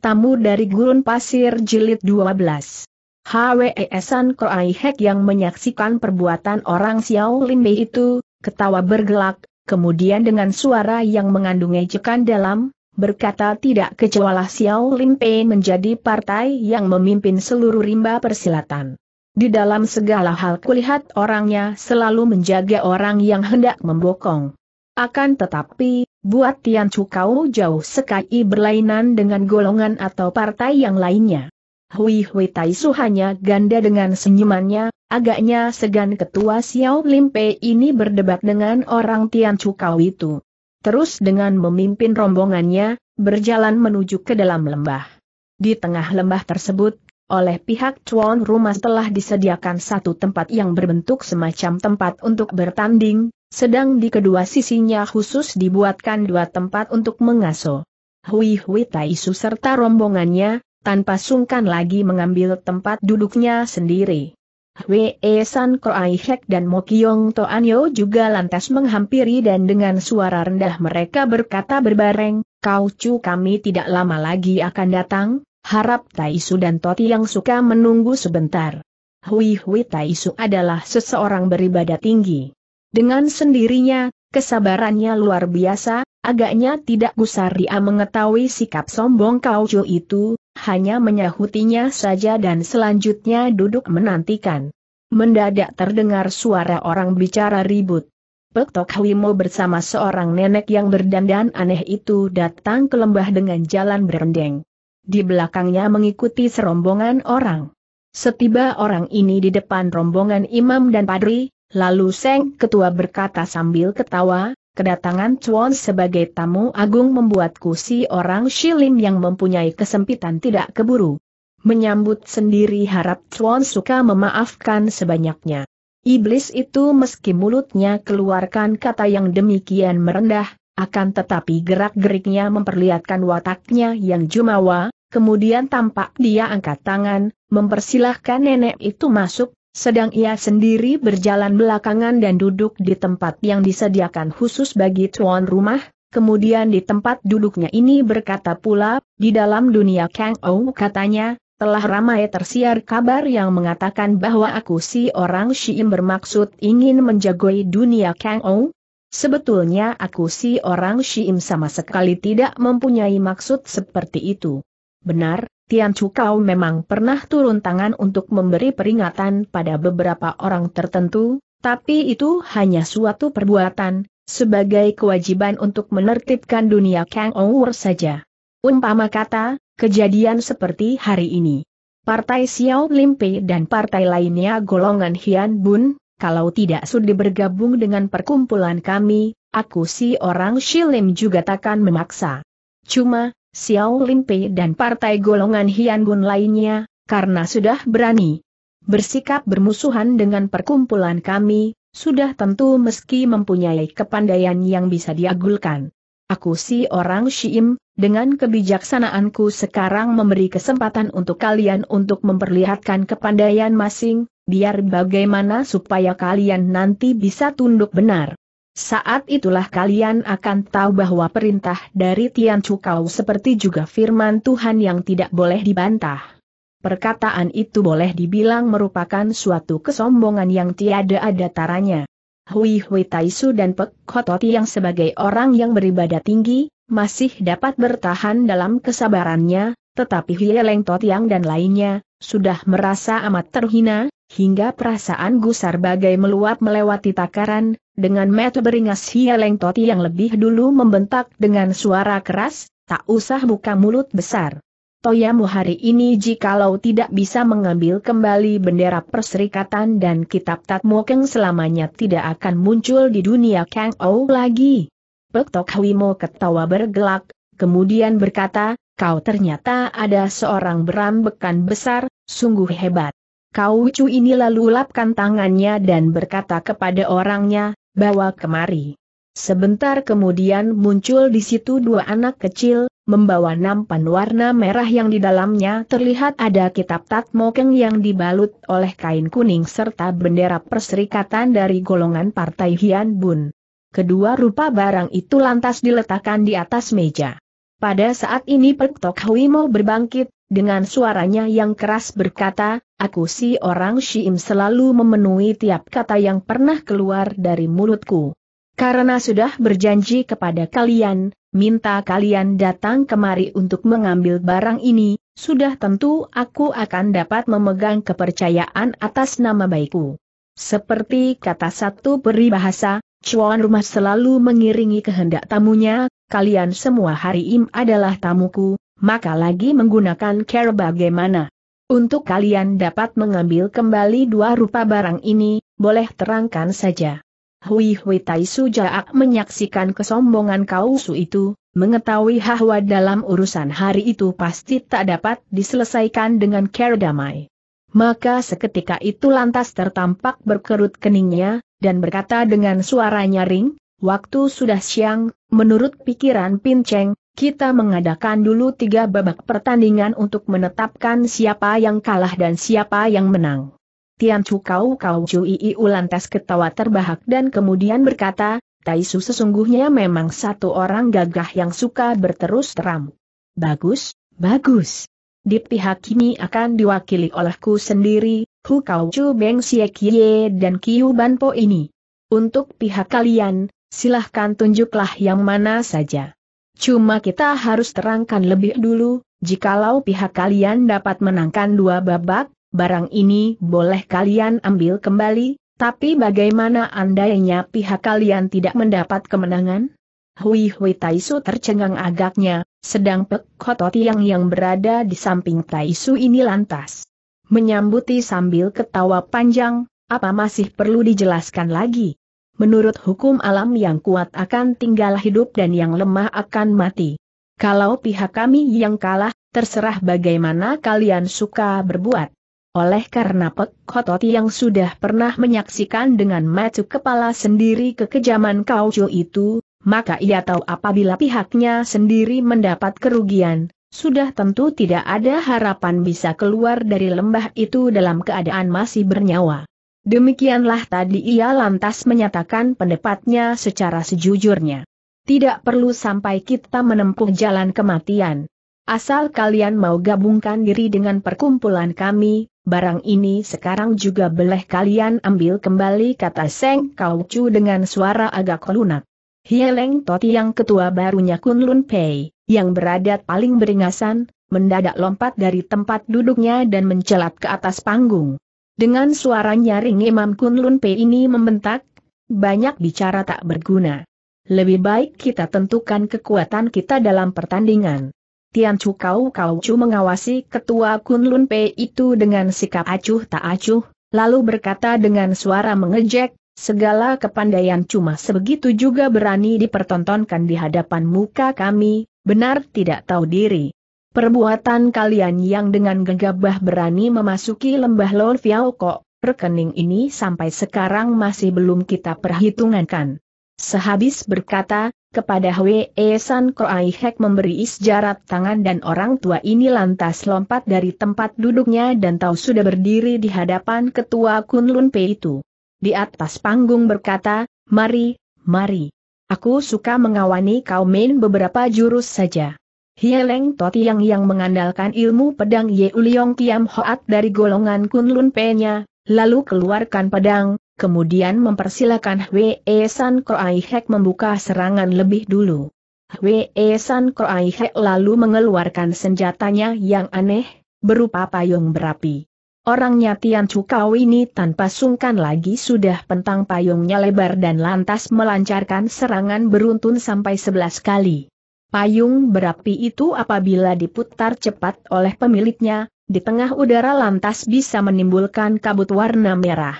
Tamu dari Gurun Pasir Jilid 12 HWESan Kroai Hek yang menyaksikan perbuatan orang Xiao Limbe itu, ketawa bergelak, kemudian dengan suara yang mengandung ejekan dalam, berkata tidak kecuali Xiao Limpe menjadi partai yang memimpin seluruh rimba persilatan. Di dalam segala hal kulihat orangnya selalu menjaga orang yang hendak membokong. Akan tetapi, Buat Tian Chu kau jauh sekali berlainan dengan golongan atau partai yang lainnya. Hui Hui Tai Su hanya ganda dengan senyumannya, agaknya segan ketua Xiao Lim Limpe ini berdebat dengan orang Tian Chu kau itu. Terus dengan memimpin rombongannya, berjalan menuju ke dalam lembah. Di tengah lembah tersebut, oleh pihak Chuan rumah telah disediakan satu tempat yang berbentuk semacam tempat untuk bertanding, sedang di kedua sisinya khusus dibuatkan dua tempat untuk mengaso. Hui Hui Taisu serta rombongannya, tanpa sungkan lagi mengambil tempat duduknya sendiri. Wei e San Kroai Hek dan Mokyong Toanyo juga lantas menghampiri dan dengan suara rendah mereka berkata berbareng, Kau cu kami tidak lama lagi akan datang, harap Taisu dan Toti yang suka menunggu sebentar. Hui Hui Taisu adalah seseorang beribadah tinggi. Dengan sendirinya, kesabarannya luar biasa, agaknya tidak gusar dia mengetahui sikap sombong Kaujo itu, hanya menyahutinya saja dan selanjutnya duduk menantikan. Mendadak terdengar suara orang bicara ribut. Pek Tok bersama seorang nenek yang berdandan aneh itu datang ke lembah dengan jalan berendeng. Di belakangnya mengikuti serombongan orang. Setiba orang ini di depan rombongan imam dan padri, Lalu Seng Ketua berkata sambil ketawa, kedatangan Chuan sebagai tamu agung membuatku si orang Shilin yang mempunyai kesempitan tidak keburu. Menyambut sendiri harap Chuan suka memaafkan sebanyaknya. Iblis itu meski mulutnya keluarkan kata yang demikian merendah, akan tetapi gerak-geriknya memperlihatkan wataknya yang jumawa, kemudian tampak dia angkat tangan, mempersilahkan nenek itu masuk, sedang ia sendiri berjalan belakangan dan duduk di tempat yang disediakan khusus bagi tuan rumah, kemudian di tempat duduknya ini berkata pula, di dalam dunia Kang Ou katanya, telah ramai tersiar kabar yang mengatakan bahwa aku si orang Shiim bermaksud ingin menjagoi dunia Kang Ou. Sebetulnya aku si orang Shiim sama sekali tidak mempunyai maksud seperti itu. Benar, Tian Chu kau memang pernah turun tangan untuk memberi peringatan pada beberapa orang tertentu, tapi itu hanya suatu perbuatan, sebagai kewajiban untuk menertibkan dunia Kang Ouer saja. Umpama kata, kejadian seperti hari ini. Partai Xiao Limpe dan partai lainnya golongan Hian Bun, kalau tidak sudi bergabung dengan perkumpulan kami, aku si orang Shilim juga takkan memaksa. Cuma, Xiao Limpe dan partai golongan Hian Bun lainnya, karena sudah berani bersikap bermusuhan dengan perkumpulan kami, sudah tentu meski mempunyai kepandaian yang bisa diagulkan. Aku si orang Shiim, dengan kebijaksanaanku sekarang memberi kesempatan untuk kalian untuk memperlihatkan kepandaian masing, biar bagaimana supaya kalian nanti bisa tunduk benar. Saat itulah kalian akan tahu bahwa perintah dari Tian Cukau seperti juga firman Tuhan yang tidak boleh dibantah. Perkataan itu boleh dibilang merupakan suatu kesombongan yang tiada ada taranya. Hui Hui Taisu dan Pek Kototi yang sebagai orang yang beribadah tinggi, masih dapat bertahan dalam kesabarannya, tetapi Leng Totiang dan lainnya, sudah merasa amat terhina, hingga perasaan gusar bagai meluap melewati takaran, dengan metu beringas Hieleng Toti yang lebih dulu membentak dengan suara keras, tak usah buka mulut besar. Toyamu hari ini jikalau tidak bisa mengambil kembali bendera perserikatan dan kitab Tatmokeng selamanya tidak akan muncul di dunia Kang Ou lagi. Pek Tok Hwimo ketawa bergelak, kemudian berkata, kau ternyata ada seorang berambekan besar, sungguh hebat. Kau Ucu ini lalu lapkan tangannya dan berkata kepada orangnya, bawa kemari. Sebentar kemudian muncul di situ dua anak kecil, membawa nampan warna merah yang di dalamnya terlihat ada kitab Tatmokeng yang dibalut oleh kain kuning serta bendera perserikatan dari golongan partai Hian Bun. Kedua rupa barang itu lantas diletakkan di atas meja. Pada saat ini Pek Tok Hui mau berbangkit, dengan suaranya yang keras berkata, aku si orang Syiim selalu memenuhi tiap kata yang pernah keluar dari mulutku. Karena sudah berjanji kepada kalian, minta kalian datang kemari untuk mengambil barang ini, sudah tentu aku akan dapat memegang kepercayaan atas nama baikku. Seperti kata satu peribahasa, Cuan rumah selalu mengiringi kehendak tamunya, kalian semua hari im adalah tamuku, maka lagi menggunakan ker, bagaimana. Untuk kalian dapat mengambil kembali dua rupa barang ini, boleh terangkan saja. Hui Hui Tai Su Jaak menyaksikan kesombongan kausu itu, mengetahui bahwa dalam urusan hari itu pasti tak dapat diselesaikan dengan ker damai. Maka seketika itu lantas tertampak berkerut keningnya, dan berkata dengan suara nyaring, waktu sudah siang, menurut pikiran Pinceng, kita mengadakan dulu tiga babak pertandingan untuk menetapkan siapa yang kalah dan siapa yang menang. Tian Chu Kau Kau Ii Ulantas ketawa terbahak dan kemudian berkata, Tai Su sesungguhnya memang satu orang gagah yang suka berterus terang. Bagus, bagus. Di pihak kini akan diwakili olehku sendiri, Hu Kau Chu Beng Sia Kie dan Kiu Banpo ini. Untuk pihak kalian, silahkan tunjuklah yang mana saja. Cuma kita harus terangkan lebih dulu, jikalau pihak kalian dapat menangkan dua babak, barang ini boleh kalian ambil kembali, tapi bagaimana andainya pihak kalian tidak mendapat kemenangan? Hui Hui Taisu tercengang agaknya, sedang Pek Koto Tiang yang berada di samping Taisu ini lantas. Menyambuti sambil ketawa panjang, apa masih perlu dijelaskan lagi? menurut hukum alam yang kuat akan tinggal hidup dan yang lemah akan mati. Kalau pihak kami yang kalah, terserah bagaimana kalian suka berbuat. Oleh karena Pek Hotot yang sudah pernah menyaksikan dengan mata kepala sendiri kekejaman Kauco itu, maka ia tahu apabila pihaknya sendiri mendapat kerugian, sudah tentu tidak ada harapan bisa keluar dari lembah itu dalam keadaan masih bernyawa. Demikianlah tadi ia lantas menyatakan pendapatnya secara sejujurnya. Tidak perlu sampai kita menempuh jalan kematian. Asal kalian mau gabungkan diri dengan perkumpulan kami, barang ini sekarang juga boleh kalian ambil kembali kata Seng Kau Chu dengan suara agak lunak. Hieleng Toti yang ketua barunya Kun Lun Pei, yang berada paling beringasan, mendadak lompat dari tempat duduknya dan mencelat ke atas panggung. Dengan suara nyaring Imam Kunlun P ini membentak, banyak bicara tak berguna. Lebih baik kita tentukan kekuatan kita dalam pertandingan. Tian Chu Kau Kau Chu mengawasi ketua Kunlun P itu dengan sikap acuh tak acuh, lalu berkata dengan suara mengejek, segala kepandaian cuma sebegitu juga berani dipertontonkan di hadapan muka kami, benar tidak tahu diri. Perbuatan kalian yang dengan gegabah berani memasuki lembah Lon Fiaoko, rekening ini sampai sekarang masih belum kita perhitungkan. Sehabis berkata, kepada Hwe San Koaihek Hek memberi isjarat tangan dan orang tua ini lantas lompat dari tempat duduknya dan tahu sudah berdiri di hadapan ketua Kunlun Pei itu. Di atas panggung berkata, mari, mari. Aku suka mengawani kau main beberapa jurus saja. Hieleng toti yang mengandalkan ilmu pedang Ye Uliong Kiam Hoat dari golongan Kunlun Penya, lalu keluarkan pedang, kemudian mempersilakan Hwe e San Kroai Hek membuka serangan lebih dulu. Hwe e San Kroai Hek lalu mengeluarkan senjatanya yang aneh, berupa payung berapi. Orangnya Tian Cukau ini tanpa sungkan lagi sudah pentang payungnya lebar dan lantas melancarkan serangan beruntun sampai sebelas kali. Payung berapi itu apabila diputar cepat oleh pemiliknya, di tengah udara lantas bisa menimbulkan kabut warna merah.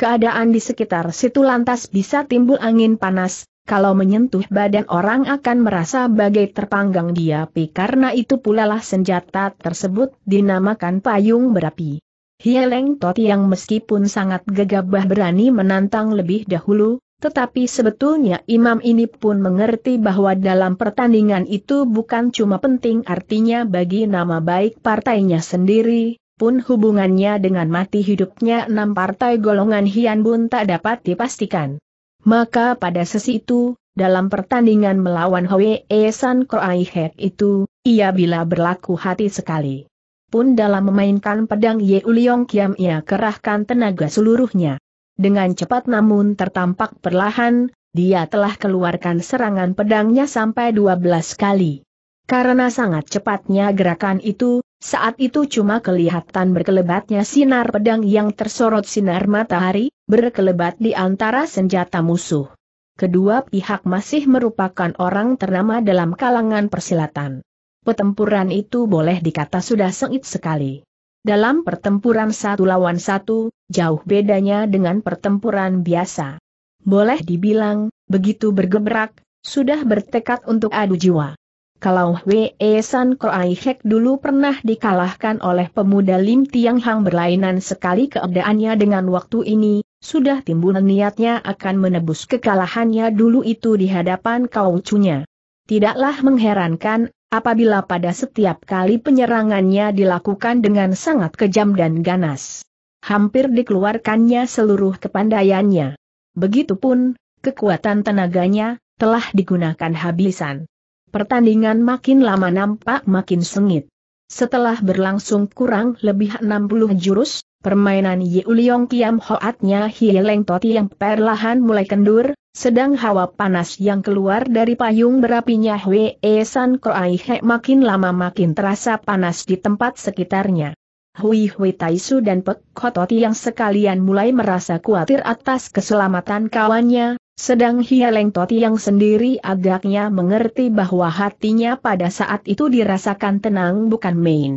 Keadaan di sekitar situ lantas bisa timbul angin panas, kalau menyentuh badan orang akan merasa bagai terpanggang di api karena itu pula lah senjata tersebut dinamakan payung berapi. Hieleng Toti yang meskipun sangat gegabah berani menantang lebih dahulu, tetapi sebetulnya imam ini pun mengerti bahwa dalam pertandingan itu bukan cuma penting artinya bagi nama baik partainya sendiri, pun hubungannya dengan mati hidupnya enam partai golongan Hian Bun tak dapat dipastikan. Maka pada sesi itu, dalam pertandingan melawan Hwee San Kroai Hek itu, ia bila berlaku hati sekali. Pun dalam memainkan pedang Ye Uliong Kiam ia kerahkan tenaga seluruhnya. Dengan cepat namun tertampak perlahan, dia telah keluarkan serangan pedangnya sampai 12 kali. Karena sangat cepatnya gerakan itu, saat itu cuma kelihatan berkelebatnya sinar pedang yang tersorot sinar matahari, berkelebat di antara senjata musuh. Kedua pihak masih merupakan orang ternama dalam kalangan persilatan. Petempuran itu boleh dikata sudah sengit sekali. Dalam pertempuran satu lawan satu, jauh bedanya dengan pertempuran biasa. Boleh dibilang, begitu bergebrak, sudah bertekad untuk adu jiwa. Kalau Wei San Kroai dulu pernah dikalahkan oleh pemuda Lim Tiang Hang berlainan sekali keadaannya dengan waktu ini, sudah timbul niatnya akan menebus kekalahannya dulu itu di hadapan kaucunya. Tidaklah mengherankan apabila pada setiap kali penyerangannya dilakukan dengan sangat kejam dan ganas. Hampir dikeluarkannya seluruh kepandaiannya. Begitupun, kekuatan tenaganya, telah digunakan habisan. Pertandingan makin lama nampak makin sengit. Setelah berlangsung kurang lebih 60 jurus, permainan Yeuliong Kiam Hoatnya Hieleng Toti yang perlahan mulai kendur, sedang hawa panas yang keluar dari payung berapinya Hwee San Koai He makin lama makin terasa panas di tempat sekitarnya. Hui Hui Taisu dan Pek Kototi yang sekalian mulai merasa khawatir atas keselamatan kawannya, sedang Leng Toti yang sendiri agaknya mengerti bahwa hatinya pada saat itu dirasakan tenang bukan main.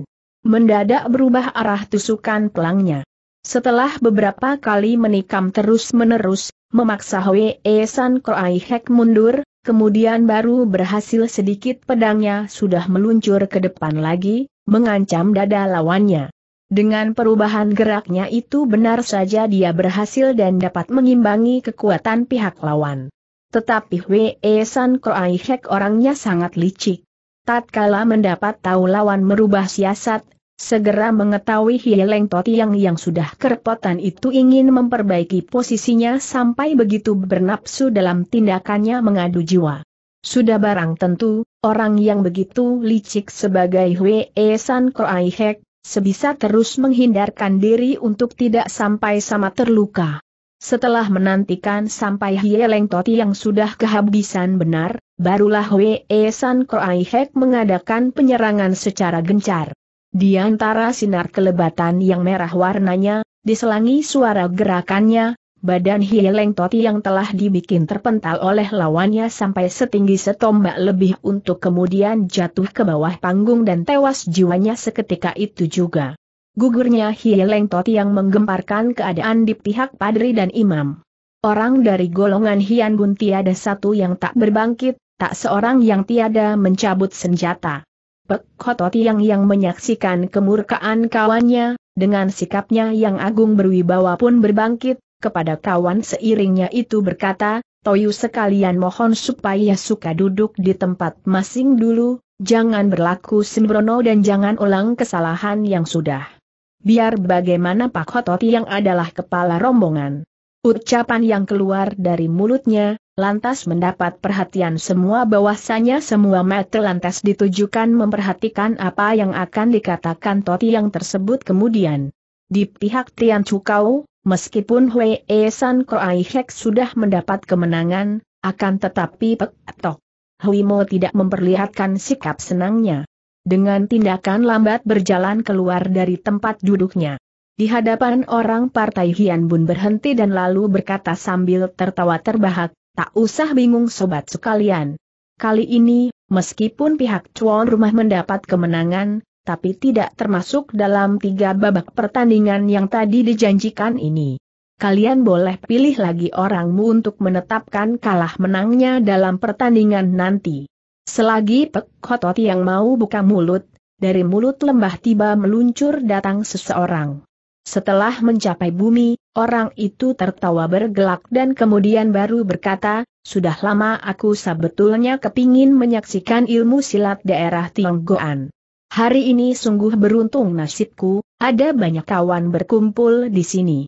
Mendadak berubah arah tusukan pelangnya. Setelah beberapa kali menikam terus-menerus, memaksa Hoe San Kroai Hek mundur, kemudian baru berhasil sedikit pedangnya sudah meluncur ke depan lagi, mengancam dada lawannya. Dengan perubahan geraknya itu benar saja dia berhasil dan dapat mengimbangi kekuatan pihak lawan. Tetapi Hwe San Kroai Hek orangnya sangat licik. Tatkala mendapat tahu lawan merubah siasat, segera mengetahui Hieleng Totiang yang sudah kerepotan itu ingin memperbaiki posisinya sampai begitu bernapsu dalam tindakannya mengadu jiwa. Sudah barang tentu, orang yang begitu licik sebagai Hwe e San Kroai Hek, sebisa terus menghindarkan diri untuk tidak sampai sama terluka. Setelah menantikan sampai Hieleng Toti yang sudah kehabisan benar, barulah hwee e San Kroai Hek mengadakan penyerangan secara gencar. Di antara sinar kelebatan yang merah warnanya, diselangi suara gerakannya, badan Hieleng Toti yang telah dibikin terpental oleh lawannya sampai setinggi setombak lebih untuk kemudian jatuh ke bawah panggung dan tewas jiwanya seketika itu juga. Gugurnya Hieleng Toti yang menggemparkan keadaan di pihak padri dan imam. Orang dari golongan Hian Bun tiada satu yang tak berbangkit, tak seorang yang tiada mencabut senjata. Pek Khoto yang menyaksikan kemurkaan kawannya, dengan sikapnya yang agung berwibawa pun berbangkit, kepada kawan seiringnya itu berkata, Toyu sekalian mohon supaya suka duduk di tempat masing dulu, jangan berlaku sembrono dan jangan ulang kesalahan yang sudah. Biar bagaimana Pak Hototi yang adalah kepala rombongan. Ucapan yang keluar dari mulutnya, lantas mendapat perhatian semua bahwasanya semua mata lantas ditujukan memperhatikan apa yang akan dikatakan Toti yang tersebut kemudian. Di pihak Tian Chukau, meskipun Hwee San Kroai Hek sudah mendapat kemenangan, akan tetapi Pek Tok Hui Mo tidak memperlihatkan sikap senangnya. Dengan tindakan lambat berjalan keluar dari tempat duduknya. Di hadapan orang partai Hian Bun berhenti dan lalu berkata sambil tertawa terbahak, Tak usah bingung sobat sekalian. Kali ini, meskipun pihak cuan rumah mendapat kemenangan, tapi tidak termasuk dalam tiga babak pertandingan yang tadi dijanjikan ini. Kalian boleh pilih lagi orangmu untuk menetapkan kalah menangnya dalam pertandingan nanti. Selagi Pek yang mau buka mulut, dari mulut lembah tiba meluncur datang seseorang. Setelah mencapai bumi, orang itu tertawa bergelak dan kemudian baru berkata, sudah lama aku sebetulnya kepingin menyaksikan ilmu silat daerah Tionggoan. Hari ini sungguh beruntung nasibku, ada banyak kawan berkumpul di sini.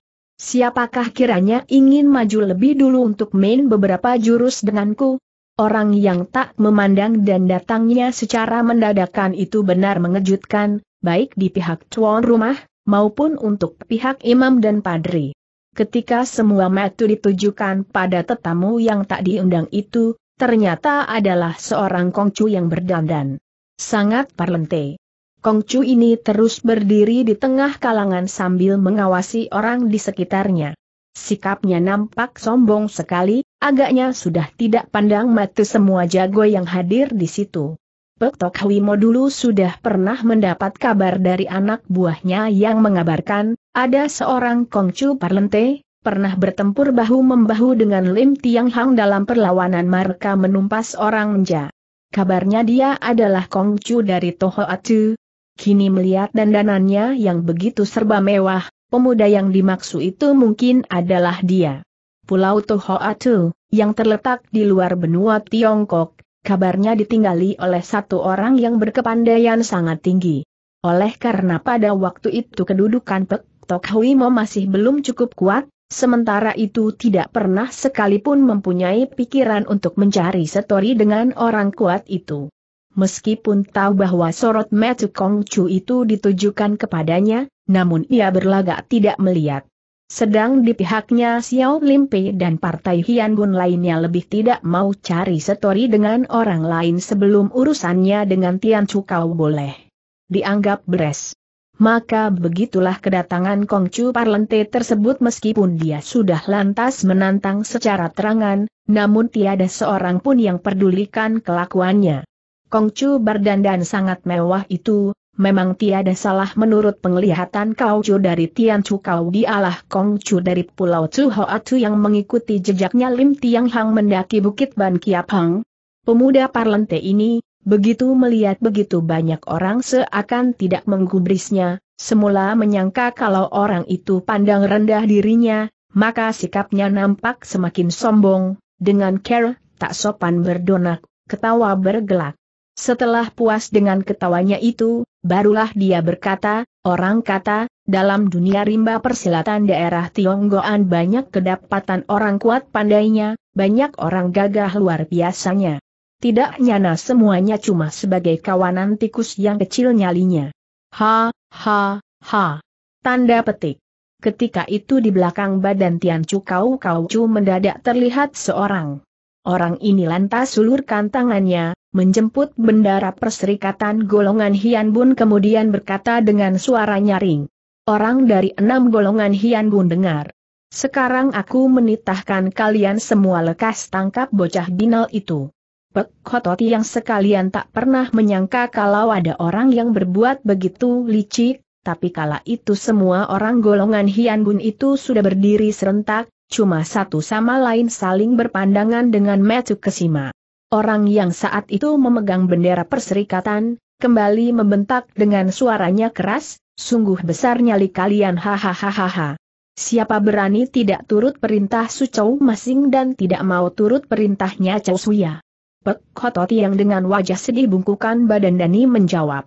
Siapakah kiranya ingin maju lebih dulu untuk main beberapa jurus denganku? Orang yang tak memandang dan datangnya secara mendadakan itu benar mengejutkan, baik di pihak tuan rumah, maupun untuk pihak imam dan padri. Ketika semua metu ditujukan pada tetamu yang tak diundang itu, ternyata adalah seorang kongcu yang berdandan. Sangat parlente. Kongcu ini terus berdiri di tengah kalangan sambil mengawasi orang di sekitarnya. Sikapnya nampak sombong sekali, agaknya sudah tidak pandang mata semua jago yang hadir di situ. Pek Tok Wimo dulu sudah pernah mendapat kabar dari anak buahnya yang mengabarkan, ada seorang Kongcu Parlente, pernah bertempur bahu-membahu dengan Lim Tiang Hang dalam perlawanan mereka menumpas orang menja. Kabarnya dia adalah Kongcu dari Toho Tohoatu. Kini melihat dandanannya yang begitu serba mewah, pemuda yang dimaksud itu mungkin adalah dia. Pulau Toho Tohoatu, yang terletak di luar benua Tiongkok, kabarnya ditinggali oleh satu orang yang berkepandaian sangat tinggi. Oleh karena pada waktu itu kedudukan Pek Tok Huimo masih belum cukup kuat, sementara itu tidak pernah sekalipun mempunyai pikiran untuk mencari setori dengan orang kuat itu. Meskipun tahu bahwa sorot Metu Kong Chu itu ditujukan kepadanya, namun ia berlagak tidak melihat. Sedang di pihaknya Xiao Limpe dan partai Hian Bun lainnya lebih tidak mau cari setori dengan orang lain sebelum urusannya dengan Tian Kau boleh dianggap beres. Maka begitulah kedatangan Kong Chu Parlente tersebut meskipun dia sudah lantas menantang secara terangan, namun tiada seorang pun yang pedulikan kelakuannya. Kong Chu berdandan sangat mewah itu, memang tiada salah menurut penglihatan Kau Chu dari Tian Chu Kau dialah Chu dari Pulau Chu Cuhoatu yang mengikuti jejaknya Lim Tiang Hang mendaki Bukit Ban Kiap Hang. Pemuda parlente ini, begitu melihat begitu banyak orang seakan tidak menggubrisnya, semula menyangka kalau orang itu pandang rendah dirinya, maka sikapnya nampak semakin sombong, dengan care, tak sopan berdonak, ketawa bergelak. Setelah puas dengan ketawanya itu, barulah dia berkata, orang kata, dalam dunia rimba persilatan daerah Tionggoan banyak kedapatan orang kuat pandainya, banyak orang gagah luar biasanya. Tidak nyana semuanya cuma sebagai kawanan tikus yang kecil nyalinya. Ha, ha, ha. Tanda petik. Ketika itu di belakang badan Tian Chu Kau Kau Chu mendadak terlihat seorang. Orang ini lantas ulurkan tangannya, menjemput bendara perserikatan golongan Hian Bun kemudian berkata dengan suara nyaring. Orang dari enam golongan Hian Bun dengar. Sekarang aku menitahkan kalian semua lekas tangkap bocah binal itu. Pek Hototi yang sekalian tak pernah menyangka kalau ada orang yang berbuat begitu licik, tapi kala itu semua orang golongan Hian Bun itu sudah berdiri serentak, cuma satu sama lain saling berpandangan dengan metu kesima. Orang yang saat itu memegang bendera perserikatan, kembali membentak dengan suaranya keras, sungguh besar nyali kalian hahaha. Siapa berani tidak turut perintah Sucau Masing dan tidak mau turut perintahnya Chow Suya? Pek yang dengan wajah sedih bungkukan badan Dani menjawab.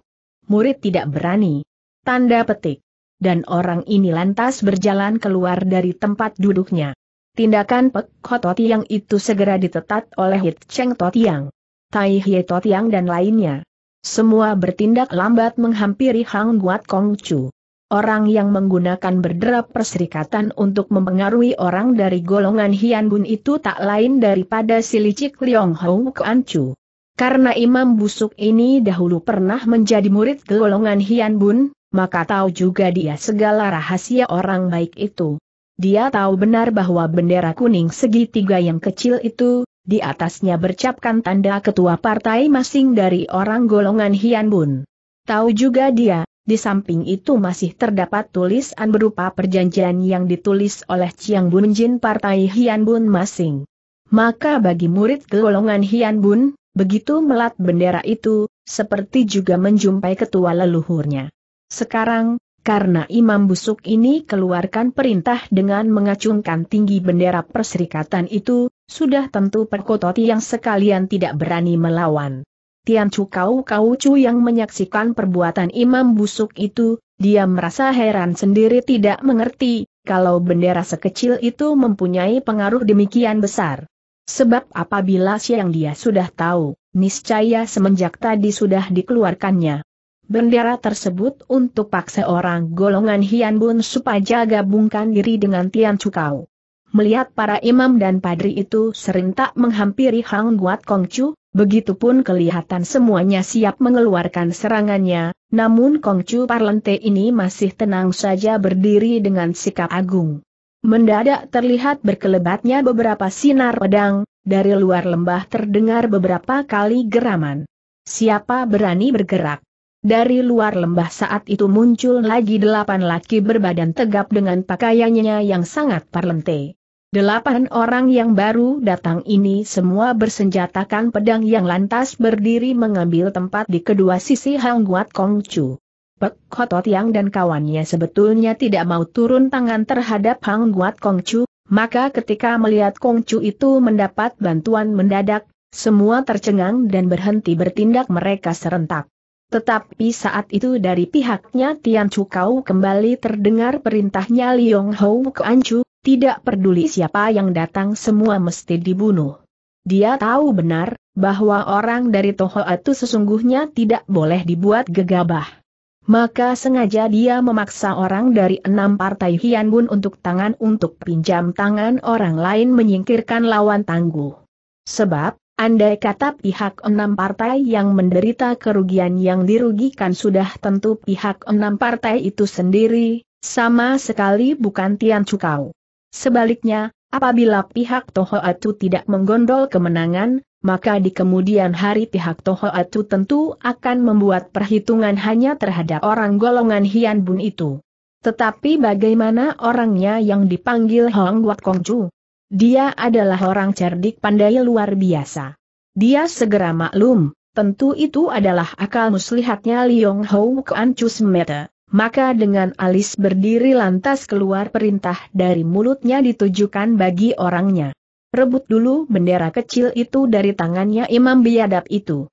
Murid tidak berani. Tanda petik. Dan orang ini lantas berjalan keluar dari tempat duduknya. Tindakan Pek Ho Totiang itu segera ditetat oleh Hit Cheng Totiang, Tai Hie Totiang dan lainnya. Semua bertindak lambat menghampiri Hang Guat Kong Chu. Orang yang menggunakan berderap perserikatan untuk mempengaruhi orang dari golongan Hian Bun itu tak lain daripada si licik Liong Hong Kuan Chu. Karena imam busuk ini dahulu pernah menjadi murid golongan Hian Bun, maka tahu juga dia segala rahasia orang baik itu. Dia tahu benar bahwa bendera kuning segitiga yang kecil itu, di atasnya bercapkan tanda ketua partai masing dari orang golongan Hian Bun. Tahu juga dia, di samping itu masih terdapat tulisan berupa perjanjian yang ditulis oleh Chiang Bun partai Hian Bun masing. Maka bagi murid golongan Hian Bun, begitu melat bendera itu, seperti juga menjumpai ketua leluhurnya. Sekarang, karena imam busuk ini keluarkan perintah dengan mengacungkan tinggi bendera perserikatan itu, sudah tentu perkototi yang sekalian tidak berani melawan. Tian Chu Kau Kau Chu yang menyaksikan perbuatan imam busuk itu, dia merasa heran sendiri tidak mengerti, kalau bendera sekecil itu mempunyai pengaruh demikian besar. Sebab apabila siang dia sudah tahu, niscaya semenjak tadi sudah dikeluarkannya. Bendera tersebut untuk paksa orang golongan Hian Bun supaya gabungkan diri dengan Tian Cukau. Melihat para imam dan padri itu serentak menghampiri Hang Guat Kong Kongcu, begitupun kelihatan semuanya siap mengeluarkan serangannya, namun Kong Kongcu Parlente ini masih tenang saja berdiri dengan sikap agung. Mendadak terlihat berkelebatnya beberapa sinar pedang, dari luar lembah terdengar beberapa kali geraman. Siapa berani bergerak? Dari luar lembah saat itu muncul lagi delapan laki berbadan tegap dengan pakaiannya yang sangat parlente. Delapan orang yang baru datang ini semua bersenjatakan pedang yang lantas berdiri mengambil tempat di kedua sisi Hang Guat Kong Chu. Pek Hotot Yang dan kawannya sebetulnya tidak mau turun tangan terhadap Hang Guat Kong Chu, maka ketika melihat Kong Chu itu mendapat bantuan mendadak, semua tercengang dan berhenti bertindak mereka serentak. Tetapi saat itu dari pihaknya Tian Chu Kau kembali terdengar perintahnya Liong Hou ke Anchu, tidak peduli siapa yang datang semua mesti dibunuh. Dia tahu benar, bahwa orang dari Toho itu sesungguhnya tidak boleh dibuat gegabah. Maka sengaja dia memaksa orang dari enam partai Hian Bun untuk tangan untuk pinjam tangan orang lain menyingkirkan lawan tangguh. Sebab, Andai kata pihak enam partai yang menderita kerugian yang dirugikan sudah tentu pihak enam partai itu sendiri, sama sekali bukan Tian Cukau. Sebaliknya, apabila pihak toho Atu tidak menggondol kemenangan, maka di kemudian hari pihak toho Atu tentu akan membuat perhitungan hanya terhadap orang golongan Hian Bun itu. Tetapi bagaimana orangnya yang dipanggil Hong Wat Ju? Dia adalah orang cerdik pandai luar biasa. Dia segera maklum, tentu itu adalah akal muslihatnya Liong Hou Kuan Chus Mete. Maka dengan alis berdiri lantas keluar perintah dari mulutnya ditujukan bagi orangnya. Rebut dulu bendera kecil itu dari tangannya imam biadab itu.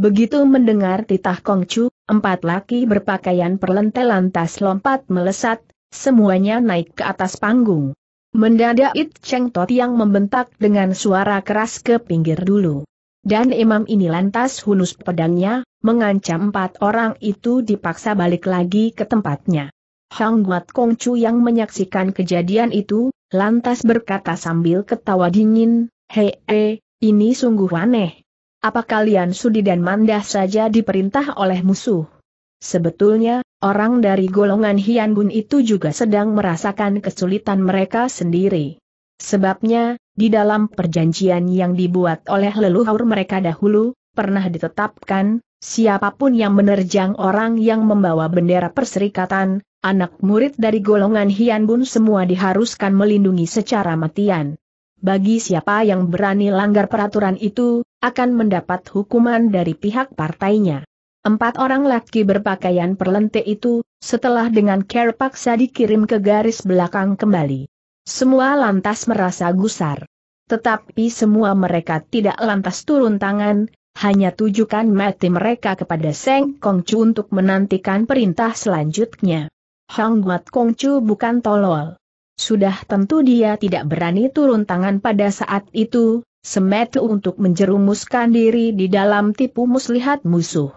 Begitu mendengar titah Kongcu, empat laki berpakaian perlente lantas lompat melesat, semuanya naik ke atas panggung. Mendadak It Cheng Tot yang membentak dengan suara keras ke pinggir dulu. Dan imam ini lantas hunus pedangnya, mengancam empat orang itu dipaksa balik lagi ke tempatnya. Hang Guat Kong Chu yang menyaksikan kejadian itu, lantas berkata sambil ketawa dingin, Hei, he, ini sungguh aneh. Apa kalian sudi dan mandah saja diperintah oleh musuh? Sebetulnya, orang dari golongan Hian Bun itu juga sedang merasakan kesulitan mereka sendiri. Sebabnya, di dalam perjanjian yang dibuat oleh leluhur mereka dahulu, pernah ditetapkan, siapapun yang menerjang orang yang membawa bendera perserikatan, anak murid dari golongan Hian Bun semua diharuskan melindungi secara matian. Bagi siapa yang berani langgar peraturan itu, akan mendapat hukuman dari pihak partainya. Empat orang laki berpakaian perlente itu, setelah dengan care paksa dikirim ke garis belakang kembali. Semua lantas merasa gusar. Tetapi semua mereka tidak lantas turun tangan, hanya tujukan mati mereka kepada Seng Kongcu untuk menantikan perintah selanjutnya. Hang Guat Kongcu bukan tolol. Sudah tentu dia tidak berani turun tangan pada saat itu, semetu untuk menjerumuskan diri di dalam tipu muslihat musuh.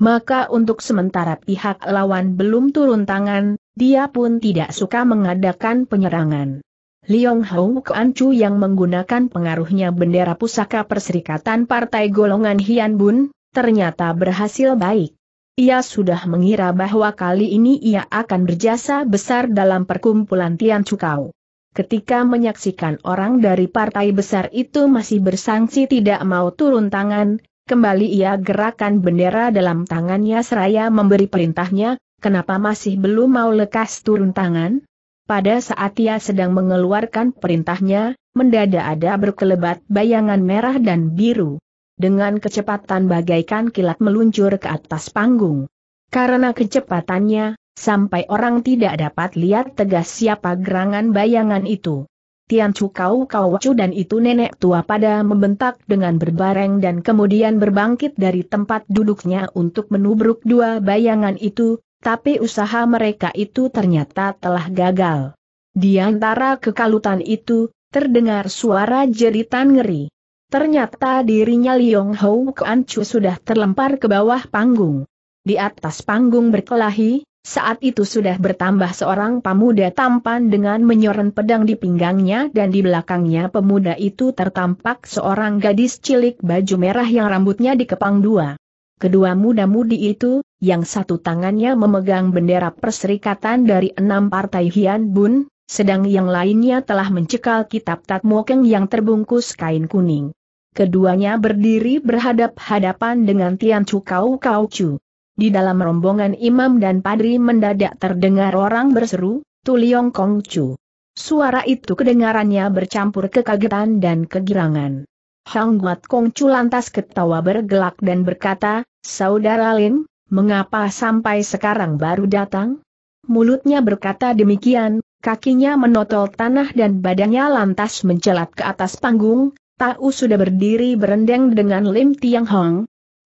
Maka untuk sementara pihak lawan belum turun tangan, dia pun tidak suka mengadakan penyerangan. Liong Hou Kuan Chu yang menggunakan pengaruhnya bendera pusaka perserikatan partai golongan Hian Bun, ternyata berhasil baik. Ia sudah mengira bahwa kali ini ia akan berjasa besar dalam perkumpulan Tian Cukau. Ketika menyaksikan orang dari partai besar itu masih bersangsi tidak mau turun tangan, Kembali ia gerakan bendera dalam tangannya seraya memberi perintahnya, kenapa masih belum mau lekas turun tangan? Pada saat ia sedang mengeluarkan perintahnya, mendadak ada berkelebat bayangan merah dan biru. Dengan kecepatan bagaikan kilat meluncur ke atas panggung. Karena kecepatannya, sampai orang tidak dapat lihat tegas siapa gerangan bayangan itu. Tiancu kau kau dan itu nenek tua pada membentak dengan berbareng dan kemudian berbangkit dari tempat duduknya untuk menubruk dua bayangan itu, tapi usaha mereka itu ternyata telah gagal. Di antara kekalutan itu, terdengar suara jeritan ngeri. Ternyata dirinya Liong Hou Kuan Chu sudah terlempar ke bawah panggung. Di atas panggung berkelahi, saat itu sudah bertambah seorang pemuda tampan dengan menyoren pedang di pinggangnya dan di belakangnya pemuda itu tertampak seorang gadis cilik baju merah yang rambutnya dikepang dua. Kedua muda-mudi itu, yang satu tangannya memegang bendera perserikatan dari enam partai Hian Bun, sedang yang lainnya telah mencekal kitab Tatmokeng yang terbungkus kain kuning. Keduanya berdiri berhadap-hadapan dengan Tian Chu Kau Kau Chu. Di dalam rombongan imam dan padri mendadak terdengar orang berseru, Tuliong Kong Chu. Suara itu kedengarannya bercampur kekagetan dan kegirangan. Hang Guat Kong Chu lantas ketawa bergelak dan berkata, Saudara Lin, mengapa sampai sekarang baru datang? Mulutnya berkata demikian, kakinya menotol tanah dan badannya lantas mencelat ke atas panggung, tahu sudah berdiri berendeng dengan Lim Tiang Hong,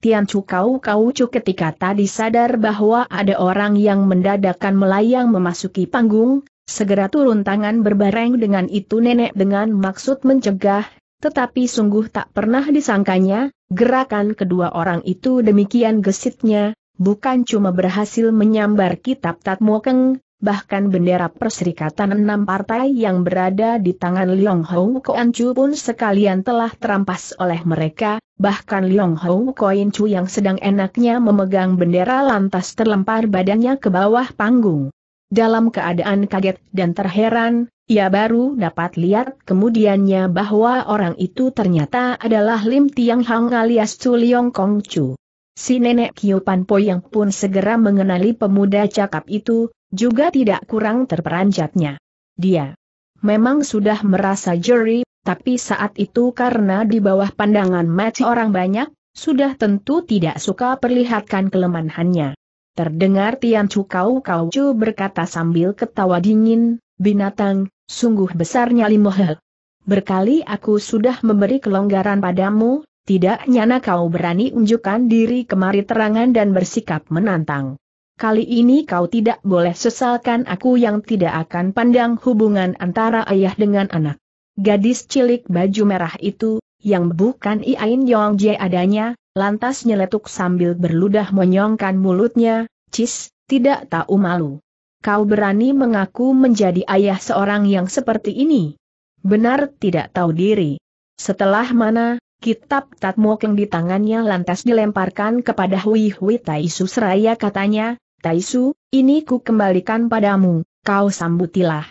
Tian Chu Kau Kau Chu ketika tadi sadar bahwa ada orang yang mendadakan melayang memasuki panggung, segera turun tangan berbareng dengan itu nenek dengan maksud mencegah, tetapi sungguh tak pernah disangkanya, gerakan kedua orang itu demikian gesitnya, bukan cuma berhasil menyambar kitab Tatmokeng, bahkan bendera perserikatan enam partai yang berada di tangan Liong Hou Koan Chu pun sekalian telah terampas oleh mereka, bahkan Liong Hou Koin Chu yang sedang enaknya memegang bendera lantas terlempar badannya ke bawah panggung. Dalam keadaan kaget dan terheran, ia baru dapat lihat kemudiannya bahwa orang itu ternyata adalah Lim Tiang Hang alias Chu Liong Kong Chu. Si nenek Kiu Pan Po yang pun segera mengenali pemuda cakap itu, juga tidak kurang terperanjatnya. Dia memang sudah merasa jeri, tapi saat itu karena di bawah pandangan match orang banyak, sudah tentu tidak suka perlihatkan kelemahannya. Terdengar Tian Chu Kau Kau Chu berkata sambil ketawa dingin, binatang, sungguh besarnya limohel. Berkali aku sudah memberi kelonggaran padamu, tidak nyana kau berani unjukkan diri kemari terangan dan bersikap menantang kali ini kau tidak boleh sesalkan aku yang tidak akan pandang hubungan antara ayah dengan anak. Gadis cilik baju merah itu, yang bukan Iain Yong Jie adanya, lantas nyeletuk sambil berludah menyongkan mulutnya, Cis, tidak tahu malu. Kau berani mengaku menjadi ayah seorang yang seperti ini? Benar tidak tahu diri. Setelah mana, Kitab Tatmokeng di tangannya lantas dilemparkan kepada Hui Hui Tai Susraya katanya, Taisu, ini ku kembalikan padamu, kau sambutilah.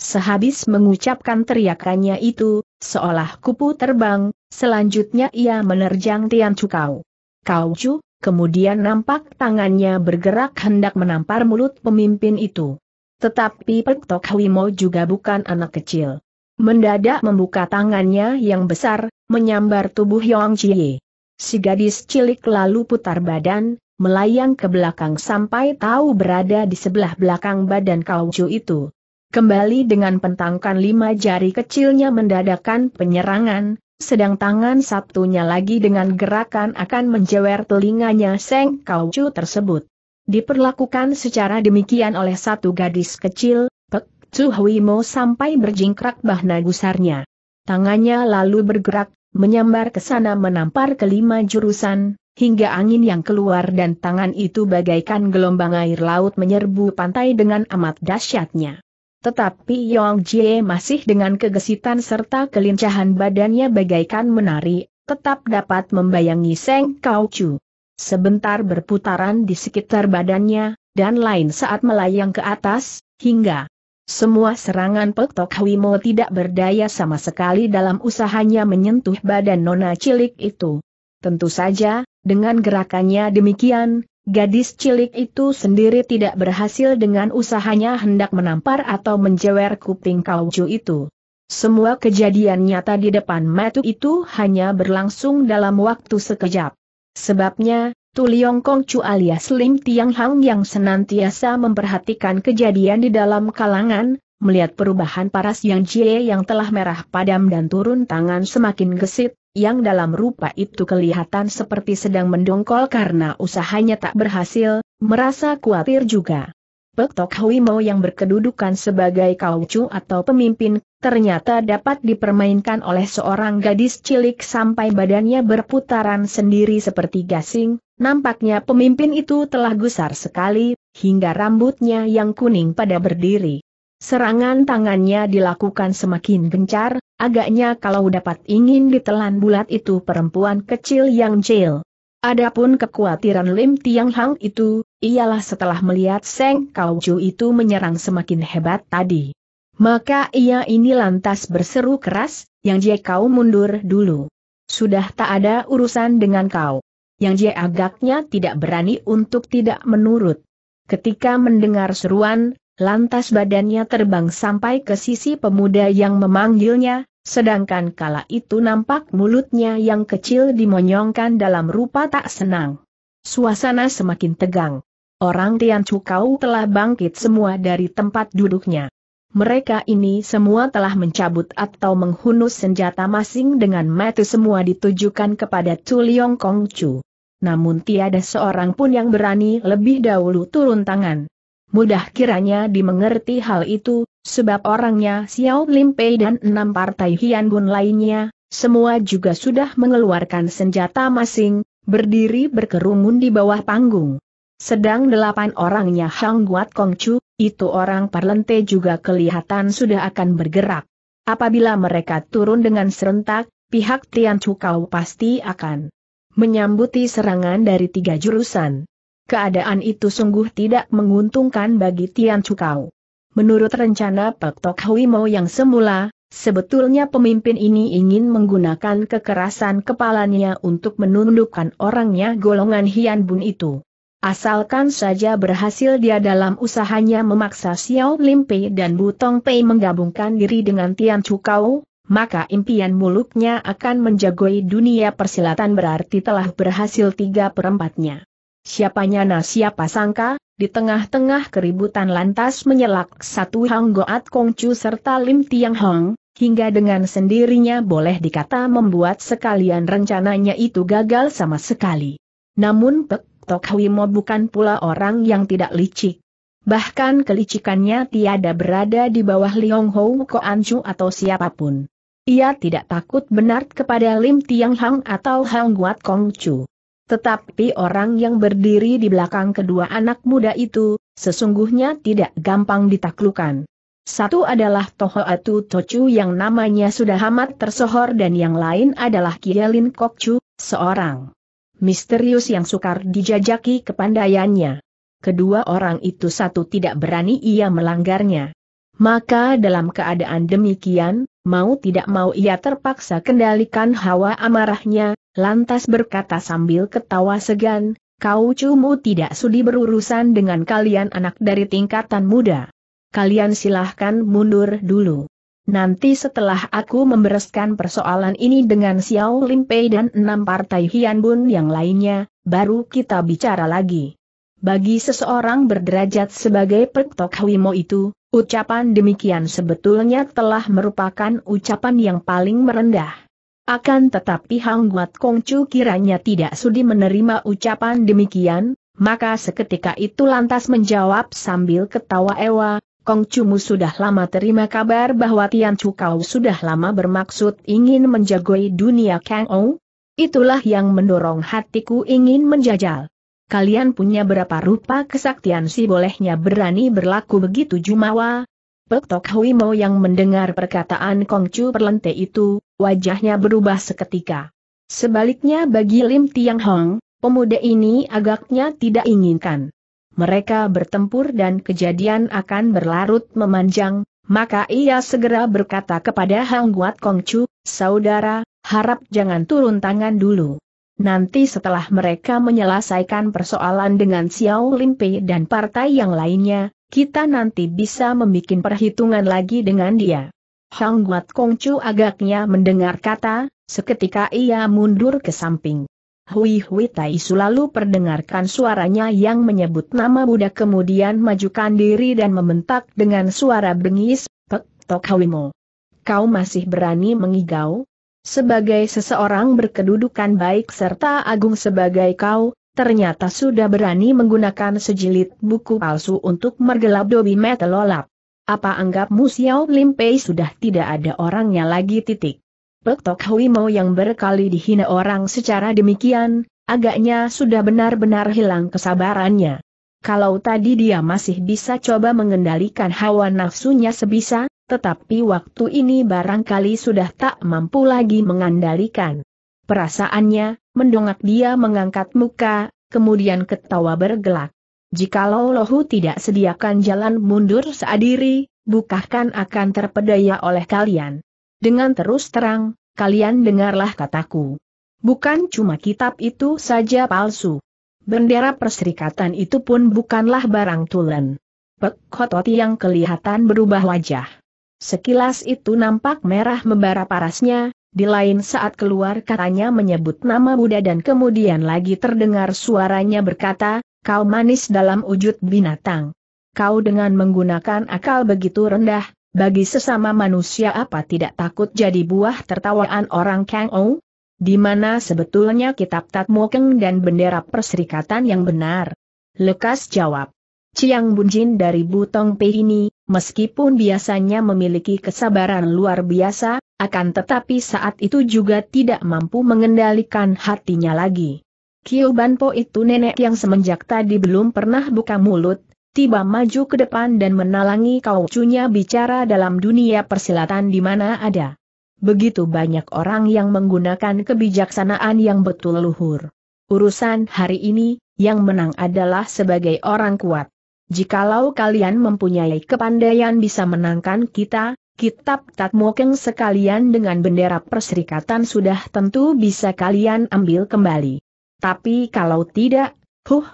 Sehabis mengucapkan teriakannya itu, seolah kupu terbang, selanjutnya ia menerjang Tian Chu Kau Chu, kemudian nampak tangannya bergerak hendak menampar mulut pemimpin itu. Tetapi Pek Tok Wimo juga bukan anak kecil. Mendadak membuka tangannya yang besar, menyambar tubuh Yong Chie. Si gadis cilik lalu putar badan, melayang ke belakang sampai tahu berada di sebelah belakang badan Kauju itu. Kembali dengan pentangkan lima jari kecilnya mendadakan penyerangan, sedang tangan satunya lagi dengan gerakan akan menjewer telinganya Seng Kauju tersebut. Diperlakukan secara demikian oleh satu gadis kecil, Pek Tsuhuimo sampai berjingkrak bahna gusarnya. Tangannya lalu bergerak, menyambar ke sana menampar kelima jurusan, hingga angin yang keluar dan tangan itu bagaikan gelombang air laut menyerbu pantai dengan amat dahsyatnya. Tetapi Yong Jie masih dengan kegesitan serta kelincahan badannya bagaikan menari, tetap dapat membayangi Seng Kau Chu. Sebentar berputaran di sekitar badannya, dan lain saat melayang ke atas, hingga semua serangan Pektok Wimo tidak berdaya sama sekali dalam usahanya menyentuh badan nona cilik itu. Tentu saja, dengan gerakannya demikian, gadis cilik itu sendiri tidak berhasil dengan usahanya hendak menampar atau menjewer kuping kauju itu. Semua kejadian nyata di depan mata itu hanya berlangsung dalam waktu sekejap. Sebabnya, Tuliong Kongcu alias Lim Tiang Hang yang senantiasa memperhatikan kejadian di dalam kalangan, melihat perubahan paras yang Jie yang telah merah padam dan turun tangan semakin gesit, yang dalam rupa itu kelihatan seperti sedang mendongkol karena usahanya tak berhasil, merasa khawatir juga. Pek Tok Hui Mo yang berkedudukan sebagai kaucu atau pemimpin, ternyata dapat dipermainkan oleh seorang gadis cilik sampai badannya berputaran sendiri seperti gasing, nampaknya pemimpin itu telah gusar sekali, hingga rambutnya yang kuning pada berdiri. Serangan tangannya dilakukan semakin gencar, Agaknya kalau dapat ingin ditelan bulat itu perempuan kecil yang cil. Adapun kekhawatiran Lim Tiang Hang itu, ialah setelah melihat Seng Kau Chu itu menyerang semakin hebat tadi. Maka ia ini lantas berseru keras, yang Jie kau mundur dulu. Sudah tak ada urusan dengan kau. Yang Jie agaknya tidak berani untuk tidak menurut. Ketika mendengar seruan, lantas badannya terbang sampai ke sisi pemuda yang memanggilnya, Sedangkan kala itu nampak mulutnya yang kecil dimonyongkan dalam rupa tak senang. Suasana semakin tegang. Orang Tian Cukau telah bangkit semua dari tempat duduknya. Mereka ini semua telah mencabut atau menghunus senjata masing dengan mata semua ditujukan kepada Chu Liong Kong Chu. Namun tiada seorang pun yang berani lebih dahulu turun tangan. Mudah kiranya dimengerti hal itu, Sebab orangnya Xiao Lim Pei dan enam partai Hian Bun lainnya, semua juga sudah mengeluarkan senjata masing, berdiri berkerumun di bawah panggung. Sedang delapan orangnya Hang Guat Kong Chu, itu orang Parlente juga kelihatan sudah akan bergerak. Apabila mereka turun dengan serentak, pihak Tian Chu Kau pasti akan menyambuti serangan dari tiga jurusan. Keadaan itu sungguh tidak menguntungkan bagi Tian Chu Kau. Menurut rencana Pak Tok Hui Mo yang semula, sebetulnya pemimpin ini ingin menggunakan kekerasan kepalanya untuk menundukkan orangnya golongan Hian Bun itu. Asalkan saja berhasil dia dalam usahanya memaksa Xiao Lim Pei dan Bu Tong Pei menggabungkan diri dengan Tian Chu Chukau, maka impian muluknya akan menjagoi dunia persilatan berarti telah berhasil tiga perempatnya. Siapanya nah siapa sangka, di tengah-tengah keributan lantas menyelak satu Hang Goat Kongcu serta Lim Tiang Hong, hingga dengan sendirinya boleh dikata membuat sekalian rencananya itu gagal sama sekali. Namun Pek Tok Wimo bukan pula orang yang tidak licik. Bahkan kelicikannya tiada berada di bawah Liong Hou Chu atau siapapun. Ia tidak takut benar kepada Lim Tiang Hang atau Hang Guat Kongcu. Tetapi orang yang berdiri di belakang kedua anak muda itu, sesungguhnya tidak gampang ditaklukan. Satu adalah Toho Atu Tochu yang namanya sudah amat tersohor dan yang lain adalah Kielin Kokchu, seorang misterius yang sukar dijajaki kepandaiannya. Kedua orang itu satu tidak berani ia melanggarnya. Maka dalam keadaan demikian, mau tidak mau ia terpaksa kendalikan hawa amarahnya, lantas berkata sambil ketawa segan, kau cumu tidak sudi berurusan dengan kalian anak dari tingkatan muda. Kalian silahkan mundur dulu. Nanti setelah aku membereskan persoalan ini dengan Xiao Limpei dan enam partai Hian yang lainnya, baru kita bicara lagi. Bagi seseorang berderajat sebagai Pektok Hwimo itu, ucapan demikian sebetulnya telah merupakan ucapan yang paling merendah. Akan tetapi Hang Guat Kongcu kiranya tidak sudi menerima ucapan demikian, maka seketika itu lantas menjawab sambil ketawa ewa, mu sudah lama terima kabar bahwa Tian Chu kau sudah lama bermaksud ingin menjagoi dunia Kang Ou? Itulah yang mendorong hatiku ingin menjajal. Kalian punya berapa rupa kesaktian si bolehnya berani berlaku begitu jumawa? Pek Tok Hui Mo yang mendengar perkataan Kongcu Perlente itu, wajahnya berubah seketika. Sebaliknya bagi Lim Tiang Hong, pemuda ini agaknya tidak inginkan. Mereka bertempur dan kejadian akan berlarut memanjang, maka ia segera berkata kepada Hang Guat Kong Chu, saudara, harap jangan turun tangan dulu. Nanti setelah mereka menyelesaikan persoalan dengan Xiao Pei dan partai yang lainnya, kita nanti bisa membuat perhitungan lagi dengan dia. Hang Guat Kongcu agaknya mendengar kata, seketika ia mundur ke samping. Hui Hui Tai selalu perdengarkan suaranya yang menyebut nama Buddha kemudian majukan diri dan membentak dengan suara bengis, Pek Tok Hawimo. Kau masih berani mengigau? Sebagai seseorang berkedudukan baik serta agung sebagai kau, ternyata sudah berani menggunakan sejilid buku palsu untuk mergelap dobi metalolap." Apa anggapmu Xiao Lim Pei sudah tidak ada orangnya lagi titik? Pek Tok Hui Mo yang berkali dihina orang secara demikian, agaknya sudah benar-benar hilang kesabarannya. Kalau tadi dia masih bisa coba mengendalikan hawa nafsunya sebisa, tetapi waktu ini barangkali sudah tak mampu lagi mengendalikan. Perasaannya, mendongak dia mengangkat muka, kemudian ketawa bergelak. Jikalau Lohu tidak sediakan jalan mundur seadiri, bukakan akan terpedaya oleh kalian. Dengan terus terang, kalian dengarlah kataku. Bukan cuma kitab itu saja palsu. Bendera perserikatan itu pun bukanlah barang tulen. Pek yang kelihatan berubah wajah. Sekilas itu nampak merah membara parasnya, di lain saat keluar katanya menyebut nama Buddha dan kemudian lagi terdengar suaranya berkata, Kau manis dalam wujud binatang. Kau dengan menggunakan akal begitu rendah, bagi sesama manusia apa tidak takut jadi buah tertawaan orang Kang Ou? Di mana sebetulnya kitab Tatmokeng dan bendera perserikatan yang benar? Lekas jawab. Ciang Bunjin dari Butong Pei ini, meskipun biasanya memiliki kesabaran luar biasa, akan tetapi saat itu juga tidak mampu mengendalikan hatinya lagi. Kiu Banpo itu nenek yang semenjak tadi belum pernah buka mulut, tiba maju ke depan dan menalangi kau kaucunya bicara dalam dunia persilatan di mana ada. Begitu banyak orang yang menggunakan kebijaksanaan yang betul luhur. Urusan hari ini, yang menang adalah sebagai orang kuat. Jikalau kalian mempunyai kepandaian bisa menangkan kita, kitab Tatmokeng sekalian dengan bendera perserikatan sudah tentu bisa kalian ambil kembali. Tapi kalau tidak, huh,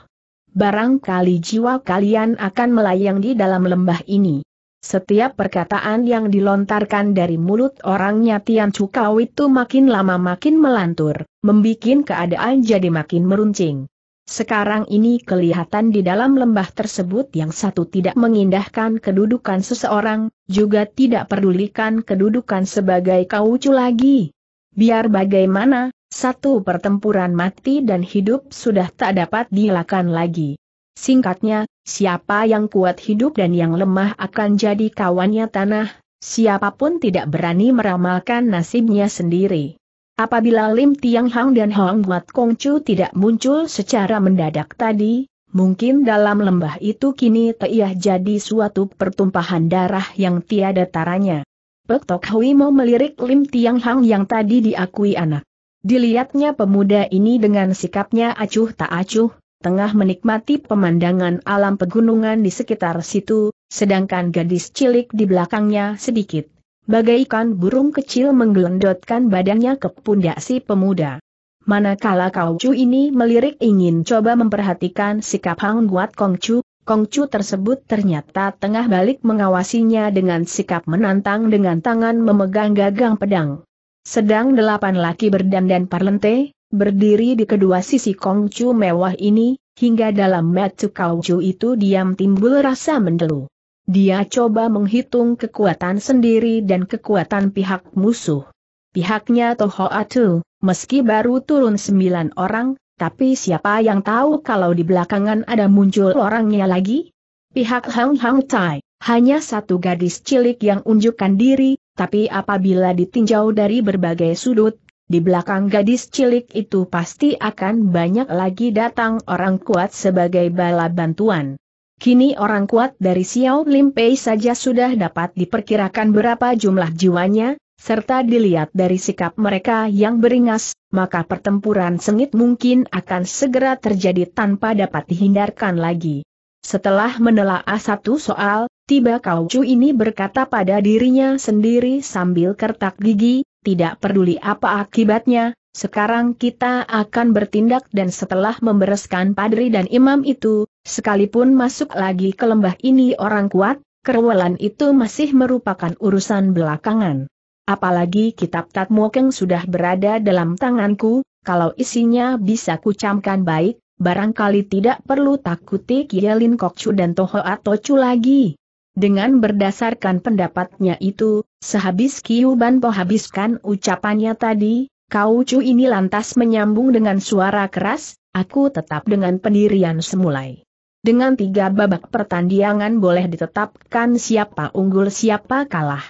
barangkali jiwa kalian akan melayang di dalam lembah ini. Setiap perkataan yang dilontarkan dari mulut orangnya Tian Cukau itu makin lama makin melantur, membuat keadaan jadi makin meruncing. Sekarang ini kelihatan di dalam lembah tersebut yang satu tidak mengindahkan kedudukan seseorang, juga tidak pedulikan kedudukan sebagai kaucu lagi. Biar bagaimana, satu pertempuran mati dan hidup sudah tak dapat dilakukan lagi. Singkatnya, siapa yang kuat hidup dan yang lemah akan jadi kawannya tanah, siapapun tidak berani meramalkan nasibnya sendiri. Apabila Lim Tiang Hang dan Hong Wat Kong Chu tidak muncul secara mendadak tadi, mungkin dalam lembah itu kini teiah jadi suatu pertumpahan darah yang tiada taranya. Pek Tok Hui mau melirik Lim Tiang Hang yang tadi diakui anak Dilihatnya pemuda ini dengan sikapnya acuh tak acuh, tengah menikmati pemandangan alam pegunungan di sekitar situ, sedangkan gadis cilik di belakangnya sedikit. Bagaikan burung kecil menggelendotkan badannya ke pundak si pemuda. Manakala kau cu ini melirik ingin coba memperhatikan sikap Hang Guat kong Kongcu tersebut ternyata tengah balik mengawasinya dengan sikap menantang dengan tangan memegang gagang pedang. Sedang delapan laki berdandan parlente, berdiri di kedua sisi kongcu mewah ini, hingga dalam metu kaucu itu diam timbul rasa mendelu. Dia coba menghitung kekuatan sendiri dan kekuatan pihak musuh. Pihaknya Toho Atu, meski baru turun sembilan orang, tapi siapa yang tahu kalau di belakangan ada muncul orangnya lagi? Pihak Hang Hang Tai, hanya satu gadis cilik yang unjukkan diri, tapi apabila ditinjau dari berbagai sudut, di belakang gadis cilik itu pasti akan banyak lagi datang orang kuat sebagai bala bantuan. Kini orang kuat dari Xiao Limpei saja sudah dapat diperkirakan berapa jumlah jiwanya, serta dilihat dari sikap mereka yang beringas, maka pertempuran sengit mungkin akan segera terjadi tanpa dapat dihindarkan lagi. Setelah menelaah satu soal, tiba kau cu ini berkata pada dirinya sendiri sambil kertak gigi, tidak peduli apa akibatnya, sekarang kita akan bertindak dan setelah membereskan padri dan imam itu, sekalipun masuk lagi ke lembah ini orang kuat, kerewelan itu masih merupakan urusan belakangan. Apalagi kitab Tatmokeng sudah berada dalam tanganku, kalau isinya bisa kucamkan baik, barangkali tidak perlu takuti Kielin Kokcu dan Toho atau Atocu lagi. Dengan berdasarkan pendapatnya itu, sehabis Kiuban Banpo habiskan ucapannya tadi, Kau Chu ini lantas menyambung dengan suara keras, aku tetap dengan pendirian semulai. Dengan tiga babak pertandingan boleh ditetapkan siapa unggul siapa kalah.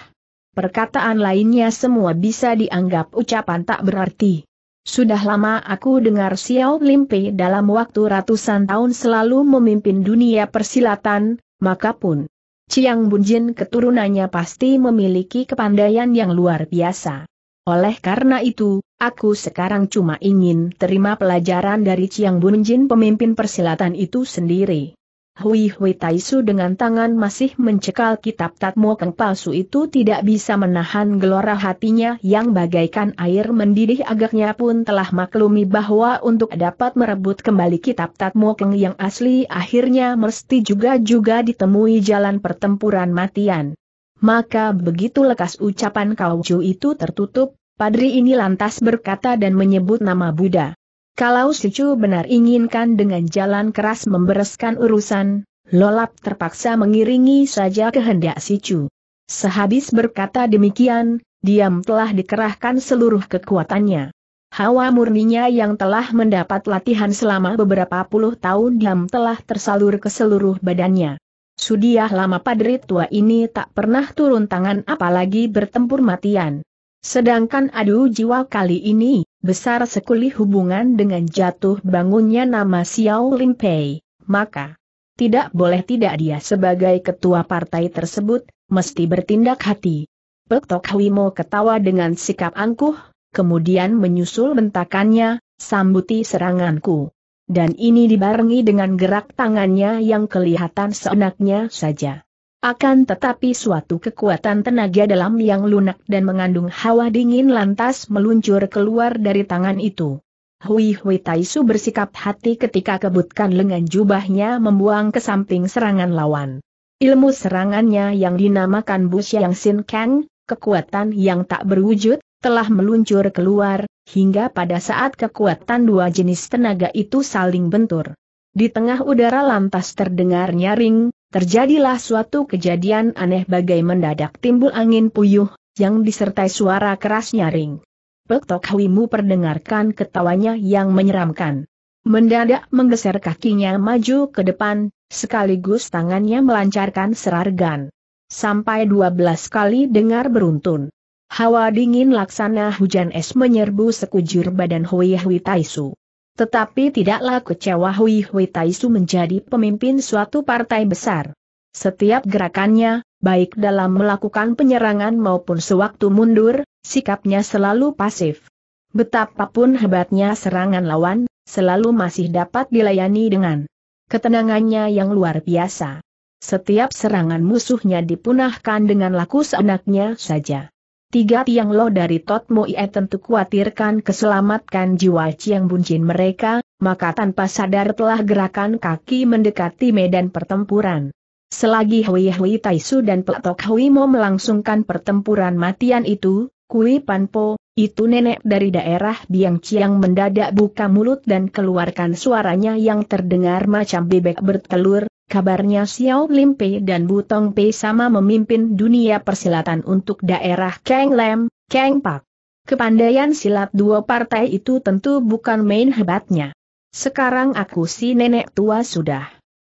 Perkataan lainnya semua bisa dianggap ucapan tak berarti. Sudah lama aku dengar Xiao Limpe dalam waktu ratusan tahun selalu memimpin dunia persilatan, maka pun Chiang Bunjin keturunannya pasti memiliki kepandaian yang luar biasa. Oleh karena itu, aku sekarang cuma ingin terima pelajaran dari Chiang Bunjin pemimpin persilatan itu sendiri. Hui Hui Taisu dengan tangan masih mencekal kitab Tatmo Keng palsu itu tidak bisa menahan gelora hatinya yang bagaikan air mendidih agaknya pun telah maklumi bahwa untuk dapat merebut kembali kitab Tatmo Keng yang asli akhirnya mesti juga-juga ditemui jalan pertempuran matian. Maka begitu lekas ucapan kauju itu tertutup, Padri ini lantas berkata dan menyebut nama Buddha. Kalau si Chu benar inginkan dengan jalan keras membereskan urusan, Lolap terpaksa mengiringi saja kehendak si Chu. Sehabis berkata demikian, diam telah dikerahkan seluruh kekuatannya. Hawa murninya yang telah mendapat latihan selama beberapa puluh tahun diam telah tersalur ke seluruh badannya. Sudiah lama padri tua ini tak pernah turun tangan apalagi bertempur matian. Sedangkan adu jiwa kali ini, besar sekali hubungan dengan jatuh bangunnya nama Xiao Lin Pei, maka tidak boleh tidak dia sebagai ketua partai tersebut, mesti bertindak hati. Pek Tok Hwimo ketawa dengan sikap angkuh, kemudian menyusul bentakannya, sambuti seranganku. Dan ini dibarengi dengan gerak tangannya yang kelihatan seenaknya saja. Akan tetapi suatu kekuatan tenaga dalam yang lunak dan mengandung hawa dingin lantas meluncur keluar dari tangan itu. Hui Hui Taisu bersikap hati ketika kebutkan lengan jubahnya membuang ke samping serangan lawan. Ilmu serangannya yang dinamakan Xiang Sin Kang, kekuatan yang tak berwujud, telah meluncur keluar, hingga pada saat kekuatan dua jenis tenaga itu saling bentur. Di tengah udara lantas terdengar nyaring, terjadilah suatu kejadian aneh bagai mendadak timbul angin puyuh, yang disertai suara keras nyaring. Pek Tok Mu perdengarkan ketawanya yang menyeramkan. Mendadak menggeser kakinya maju ke depan, sekaligus tangannya melancarkan serargan. Sampai 12 kali dengar beruntun. Hawa dingin laksana hujan es menyerbu sekujur badan Hui Hui Taisu. Tetapi tidaklah kecewa Hui Hui Taisu menjadi pemimpin suatu partai besar. Setiap gerakannya, baik dalam melakukan penyerangan maupun sewaktu mundur, sikapnya selalu pasif. Betapapun hebatnya serangan lawan, selalu masih dapat dilayani dengan ketenangannya yang luar biasa. Setiap serangan musuhnya dipunahkan dengan laku seenaknya saja. Tiga tiang lo dari Totmo Ie tentu khawatirkan keselamatan jiwa Chiang Buncin mereka, maka tanpa sadar telah gerakan kaki mendekati medan pertempuran. Selagi Hui Hui Taisu dan Pelatok Hui Mo melangsungkan pertempuran matian itu, Kui Po, itu nenek dari daerah Biang Chiang mendadak buka mulut dan keluarkan suaranya yang terdengar macam bebek bertelur, Kabarnya Xiao Lim Pei dan Butong Pei sama memimpin dunia persilatan untuk daerah Kang Lem, Kang Pak. Kepandaian silat dua partai itu tentu bukan main hebatnya. Sekarang aku si nenek tua sudah.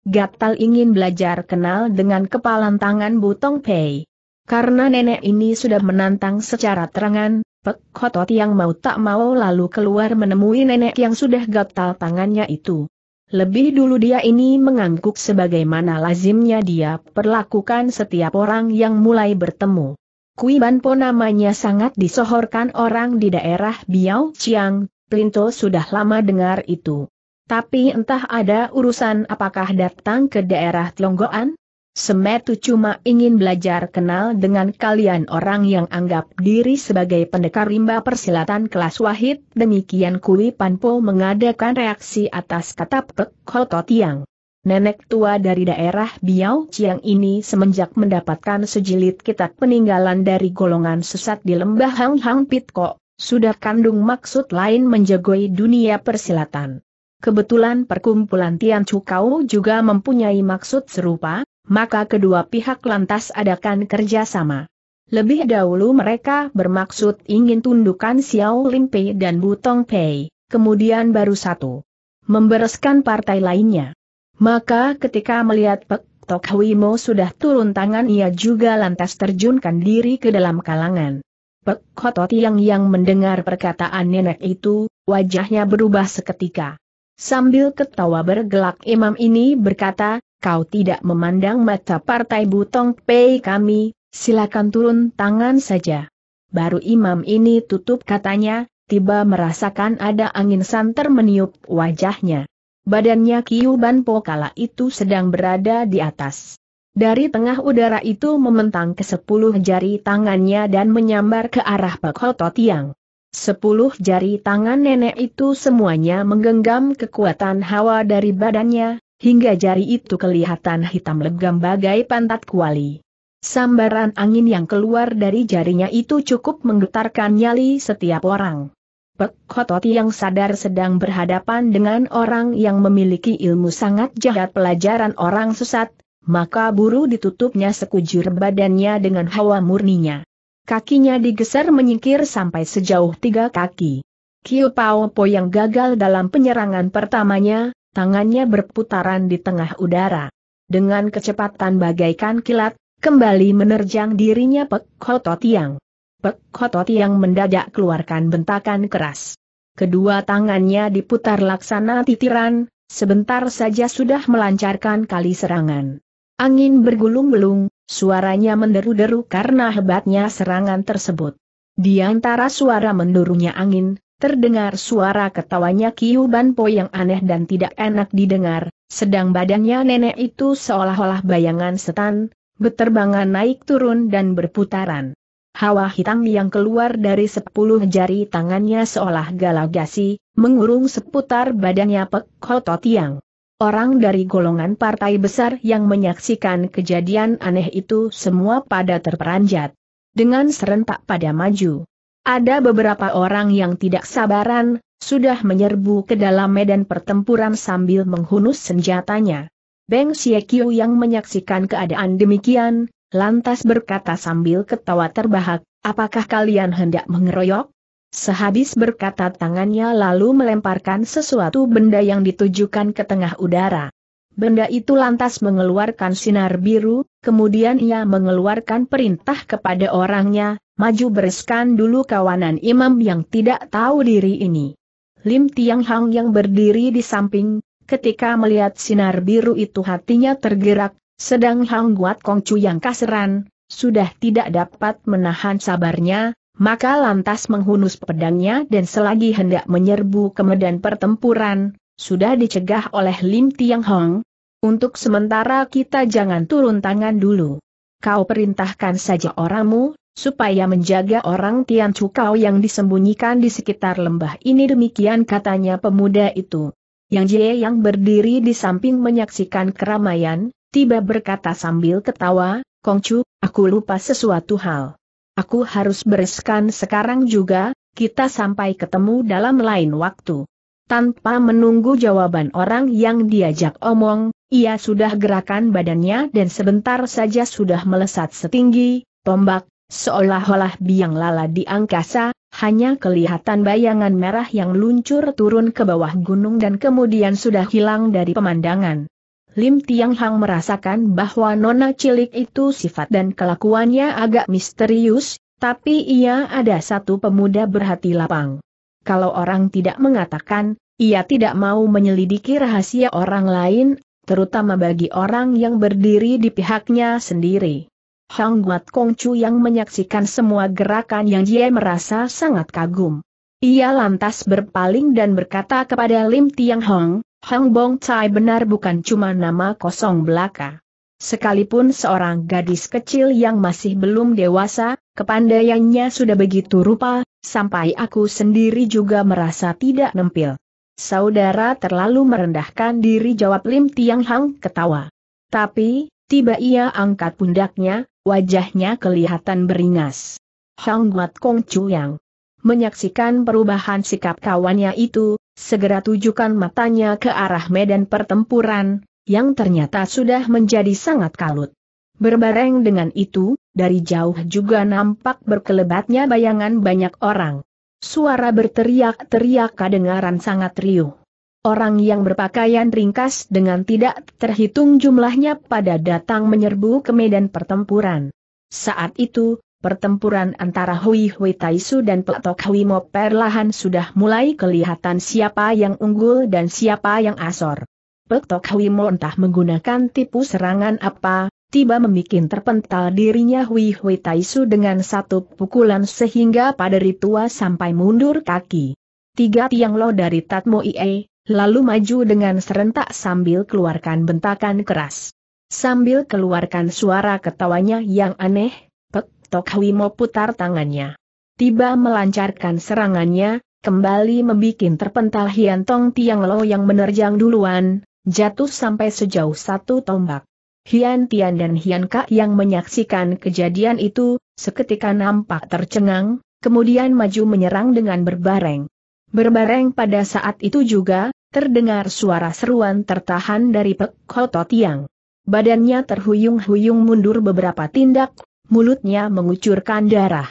Gatal ingin belajar kenal dengan kepalan tangan Butong Pei. Karena nenek ini sudah menantang secara terangan, Pek Kotot yang mau tak mau lalu keluar menemui nenek yang sudah gatal tangannya itu. Lebih dulu dia ini mengangguk sebagaimana lazimnya dia perlakukan setiap orang yang mulai bertemu. Kui Banpo namanya sangat disohorkan orang di daerah Biao Chiang, Plinto sudah lama dengar itu. Tapi entah ada urusan apakah datang ke daerah Tlonggoan? Semetu cuma ingin belajar kenal dengan kalian orang yang anggap diri sebagai pendekar rimba persilatan kelas wahid, demikian Kui Panpo mengadakan reaksi atas kata Pek Hoto Tiang. Nenek tua dari daerah Biau Ciang ini semenjak mendapatkan sejilid kitab peninggalan dari golongan sesat di lembah Hang Hang Pitko, sudah kandung maksud lain menjagoi dunia persilatan kebetulan perkumpulan Tian Kau juga mempunyai maksud serupa, maka kedua pihak lantas adakan kerjasama. Lebih dahulu mereka bermaksud ingin tundukkan Xiao Pei dan Butong Pei, kemudian baru satu. Membereskan partai lainnya. Maka ketika melihat Pek Tok Mo sudah turun tangan ia juga lantas terjunkan diri ke dalam kalangan. Pek Hotot yang yang mendengar perkataan nenek itu, wajahnya berubah seketika. Sambil ketawa bergelak imam ini berkata, kau tidak memandang mata partai butong pei kami, silakan turun tangan saja. Baru imam ini tutup katanya, tiba merasakan ada angin santer meniup wajahnya. Badannya Kiuban Po kala itu sedang berada di atas. Dari tengah udara itu mementang ke sepuluh jari tangannya dan menyambar ke arah Pak Hoto Tiang. Sepuluh jari tangan nenek itu semuanya menggenggam kekuatan hawa dari badannya, hingga jari itu kelihatan hitam legam bagai pantat kuali. Sambaran angin yang keluar dari jarinya itu cukup menggetarkan nyali setiap orang. Pekototi yang sadar sedang berhadapan dengan orang yang memiliki ilmu sangat jahat pelajaran orang sesat, maka buru ditutupnya sekujur badannya dengan hawa murninya. Kakinya digeser menyingkir sampai sejauh tiga kaki. Kiu Pao Po yang gagal dalam penyerangan pertamanya, tangannya berputaran di tengah udara. Dengan kecepatan bagaikan kilat, kembali menerjang dirinya Pek Koto Tiang. Pek Koto Tiang mendadak keluarkan bentakan keras. Kedua tangannya diputar laksana titiran, sebentar saja sudah melancarkan kali serangan. Angin bergulung-gulung, suaranya menderu-deru karena hebatnya serangan tersebut. Di antara suara mendurunya angin, terdengar suara ketawanya Kiu Banpo yang aneh dan tidak enak didengar, sedang badannya nenek itu seolah-olah bayangan setan, beterbangan naik turun dan berputaran. Hawa hitam yang keluar dari sepuluh jari tangannya seolah galagasi, mengurung seputar badannya Pek tiang. Orang dari golongan partai besar yang menyaksikan kejadian aneh itu semua pada terperanjat. Dengan serentak pada maju. Ada beberapa orang yang tidak sabaran, sudah menyerbu ke dalam medan pertempuran sambil menghunus senjatanya. Beng Siekio yang menyaksikan keadaan demikian, lantas berkata sambil ketawa terbahak, apakah kalian hendak mengeroyok? Sehabis berkata tangannya lalu melemparkan sesuatu benda yang ditujukan ke tengah udara. Benda itu lantas mengeluarkan sinar biru, kemudian ia mengeluarkan perintah kepada orangnya, maju bereskan dulu kawanan imam yang tidak tahu diri ini. Lim Tiang Hang yang berdiri di samping, ketika melihat sinar biru itu hatinya tergerak, sedang Hang Guat Kongcu yang kasaran, sudah tidak dapat menahan sabarnya, maka lantas menghunus pedangnya dan selagi hendak menyerbu ke medan pertempuran, sudah dicegah oleh Lim Tiang Hong. Untuk sementara kita jangan turun tangan dulu. Kau perintahkan saja orangmu, supaya menjaga orang Tian Chu kau yang disembunyikan di sekitar lembah ini demikian katanya pemuda itu. Yang Jie yang berdiri di samping menyaksikan keramaian, tiba berkata sambil ketawa, Kongcu, aku lupa sesuatu hal. Aku harus bereskan sekarang juga, kita sampai ketemu dalam lain waktu. Tanpa menunggu jawaban orang yang diajak omong, ia sudah gerakan badannya dan sebentar saja sudah melesat setinggi, tombak, seolah-olah biang lala di angkasa, hanya kelihatan bayangan merah yang luncur turun ke bawah gunung dan kemudian sudah hilang dari pemandangan. Lim Tiang Hang merasakan bahwa nona cilik itu sifat dan kelakuannya agak misterius, tapi ia ada satu pemuda berhati lapang. Kalau orang tidak mengatakan, ia tidak mau menyelidiki rahasia orang lain, terutama bagi orang yang berdiri di pihaknya sendiri. Hang Guat Chu yang menyaksikan semua gerakan yang dia merasa sangat kagum. Ia lantas berpaling dan berkata kepada Lim Tiang Hong, Hang Bong Tai benar bukan cuma nama kosong belaka. Sekalipun seorang gadis kecil yang masih belum dewasa, kepandaiannya sudah begitu rupa, sampai aku sendiri juga merasa tidak nempil. Saudara terlalu merendahkan diri jawab Lim Tiang Hang ketawa. Tapi, tiba ia angkat pundaknya, wajahnya kelihatan beringas. Hang Guat Kong Chu yang menyaksikan perubahan sikap kawannya itu, segera tujukan matanya ke arah medan pertempuran, yang ternyata sudah menjadi sangat kalut. Berbareng dengan itu, dari jauh juga nampak berkelebatnya bayangan banyak orang. Suara berteriak-teriak kedengaran sangat riuh. Orang yang berpakaian ringkas dengan tidak terhitung jumlahnya pada datang menyerbu ke medan pertempuran. Saat itu, pertempuran antara Hui Hui Taisu dan Petok Hui Mo perlahan sudah mulai kelihatan siapa yang unggul dan siapa yang asor. Petok Hui Mo entah menggunakan tipu serangan apa, tiba memikin terpental dirinya Hui Hui Taisu dengan satu pukulan sehingga pada ritua sampai mundur kaki. Tiga tiang lo dari Tatmo Ie, lalu maju dengan serentak sambil keluarkan bentakan keras. Sambil keluarkan suara ketawanya yang aneh, Tok Hui Mo putar tangannya. Tiba melancarkan serangannya, kembali membuat terpental Hian Tong Tiang Lo yang menerjang duluan, jatuh sampai sejauh satu tombak. Hian Tian dan Hian Kak yang menyaksikan kejadian itu, seketika nampak tercengang, kemudian maju menyerang dengan berbareng. Berbareng pada saat itu juga, terdengar suara seruan tertahan dari Pek Koto Tiang. Badannya terhuyung-huyung mundur beberapa tindak, mulutnya mengucurkan darah.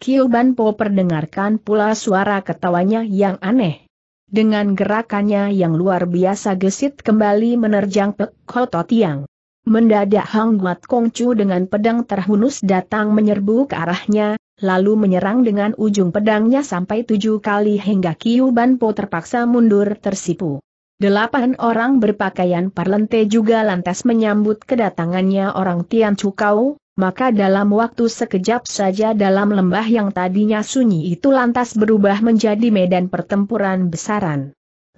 Kioban Po perdengarkan pula suara ketawanya yang aneh. Dengan gerakannya yang luar biasa gesit kembali menerjang Pek Hoto Tiang. Mendadak Hang Guat Kongcu dengan pedang terhunus datang menyerbu ke arahnya, lalu menyerang dengan ujung pedangnya sampai tujuh kali hingga Kioban Po terpaksa mundur tersipu. Delapan orang berpakaian parlente juga lantas menyambut kedatangannya orang Tian Chu Kau maka dalam waktu sekejap saja dalam lembah yang tadinya sunyi itu lantas berubah menjadi medan pertempuran besaran.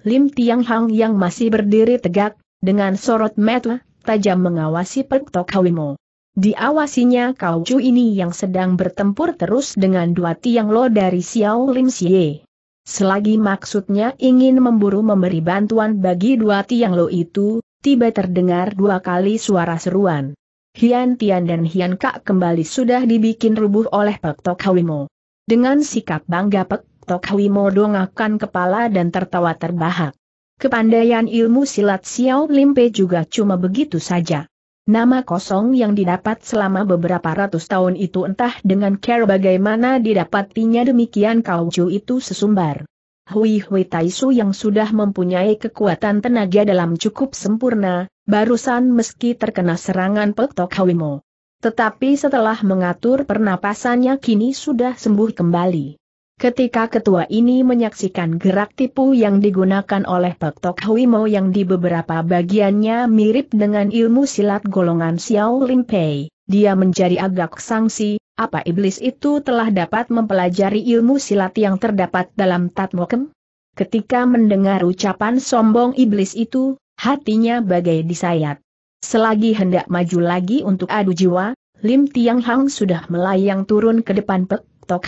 Lim Tiang Hang yang masih berdiri tegak, dengan sorot mata, tajam mengawasi Pektok Hawimo. Diawasinya Kau Chu ini yang sedang bertempur terus dengan dua tiang lo dari Xiao Lim Xie. Selagi maksudnya ingin memburu memberi bantuan bagi dua tiang lo itu, tiba terdengar dua kali suara seruan. Hian Tian dan Hian Kak kembali sudah dibikin rubuh oleh Pek Tok Hwimo. Dengan sikap bangga Pek Tok Hwimo dongakkan kepala dan tertawa terbahak. Kepandaian ilmu silat Xiao Limpe juga cuma begitu saja. Nama kosong yang didapat selama beberapa ratus tahun itu entah dengan care bagaimana didapatinya demikian cu itu sesumbar. Hui Hui Taisu yang sudah mempunyai kekuatan tenaga dalam cukup sempurna, barusan meski terkena serangan petok Mo, Tetapi setelah mengatur pernapasannya kini sudah sembuh kembali. Ketika ketua ini menyaksikan gerak tipu yang digunakan oleh Hui Mo yang di beberapa bagiannya mirip dengan ilmu silat golongan Xiao Lim Pei, dia menjadi agak sangsi, apa iblis itu telah dapat mempelajari ilmu silat yang terdapat dalam Tatmokem? Ketika mendengar ucapan sombong iblis itu, hatinya bagai disayat. Selagi hendak maju lagi untuk adu jiwa, Lim Tiang Hang sudah melayang turun ke depan Pek Tok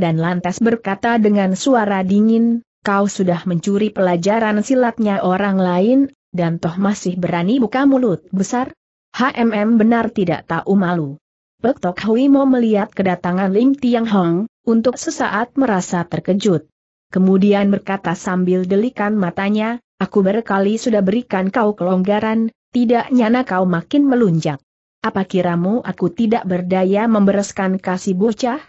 dan lantas berkata dengan suara dingin, kau sudah mencuri pelajaran silatnya orang lain, dan toh masih berani buka mulut besar? HMM benar tidak tahu malu. Pek Tok Hui Mo melihat kedatangan Lim Tiang Hong, untuk sesaat merasa terkejut. Kemudian berkata sambil delikan matanya, aku berkali sudah berikan kau kelonggaran, tidak nyana kau makin melunjak. Apa kiramu aku tidak berdaya membereskan kasih bocah?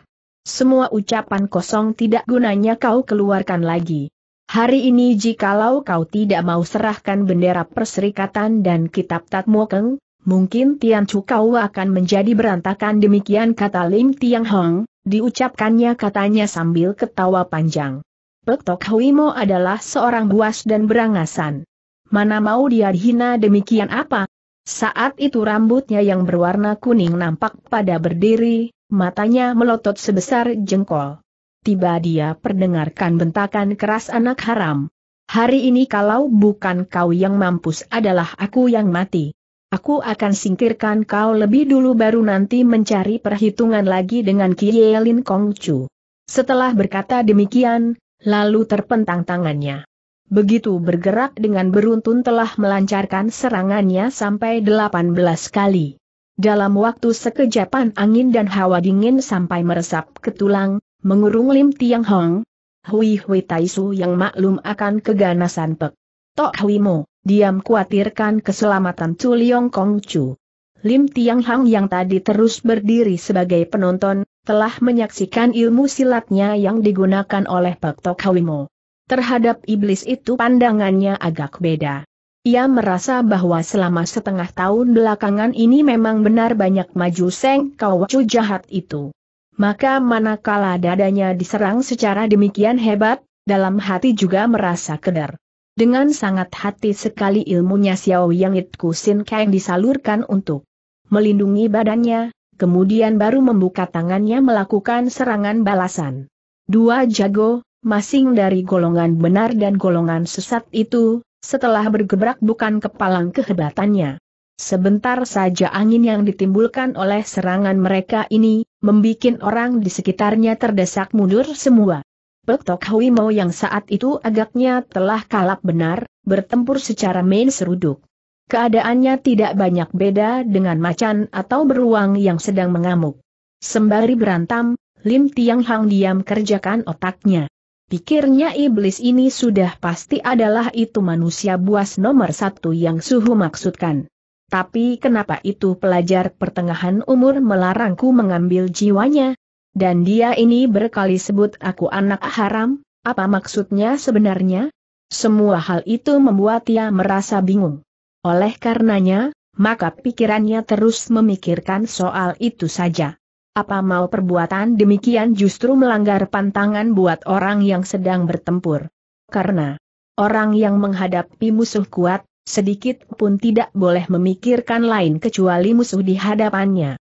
Semua ucapan kosong tidak gunanya kau keluarkan lagi. Hari ini jikalau kau tidak mau serahkan bendera perserikatan dan kitab Tatmokeng, mungkin Tian Chu kau akan menjadi berantakan demikian kata Lim Tiang Hong, diucapkannya katanya sambil ketawa panjang. Pek Tok Huimo adalah seorang buas dan berangasan. Mana mau dia hina demikian apa? Saat itu rambutnya yang berwarna kuning nampak pada berdiri, matanya melotot sebesar jengkol. Tiba dia perdengarkan bentakan keras anak haram. Hari ini kalau bukan kau yang mampus adalah aku yang mati. Aku akan singkirkan kau lebih dulu baru nanti mencari perhitungan lagi dengan Kong Kongcu. Setelah berkata demikian, lalu terpentang tangannya. Begitu bergerak dengan beruntun telah melancarkan serangannya sampai 18 kali. Dalam waktu sekejapan angin dan hawa dingin sampai meresap ke tulang, mengurung Lim Tiang Hong, Hui Hui Taisu yang maklum akan keganasan Pek. Tok Hui Mo. Diam kuatirkan keselamatan Chu Liong Kong Chu. Lim Tiang Hang yang tadi terus berdiri sebagai penonton, telah menyaksikan ilmu silatnya yang digunakan oleh Pak Tok Hawimo. Terhadap iblis itu pandangannya agak beda. Ia merasa bahwa selama setengah tahun belakangan ini memang benar banyak maju Seng Kawacu jahat itu. Maka manakala dadanya diserang secara demikian hebat, dalam hati juga merasa kedar. Dengan sangat hati sekali ilmunya Xiao Yang It Kusin Kang disalurkan untuk melindungi badannya, kemudian baru membuka tangannya melakukan serangan balasan. Dua jago, masing dari golongan benar dan golongan sesat itu, setelah bergebrak bukan kepalang kehebatannya. Sebentar saja angin yang ditimbulkan oleh serangan mereka ini, membuat orang di sekitarnya terdesak mundur semua hui Huimo yang saat itu agaknya telah kalap benar, bertempur secara main seruduk. Keadaannya tidak banyak beda dengan macan atau beruang yang sedang mengamuk. Sembari berantam, Lim Tiang Hang diam kerjakan otaknya. Pikirnya iblis ini sudah pasti adalah itu manusia buas nomor satu yang suhu maksudkan. Tapi kenapa itu pelajar pertengahan umur melarangku mengambil jiwanya? Dan dia ini berkali sebut aku anak haram, apa maksudnya sebenarnya? Semua hal itu membuat ia merasa bingung. Oleh karenanya, maka pikirannya terus memikirkan soal itu saja. Apa mau perbuatan demikian justru melanggar pantangan buat orang yang sedang bertempur. Karena orang yang menghadapi musuh kuat, sedikit pun tidak boleh memikirkan lain kecuali musuh di hadapannya.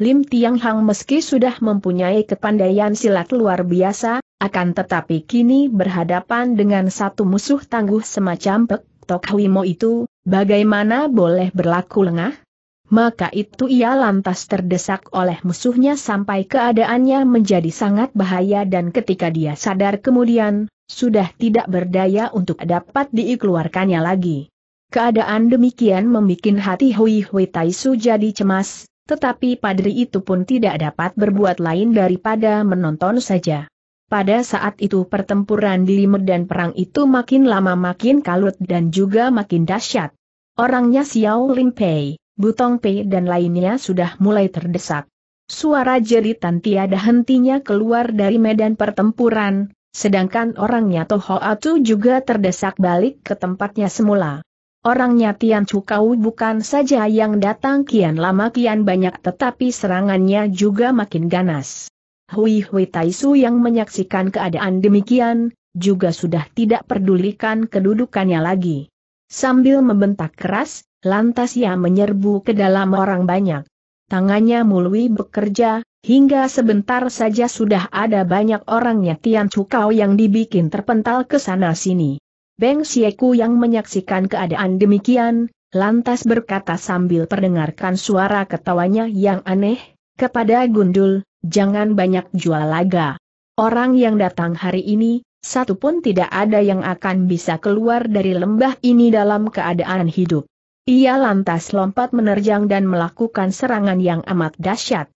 Lim Tiang Hang meski sudah mempunyai kepandaian silat luar biasa, akan tetapi kini berhadapan dengan satu musuh tangguh semacam Pek Tok Mo itu, bagaimana boleh berlaku lengah? Maka itu ia lantas terdesak oleh musuhnya sampai keadaannya menjadi sangat bahaya dan ketika dia sadar kemudian, sudah tidak berdaya untuk dapat dikeluarkannya lagi. Keadaan demikian membuat hati Hui Hui Taisu jadi cemas, tetapi padri itu pun tidak dapat berbuat lain daripada menonton saja. Pada saat itu pertempuran di dan perang itu makin lama makin kalut dan juga makin dahsyat. Orangnya Xiao Lim Pei, Butong Pei dan lainnya sudah mulai terdesak. Suara jeritan tiada hentinya keluar dari medan pertempuran, sedangkan orangnya Toho Atu juga terdesak balik ke tempatnya semula. Orangnya Tian cukau bukan saja yang datang kian lama kian banyak tetapi serangannya juga makin ganas. Hui Hui Taisu yang menyaksikan keadaan demikian, juga sudah tidak pedulikan kedudukannya lagi. Sambil membentak keras, lantas ia menyerbu ke dalam orang banyak. Tangannya mulai bekerja, hingga sebentar saja sudah ada banyak orangnya Tian cukau yang dibikin terpental ke sana sini. Beng Sieku yang menyaksikan keadaan demikian, lantas berkata sambil perdengarkan suara ketawanya yang aneh, kepada Gundul, jangan banyak jual laga. Orang yang datang hari ini, satu pun tidak ada yang akan bisa keluar dari lembah ini dalam keadaan hidup. Ia lantas lompat menerjang dan melakukan serangan yang amat dahsyat.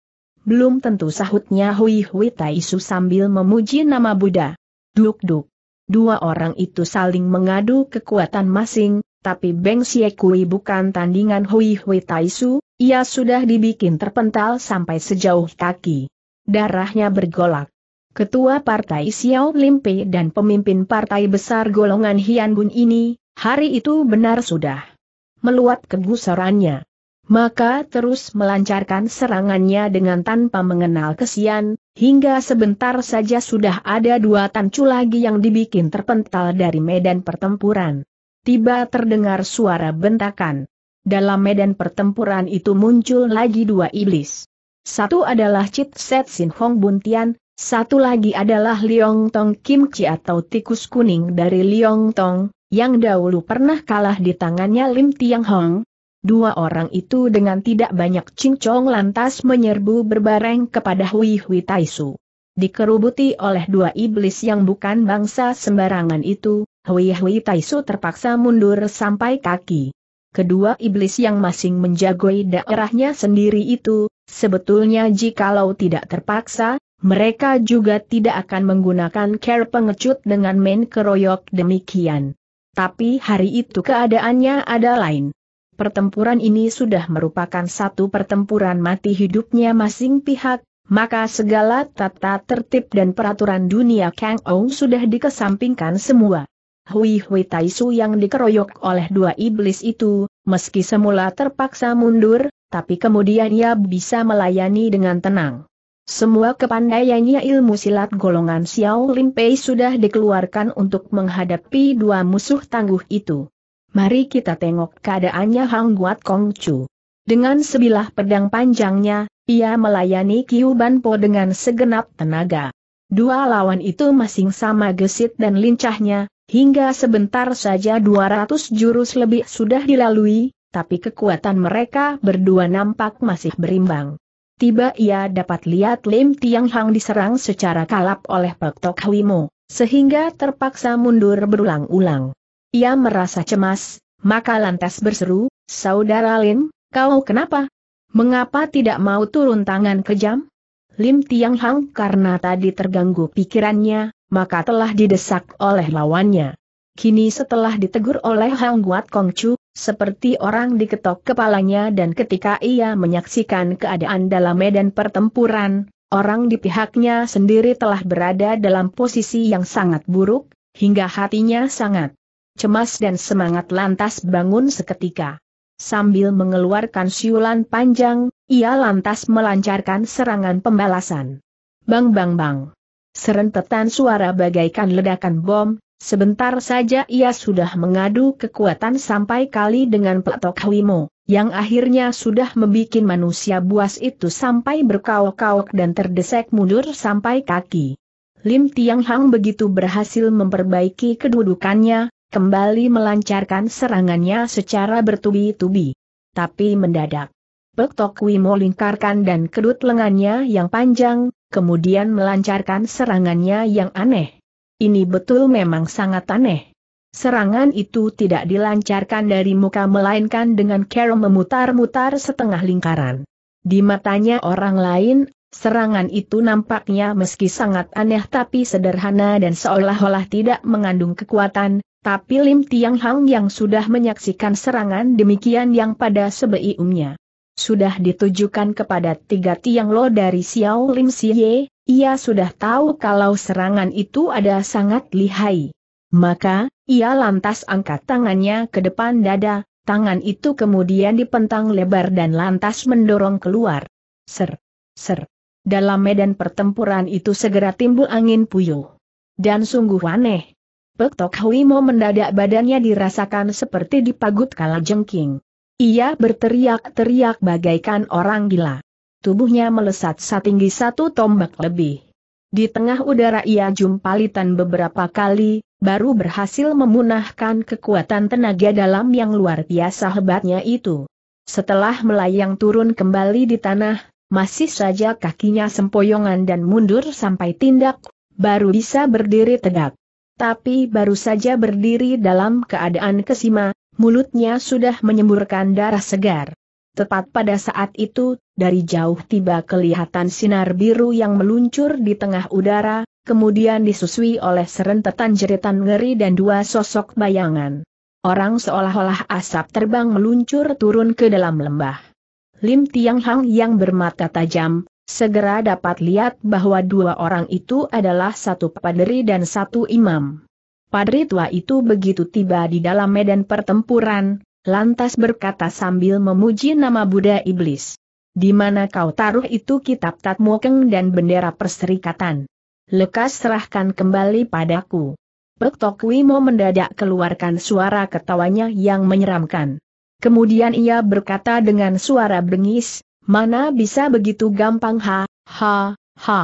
Belum tentu sahutnya Hui Hui Taisu sambil memuji nama Buddha. Duk-duk. Dua orang itu saling mengadu kekuatan masing, tapi Beng Xie Kui bukan tandingan Hui Hui Taisu, ia sudah dibikin terpental sampai sejauh kaki. Darahnya bergolak. Ketua Partai Xiao Limpe dan pemimpin partai besar golongan Hian Bun ini, hari itu benar sudah meluap kegusarannya maka terus melancarkan serangannya dengan tanpa mengenal kesian, hingga sebentar saja sudah ada dua tancu lagi yang dibikin terpental dari medan pertempuran. Tiba terdengar suara bentakan. Dalam medan pertempuran itu muncul lagi dua iblis. Satu adalah Chit Set Sin Hong Buntian, satu lagi adalah Liong Tong Kim Chi atau tikus kuning dari Liong Tong, yang dahulu pernah kalah di tangannya Lim Tiang Hong, Dua orang itu dengan tidak banyak cincong lantas menyerbu berbareng kepada Hui Hui Taisu. Dikerubuti oleh dua iblis yang bukan bangsa sembarangan itu, Hui Hui Taisu terpaksa mundur sampai kaki. Kedua iblis yang masing menjagoi daerahnya sendiri itu, sebetulnya jikalau tidak terpaksa, mereka juga tidak akan menggunakan care pengecut dengan main keroyok demikian. Tapi hari itu keadaannya ada lain pertempuran ini sudah merupakan satu pertempuran mati hidupnya masing pihak, maka segala tata tertib dan peraturan dunia Kang Ong sudah dikesampingkan semua. Hui Hui Taisu yang dikeroyok oleh dua iblis itu, meski semula terpaksa mundur, tapi kemudian ia bisa melayani dengan tenang. Semua kepandaiannya ilmu silat golongan Xiao Lin Pei sudah dikeluarkan untuk menghadapi dua musuh tangguh itu. Mari kita tengok keadaannya Hang Guat Kong Chu. Dengan sebilah pedang panjangnya, ia melayani Kiu Ban Po dengan segenap tenaga. Dua lawan itu masing sama gesit dan lincahnya, hingga sebentar saja 200 jurus lebih sudah dilalui, tapi kekuatan mereka berdua nampak masih berimbang. Tiba ia dapat lihat Lim Tiang Hang diserang secara kalap oleh Pek Tok Hwimo, sehingga terpaksa mundur berulang-ulang. Ia merasa cemas, maka lantas berseru, Saudara Lin, kau kenapa? Mengapa tidak mau turun tangan kejam? Lim Tiang Hang karena tadi terganggu pikirannya, maka telah didesak oleh lawannya. Kini setelah ditegur oleh Hang Guat Kong Chu, seperti orang diketok kepalanya dan ketika ia menyaksikan keadaan dalam medan pertempuran, orang di pihaknya sendiri telah berada dalam posisi yang sangat buruk, hingga hatinya sangat cemas dan semangat lantas bangun seketika. Sambil mengeluarkan siulan panjang, ia lantas melancarkan serangan pembalasan. Bang bang bang. Serentetan suara bagaikan ledakan bom, sebentar saja ia sudah mengadu kekuatan sampai kali dengan pelatok Hwimo, yang akhirnya sudah membuat manusia buas itu sampai berkaok-kaok dan terdesek mundur sampai kaki. Lim Tiang Hang begitu berhasil memperbaiki kedudukannya, kembali melancarkan serangannya secara bertubi-tubi. Tapi mendadak, Pek Tok Wimo lingkarkan dan kedut lengannya yang panjang, kemudian melancarkan serangannya yang aneh. Ini betul memang sangat aneh. Serangan itu tidak dilancarkan dari muka melainkan dengan cara memutar-mutar setengah lingkaran. Di matanya orang lain, serangan itu nampaknya meski sangat aneh tapi sederhana dan seolah-olah tidak mengandung kekuatan, tapi Lim Tiang Hang yang sudah menyaksikan serangan demikian yang pada sebelumnya sudah ditujukan kepada tiga tiang lo dari Xiao Lim Siye, ia sudah tahu kalau serangan itu ada sangat lihai. Maka, ia lantas angkat tangannya ke depan dada, tangan itu kemudian dipentang lebar dan lantas mendorong keluar. Ser, ser. Dalam medan pertempuran itu segera timbul angin puyuh. Dan sungguh aneh, Pek Tok Huimo mendadak badannya dirasakan seperti dipagut kala jengking. Ia berteriak-teriak bagaikan orang gila. Tubuhnya melesat setinggi satu tombak lebih. Di tengah udara ia jumpalitan beberapa kali, baru berhasil memunahkan kekuatan tenaga dalam yang luar biasa hebatnya itu. Setelah melayang turun kembali di tanah, masih saja kakinya sempoyongan dan mundur sampai tindak, baru bisa berdiri tegak tapi baru saja berdiri dalam keadaan kesima, mulutnya sudah menyemburkan darah segar. Tepat pada saat itu, dari jauh tiba kelihatan sinar biru yang meluncur di tengah udara, kemudian disusui oleh serentetan jeritan ngeri dan dua sosok bayangan. Orang seolah-olah asap terbang meluncur turun ke dalam lembah. Lim Tiang Hang yang bermata tajam, segera dapat lihat bahwa dua orang itu adalah satu padri dan satu imam. Padri tua itu begitu tiba di dalam medan pertempuran, lantas berkata sambil memuji nama Buddha Iblis. Di mana kau taruh itu kitab Tatmokeng dan bendera perserikatan? Lekas serahkan kembali padaku. Pek Wimo mendadak keluarkan suara ketawanya yang menyeramkan. Kemudian ia berkata dengan suara bengis, Mana bisa begitu gampang ha, ha, ha.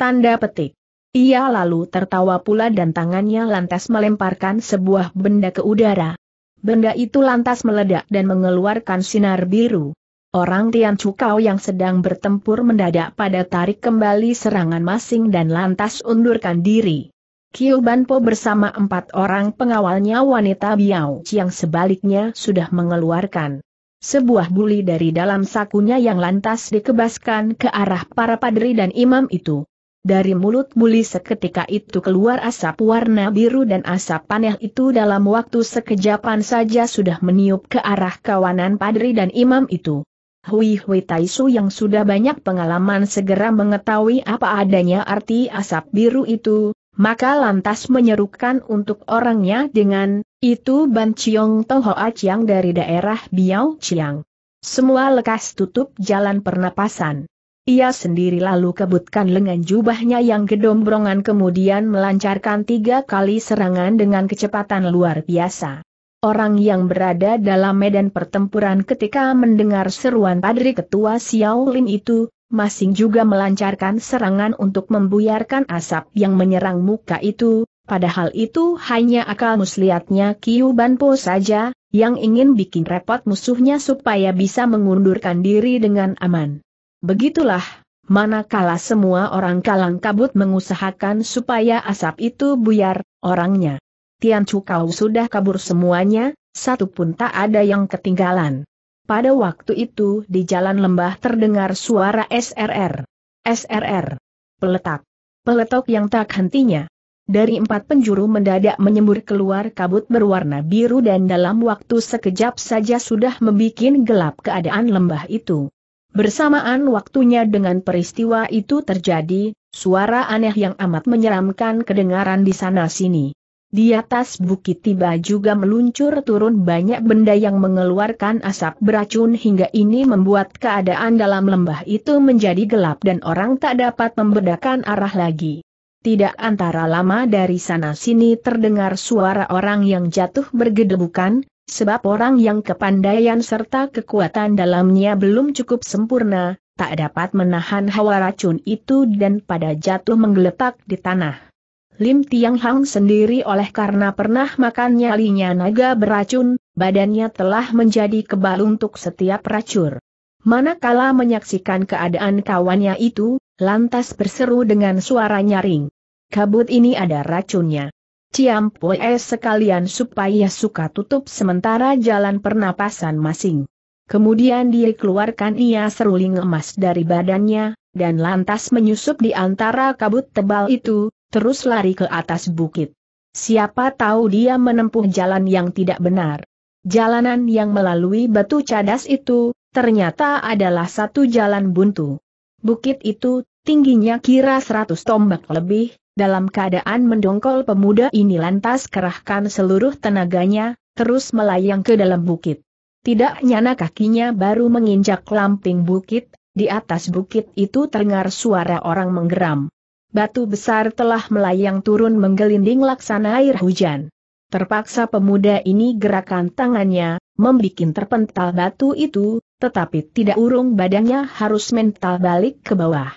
Tanda petik. Ia lalu tertawa pula dan tangannya lantas melemparkan sebuah benda ke udara. Benda itu lantas meledak dan mengeluarkan sinar biru. Orang Tian Cukau yang sedang bertempur mendadak pada tarik kembali serangan masing dan lantas undurkan diri. Kiu Banpo bersama empat orang pengawalnya wanita Biao yang sebaliknya sudah mengeluarkan sebuah buli dari dalam sakunya yang lantas dikebaskan ke arah para padri dan imam itu. Dari mulut buli seketika itu keluar asap warna biru dan asap panel itu dalam waktu sekejapan saja sudah meniup ke arah kawanan padri dan imam itu. Hui Hui Taisu yang sudah banyak pengalaman segera mengetahui apa adanya arti asap biru itu, maka lantas menyerukan untuk orangnya dengan, itu Ban Chiong Toho Aciang dari daerah Biao Chiang. Semua lekas tutup jalan pernapasan. Ia sendiri lalu kebutkan lengan jubahnya yang gedombrongan kemudian melancarkan tiga kali serangan dengan kecepatan luar biasa. Orang yang berada dalam medan pertempuran ketika mendengar seruan Padri Ketua xiao lin itu, Masing juga melancarkan serangan untuk membuyarkan asap yang menyerang muka itu, padahal itu hanya akal muslihatnya Kiu Banpo saja, yang ingin bikin repot musuhnya supaya bisa mengundurkan diri dengan aman. Begitulah, manakala semua orang kalang kabut mengusahakan supaya asap itu buyar, orangnya. Tian Chu Kau sudah kabur semuanya, satu pun tak ada yang ketinggalan. Pada waktu itu di jalan lembah terdengar suara SRR. SRR. Peletak. Peletok yang tak hentinya. Dari empat penjuru mendadak menyembur keluar kabut berwarna biru dan dalam waktu sekejap saja sudah membuat gelap keadaan lembah itu. Bersamaan waktunya dengan peristiwa itu terjadi, suara aneh yang amat menyeramkan kedengaran di sana-sini. Di atas bukit tiba juga meluncur turun banyak benda yang mengeluarkan asap beracun hingga ini membuat keadaan dalam lembah itu menjadi gelap dan orang tak dapat membedakan arah lagi. Tidak antara lama dari sana-sini terdengar suara orang yang jatuh bergedebukan, sebab orang yang kepandaian serta kekuatan dalamnya belum cukup sempurna, tak dapat menahan hawa racun itu dan pada jatuh menggeletak di tanah. Lim Tiang Hang sendiri oleh karena pernah makan nyalinya naga beracun, badannya telah menjadi kebal untuk setiap racun. Manakala menyaksikan keadaan kawannya itu, lantas berseru dengan suara nyaring. Kabut ini ada racunnya. Ciam poe sekalian supaya suka tutup sementara jalan pernapasan masing. Kemudian dikeluarkan ia seruling emas dari badannya, dan lantas menyusup di antara kabut tebal itu, terus lari ke atas bukit. Siapa tahu dia menempuh jalan yang tidak benar. Jalanan yang melalui batu cadas itu, ternyata adalah satu jalan buntu. Bukit itu, tingginya kira 100 tombak lebih, dalam keadaan mendongkol pemuda ini lantas kerahkan seluruh tenaganya, terus melayang ke dalam bukit. Tidak nyana kakinya baru menginjak lamping bukit, di atas bukit itu terdengar suara orang menggeram. Batu besar telah melayang turun menggelinding laksana air hujan. Terpaksa pemuda ini gerakan tangannya, membikin terpental batu itu, tetapi tidak urung badannya harus mental balik ke bawah.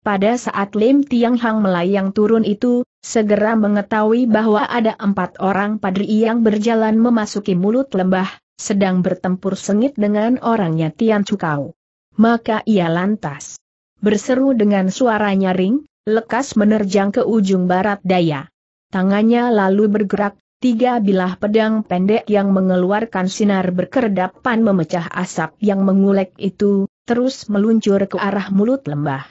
Pada saat Lim Tiang Hang melayang turun itu, segera mengetahui bahwa ada empat orang padri yang berjalan memasuki mulut lembah, sedang bertempur sengit dengan orangnya Tian Cukau maka ia lantas berseru dengan suara nyaring, lekas menerjang ke ujung barat daya. Tangannya lalu bergerak, tiga bilah pedang pendek yang mengeluarkan sinar berkerdapan memecah asap yang mengulek itu, terus meluncur ke arah mulut lembah.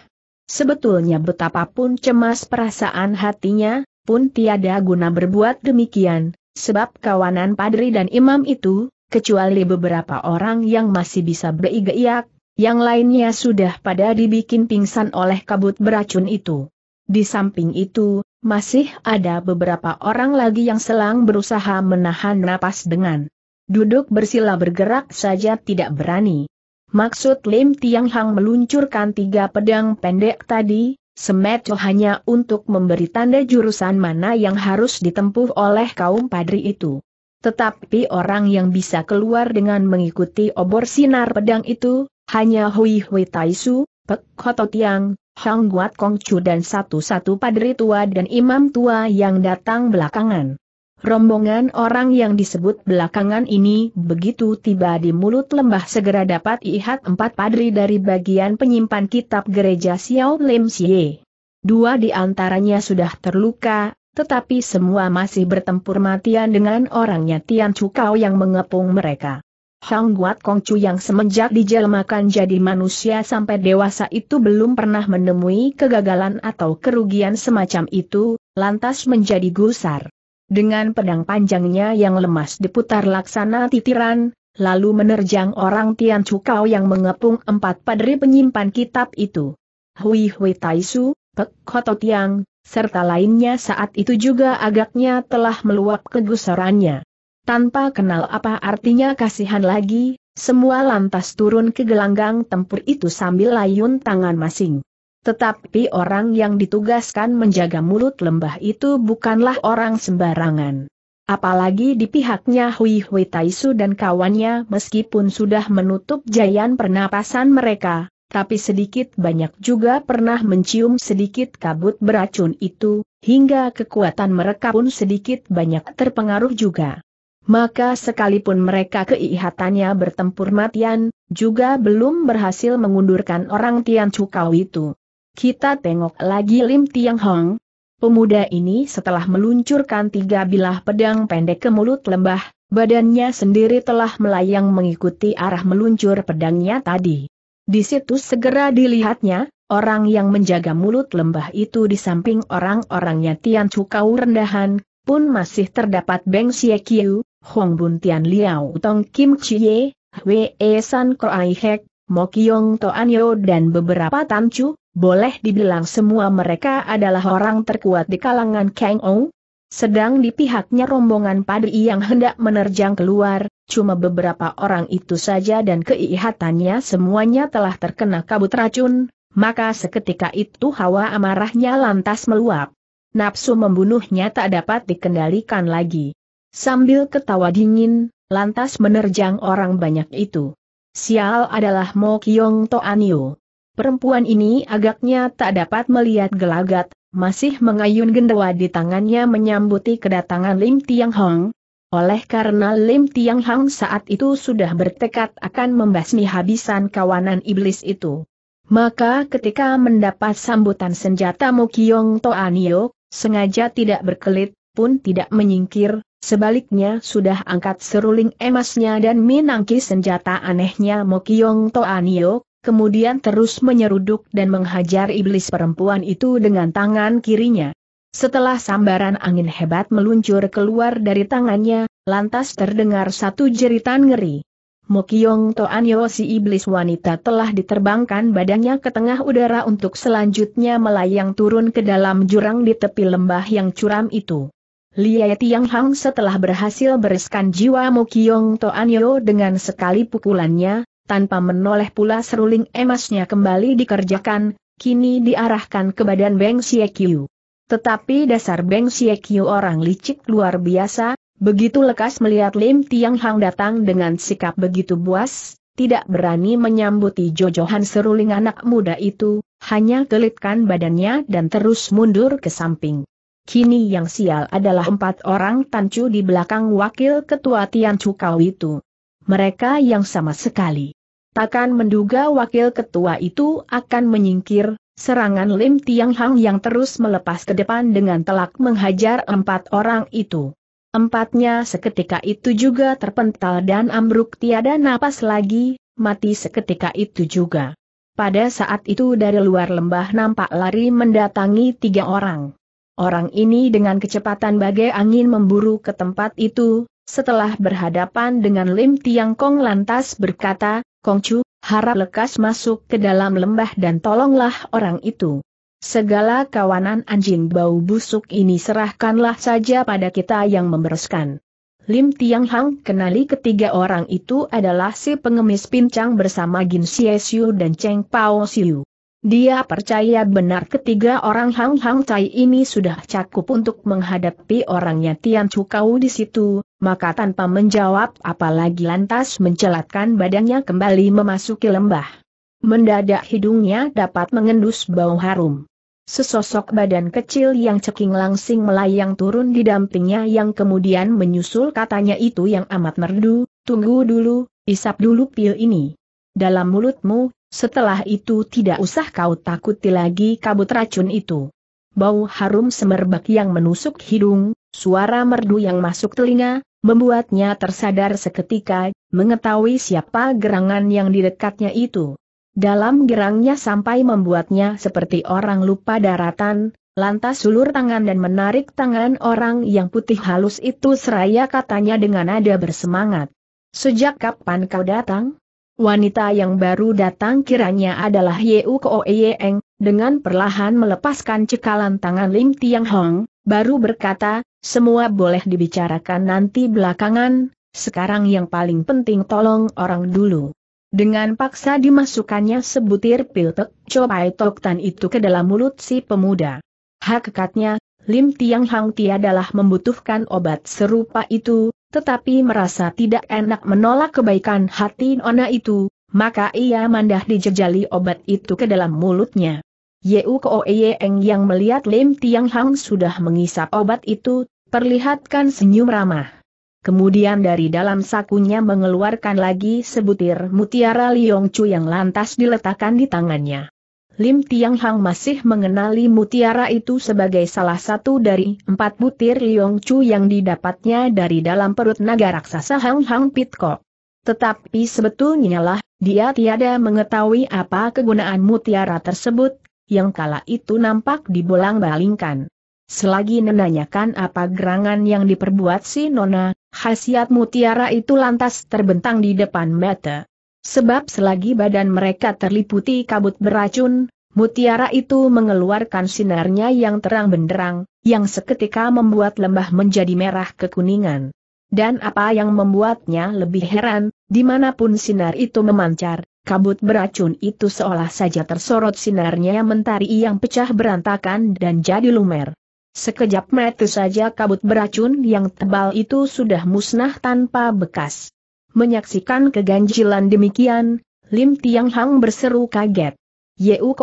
Sebetulnya betapapun cemas perasaan hatinya, pun tiada guna berbuat demikian, sebab kawanan padri dan imam itu, kecuali beberapa orang yang masih bisa beigeiak, yang lainnya sudah pada dibikin pingsan oleh kabut beracun itu. Di samping itu, masih ada beberapa orang lagi yang selang berusaha menahan napas dengan duduk bersila bergerak saja tidak berani. Maksud Lim Tiang Hang meluncurkan tiga pedang pendek tadi, semet hanya untuk memberi tanda jurusan mana yang harus ditempuh oleh kaum padri itu. Tetapi orang yang bisa keluar dengan mengikuti obor sinar pedang itu, hanya Hui Hui Taisu, Pek Koto Tiang, Hang Guat Kong Chu dan satu-satu padri tua dan imam tua yang datang belakangan. Rombongan orang yang disebut belakangan ini begitu tiba di mulut lembah segera dapat lihat empat padri dari bagian penyimpan kitab gereja Xiao Lim Xie. Dua di antaranya sudah terluka, tetapi semua masih bertempur matian dengan orangnya Tian Chukau yang mengepung mereka. Hang Guat Kongcu yang semenjak dijelmakan jadi manusia sampai dewasa itu belum pernah menemui kegagalan atau kerugian semacam itu, lantas menjadi gusar. Dengan pedang panjangnya yang lemas diputar laksana titiran, lalu menerjang orang Tian Cukau yang mengepung empat padri penyimpan kitab itu. Hui Hui Taisu, Pek Koto Tiang, serta lainnya saat itu juga agaknya telah meluap kegusarannya. Tanpa kenal apa artinya kasihan lagi, semua lantas turun ke gelanggang tempur itu sambil layun tangan masing. Tetapi orang yang ditugaskan menjaga mulut lembah itu bukanlah orang sembarangan. Apalagi di pihaknya Hui Hui Taisu dan kawannya meskipun sudah menutup jayan pernapasan mereka, tapi sedikit banyak juga pernah mencium sedikit kabut beracun itu, hingga kekuatan mereka pun sedikit banyak terpengaruh juga. Maka sekalipun mereka keihatannya bertempur matian, juga belum berhasil mengundurkan orang Tian Cukau itu. Kita tengok lagi Lim Tiang Hong. Pemuda ini setelah meluncurkan tiga bilah pedang pendek ke mulut lembah, badannya sendiri telah melayang mengikuti arah meluncur pedangnya tadi. Di situ segera dilihatnya, orang yang menjaga mulut lembah itu di samping orang-orangnya Tian Cukau rendahan, pun masih terdapat Beng Xie Kiu, Hong Bun Tian Liao Tong Kim Chie, Wei e San Kroai Hek, Mokyong Toanyo dan beberapa Tancu, boleh dibilang semua mereka adalah orang terkuat di kalangan Kang Ong. Sedang di pihaknya rombongan padi yang hendak menerjang keluar, cuma beberapa orang itu saja dan keihatannya semuanya telah terkena kabut racun, maka seketika itu hawa amarahnya lantas meluap nafsu membunuhnya tak dapat dikendalikan lagi. Sambil ketawa dingin, lantas menerjang orang banyak itu. Sial adalah Mo Kyong Toanio. Perempuan ini agaknya tak dapat melihat gelagat, masih mengayun gendawa di tangannya menyambuti kedatangan Lim Tiang Hong. Oleh karena Lim Tiang Hong saat itu sudah bertekad akan membasmi habisan kawanan iblis itu. Maka ketika mendapat sambutan senjata Mo Kyong Toanio, Sengaja tidak berkelit, pun tidak menyingkir, sebaliknya sudah angkat seruling emasnya dan minangki senjata anehnya Mokyong Toanio, kemudian terus menyeruduk dan menghajar iblis perempuan itu dengan tangan kirinya. Setelah sambaran angin hebat meluncur keluar dari tangannya, lantas terdengar satu jeritan ngeri. Mokyong Toan si iblis wanita telah diterbangkan badannya ke tengah udara untuk selanjutnya melayang turun ke dalam jurang di tepi lembah yang curam itu. Liai Tiang Hang setelah berhasil bereskan jiwa Mokyong Toan Yo dengan sekali pukulannya, tanpa menoleh pula seruling emasnya kembali dikerjakan, kini diarahkan ke badan Beng Siekyu. Tetapi dasar Beng Siekyu orang licik luar biasa, Begitu lekas melihat Lim Tiang Hang datang dengan sikap begitu buas, tidak berani menyambuti jojohan seruling anak muda itu, hanya gelitkan badannya dan terus mundur ke samping. Kini yang sial adalah empat orang tancu di belakang wakil ketua Tian Cukau itu. Mereka yang sama sekali. Takkan menduga wakil ketua itu akan menyingkir, serangan Lim Tiang Hang yang terus melepas ke depan dengan telak menghajar empat orang itu. Empatnya seketika itu juga terpental dan ambruk tiada napas lagi, mati seketika itu juga. Pada saat itu dari luar lembah nampak lari mendatangi tiga orang. Orang ini dengan kecepatan bagai angin memburu ke tempat itu, setelah berhadapan dengan Lim Tiang Kong lantas berkata, Kongcu, harap lekas masuk ke dalam lembah dan tolonglah orang itu. Segala kawanan anjing bau busuk ini serahkanlah saja pada kita yang membereskan. Lim Tiang Hang kenali ketiga orang itu adalah si pengemis pincang bersama Gin Xie Xiu dan Cheng Pao Xiu. Dia percaya benar ketiga orang Hang Hang Tai ini sudah cakup untuk menghadapi orangnya Tian Chu Kau di situ, maka tanpa menjawab apalagi lantas mencelatkan badannya kembali memasuki lembah. Mendadak hidungnya dapat mengendus bau harum. Sesosok badan kecil yang ceking langsing melayang turun di dampingnya yang kemudian menyusul katanya itu yang amat merdu, tunggu dulu, isap dulu pil ini. Dalam mulutmu, setelah itu tidak usah kau takuti lagi kabut racun itu. Bau harum semerbak yang menusuk hidung, suara merdu yang masuk telinga, membuatnya tersadar seketika, mengetahui siapa gerangan yang di dekatnya itu. Dalam gerangnya sampai membuatnya seperti orang lupa daratan, lantas ulur tangan dan menarik tangan orang yang putih halus itu seraya katanya dengan nada bersemangat. Sejak kapan kau datang? Wanita yang baru datang kiranya adalah Yeu Koe dengan perlahan melepaskan cekalan tangan Lim Tiang Hong, baru berkata, semua boleh dibicarakan nanti belakangan, sekarang yang paling penting tolong orang dulu. Dengan paksa dimasukkannya sebutir pil tek copai toktan itu ke dalam mulut si pemuda. Hakikatnya, Lim Tiang Hang tiadalah membutuhkan obat serupa itu, tetapi merasa tidak enak menolak kebaikan hati Nona itu, maka ia mandah dijejali obat itu ke dalam mulutnya. Yeu Koeyeng yang melihat Lim Tiang Hang sudah mengisap obat itu, perlihatkan senyum ramah. Kemudian dari dalam sakunya mengeluarkan lagi sebutir mutiara Liongcu yang lantas diletakkan di tangannya. Lim Tiang Hang masih mengenali mutiara itu sebagai salah satu dari empat butir Liongcu yang didapatnya dari dalam perut naga raksasa Hang Hang Pitko. Tetapi sebetulnya lah, dia tiada mengetahui apa kegunaan mutiara tersebut, yang kala itu nampak dibolang-balingkan. Selagi menanyakan apa gerangan yang diperbuat si Nona, khasiat mutiara itu lantas terbentang di depan mata. Sebab selagi badan mereka terliputi kabut beracun, mutiara itu mengeluarkan sinarnya yang terang benderang, yang seketika membuat lembah menjadi merah kekuningan. Dan apa yang membuatnya lebih heran, dimanapun sinar itu memancar, kabut beracun itu seolah saja tersorot sinarnya mentari yang pecah berantakan dan jadi lumer. Sekejap mata saja kabut beracun yang tebal itu sudah musnah tanpa bekas. Menyaksikan keganjilan demikian, Lim Tiang Hang berseru kaget. Yeu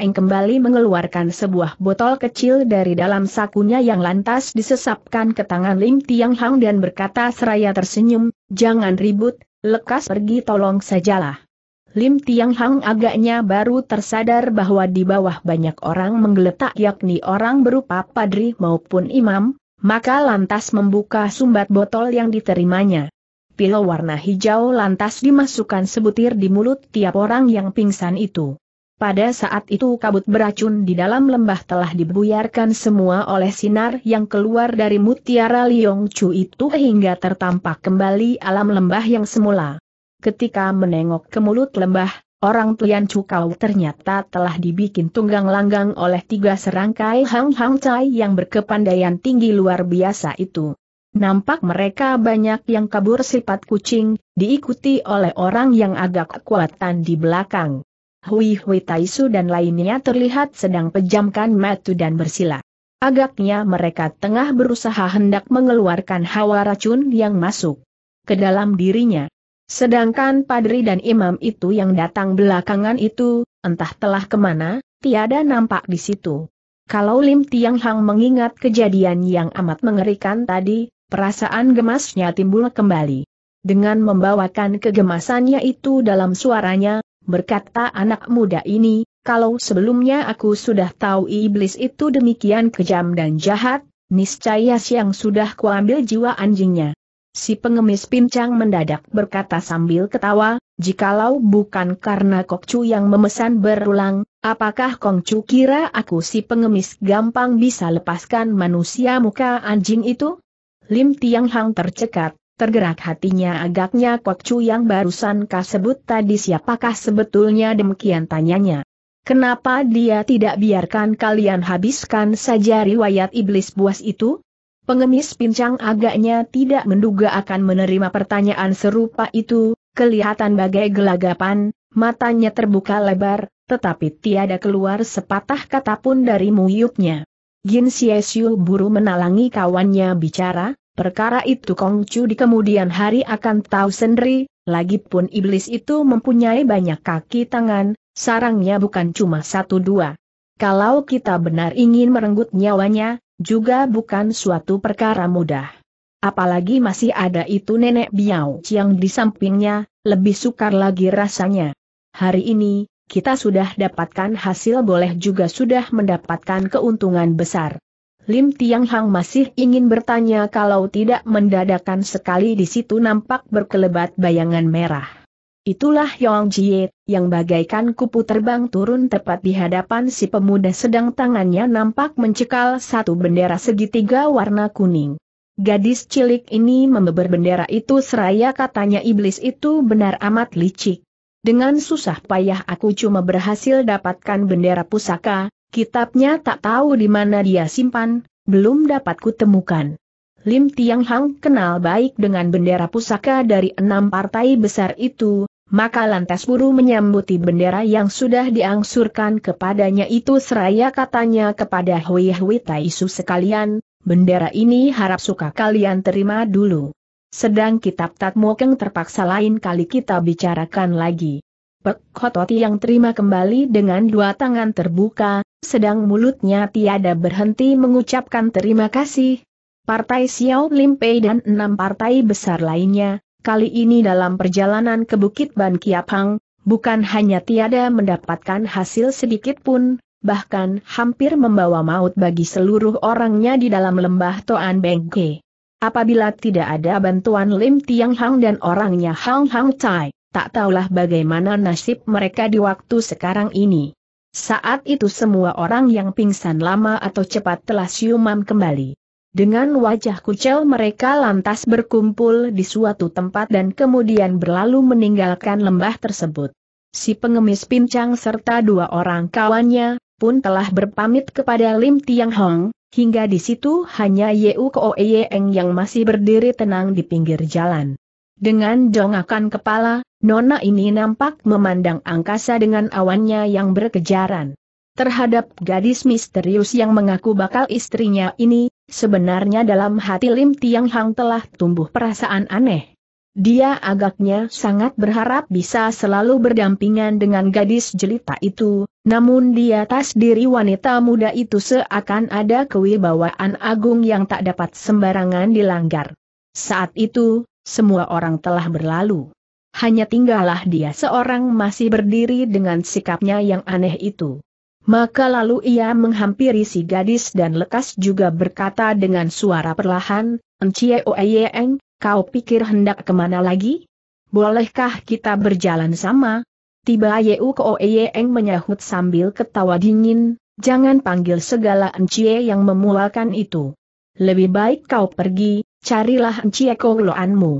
Eng kembali mengeluarkan sebuah botol kecil dari dalam sakunya yang lantas disesapkan ke tangan Lim Tiang Hang dan berkata seraya tersenyum, jangan ribut, lekas pergi tolong sajalah. Lim Tiang Hang agaknya baru tersadar bahwa di bawah banyak orang menggeletak yakni orang berupa padri maupun imam, maka lantas membuka sumbat botol yang diterimanya. Pil warna hijau lantas dimasukkan sebutir di mulut tiap orang yang pingsan itu. Pada saat itu kabut beracun di dalam lembah telah dibuyarkan semua oleh sinar yang keluar dari mutiara Liong Chu itu hingga tertampak kembali alam lembah yang semula ketika menengok ke mulut lembah, orang Tian Cukau ternyata telah dibikin tunggang langgang oleh tiga serangkai Hang Hang Cai yang berkepandaian tinggi luar biasa itu. Nampak mereka banyak yang kabur sifat kucing, diikuti oleh orang yang agak kekuatan di belakang. Hui Hui Taisu dan lainnya terlihat sedang pejamkan mata dan bersila. Agaknya mereka tengah berusaha hendak mengeluarkan hawa racun yang masuk ke dalam dirinya. Sedangkan padri dan imam itu yang datang belakangan itu, entah telah kemana, tiada nampak di situ. Kalau Lim Tiang Hang mengingat kejadian yang amat mengerikan tadi, perasaan gemasnya timbul kembali. Dengan membawakan kegemasannya itu dalam suaranya, berkata anak muda ini, kalau sebelumnya aku sudah tahu iblis itu demikian kejam dan jahat, niscaya siang sudah kuambil jiwa anjingnya. Si pengemis pincang mendadak berkata sambil ketawa, jikalau bukan karena Kokcu yang memesan berulang, apakah Kongcu kira aku si pengemis gampang bisa lepaskan manusia muka anjing itu? Lim Tiang Hang tercekat, tergerak hatinya agaknya Kokcu yang barusan kasebut tadi siapakah sebetulnya demikian tanyanya. Kenapa dia tidak biarkan kalian habiskan saja riwayat iblis buas itu? Pengemis pincang agaknya tidak menduga akan menerima pertanyaan serupa itu, kelihatan bagai gelagapan, matanya terbuka lebar, tetapi tiada keluar sepatah kata pun dari muyupnya. Jin Siesyu buru menalangi kawannya bicara, perkara itu Kongcu di kemudian hari akan tahu sendiri, Lagipun iblis itu mempunyai banyak kaki tangan, sarangnya bukan cuma satu dua. Kalau kita benar ingin merenggut nyawanya, juga bukan suatu perkara mudah. Apalagi masih ada itu nenek Biao Chiang di sampingnya, lebih sukar lagi rasanya. Hari ini, kita sudah dapatkan hasil boleh juga sudah mendapatkan keuntungan besar. Lim Tiang Hang masih ingin bertanya kalau tidak mendadakan sekali di situ nampak berkelebat bayangan merah. Itulah Yong Jie, yang bagaikan kupu terbang turun tepat di hadapan si pemuda sedang tangannya nampak mencekal satu bendera segitiga warna kuning. Gadis cilik ini membeber bendera itu seraya katanya iblis itu benar amat licik. Dengan susah payah aku cuma berhasil dapatkan bendera pusaka, kitabnya tak tahu di mana dia simpan, belum dapat kutemukan. Lim Tiang Hang kenal baik dengan bendera pusaka dari enam partai besar itu, maka lantas buru menyambuti bendera yang sudah diangsurkan kepadanya itu seraya katanya kepada Hui Hui Taisu sekalian, bendera ini harap suka kalian terima dulu. Sedang kitab Tatmokeng terpaksa lain kali kita bicarakan lagi. Pek Hototi yang terima kembali dengan dua tangan terbuka, sedang mulutnya tiada berhenti mengucapkan terima kasih, Partai Xiao Lim Pei dan enam partai besar lainnya, kali ini dalam perjalanan ke Bukit Ban Kiapang, bukan hanya tiada mendapatkan hasil sedikit pun, bahkan hampir membawa maut bagi seluruh orangnya di dalam lembah Toan Bengke. Apabila tidak ada bantuan Lim Tiang Hang dan orangnya Hang Hang Chai, tak tahulah bagaimana nasib mereka di waktu sekarang ini. Saat itu semua orang yang pingsan lama atau cepat telah siuman kembali. Dengan wajah kucel mereka lantas berkumpul di suatu tempat dan kemudian berlalu meninggalkan lembah tersebut. Si pengemis pincang serta dua orang kawannya, pun telah berpamit kepada Lim Tiang Hong, hingga di situ hanya Yeu Koe yang masih berdiri tenang di pinggir jalan. Dengan dongakan kepala, Nona ini nampak memandang angkasa dengan awannya yang berkejaran. Terhadap gadis misterius yang mengaku bakal istrinya ini, Sebenarnya dalam hati Lim Tiang Hang telah tumbuh perasaan aneh. Dia agaknya sangat berharap bisa selalu berdampingan dengan gadis jelita itu, namun di atas diri wanita muda itu seakan ada kewibawaan agung yang tak dapat sembarangan dilanggar. Saat itu, semua orang telah berlalu. Hanya tinggallah dia seorang masih berdiri dengan sikapnya yang aneh itu. Maka lalu ia menghampiri si gadis dan lekas juga berkata dengan suara perlahan, Encie Oeyeng, kau pikir hendak kemana lagi? Bolehkah kita berjalan sama? Tiba Yeu ke Oeyeng menyahut sambil ketawa dingin, jangan panggil segala Encie yang memualkan itu. Lebih baik kau pergi, carilah Encie Koloanmu.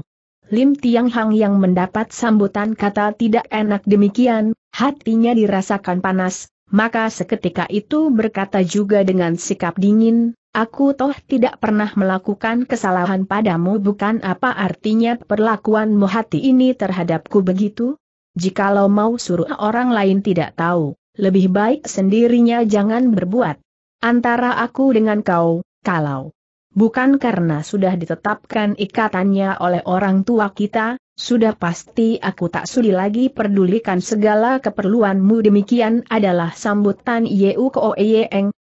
Lim Tiang Hang yang mendapat sambutan kata tidak enak demikian, hatinya dirasakan panas, maka seketika itu berkata juga dengan sikap dingin, Aku toh tidak pernah melakukan kesalahan padamu bukan apa artinya perlakuanmu hati ini terhadapku begitu? Jikalau mau suruh orang lain tidak tahu, lebih baik sendirinya jangan berbuat. Antara aku dengan kau, kalau bukan karena sudah ditetapkan ikatannya oleh orang tua kita, sudah pasti aku tak sudi lagi pedulikan segala keperluanmu demikian adalah sambutan Yeu Ko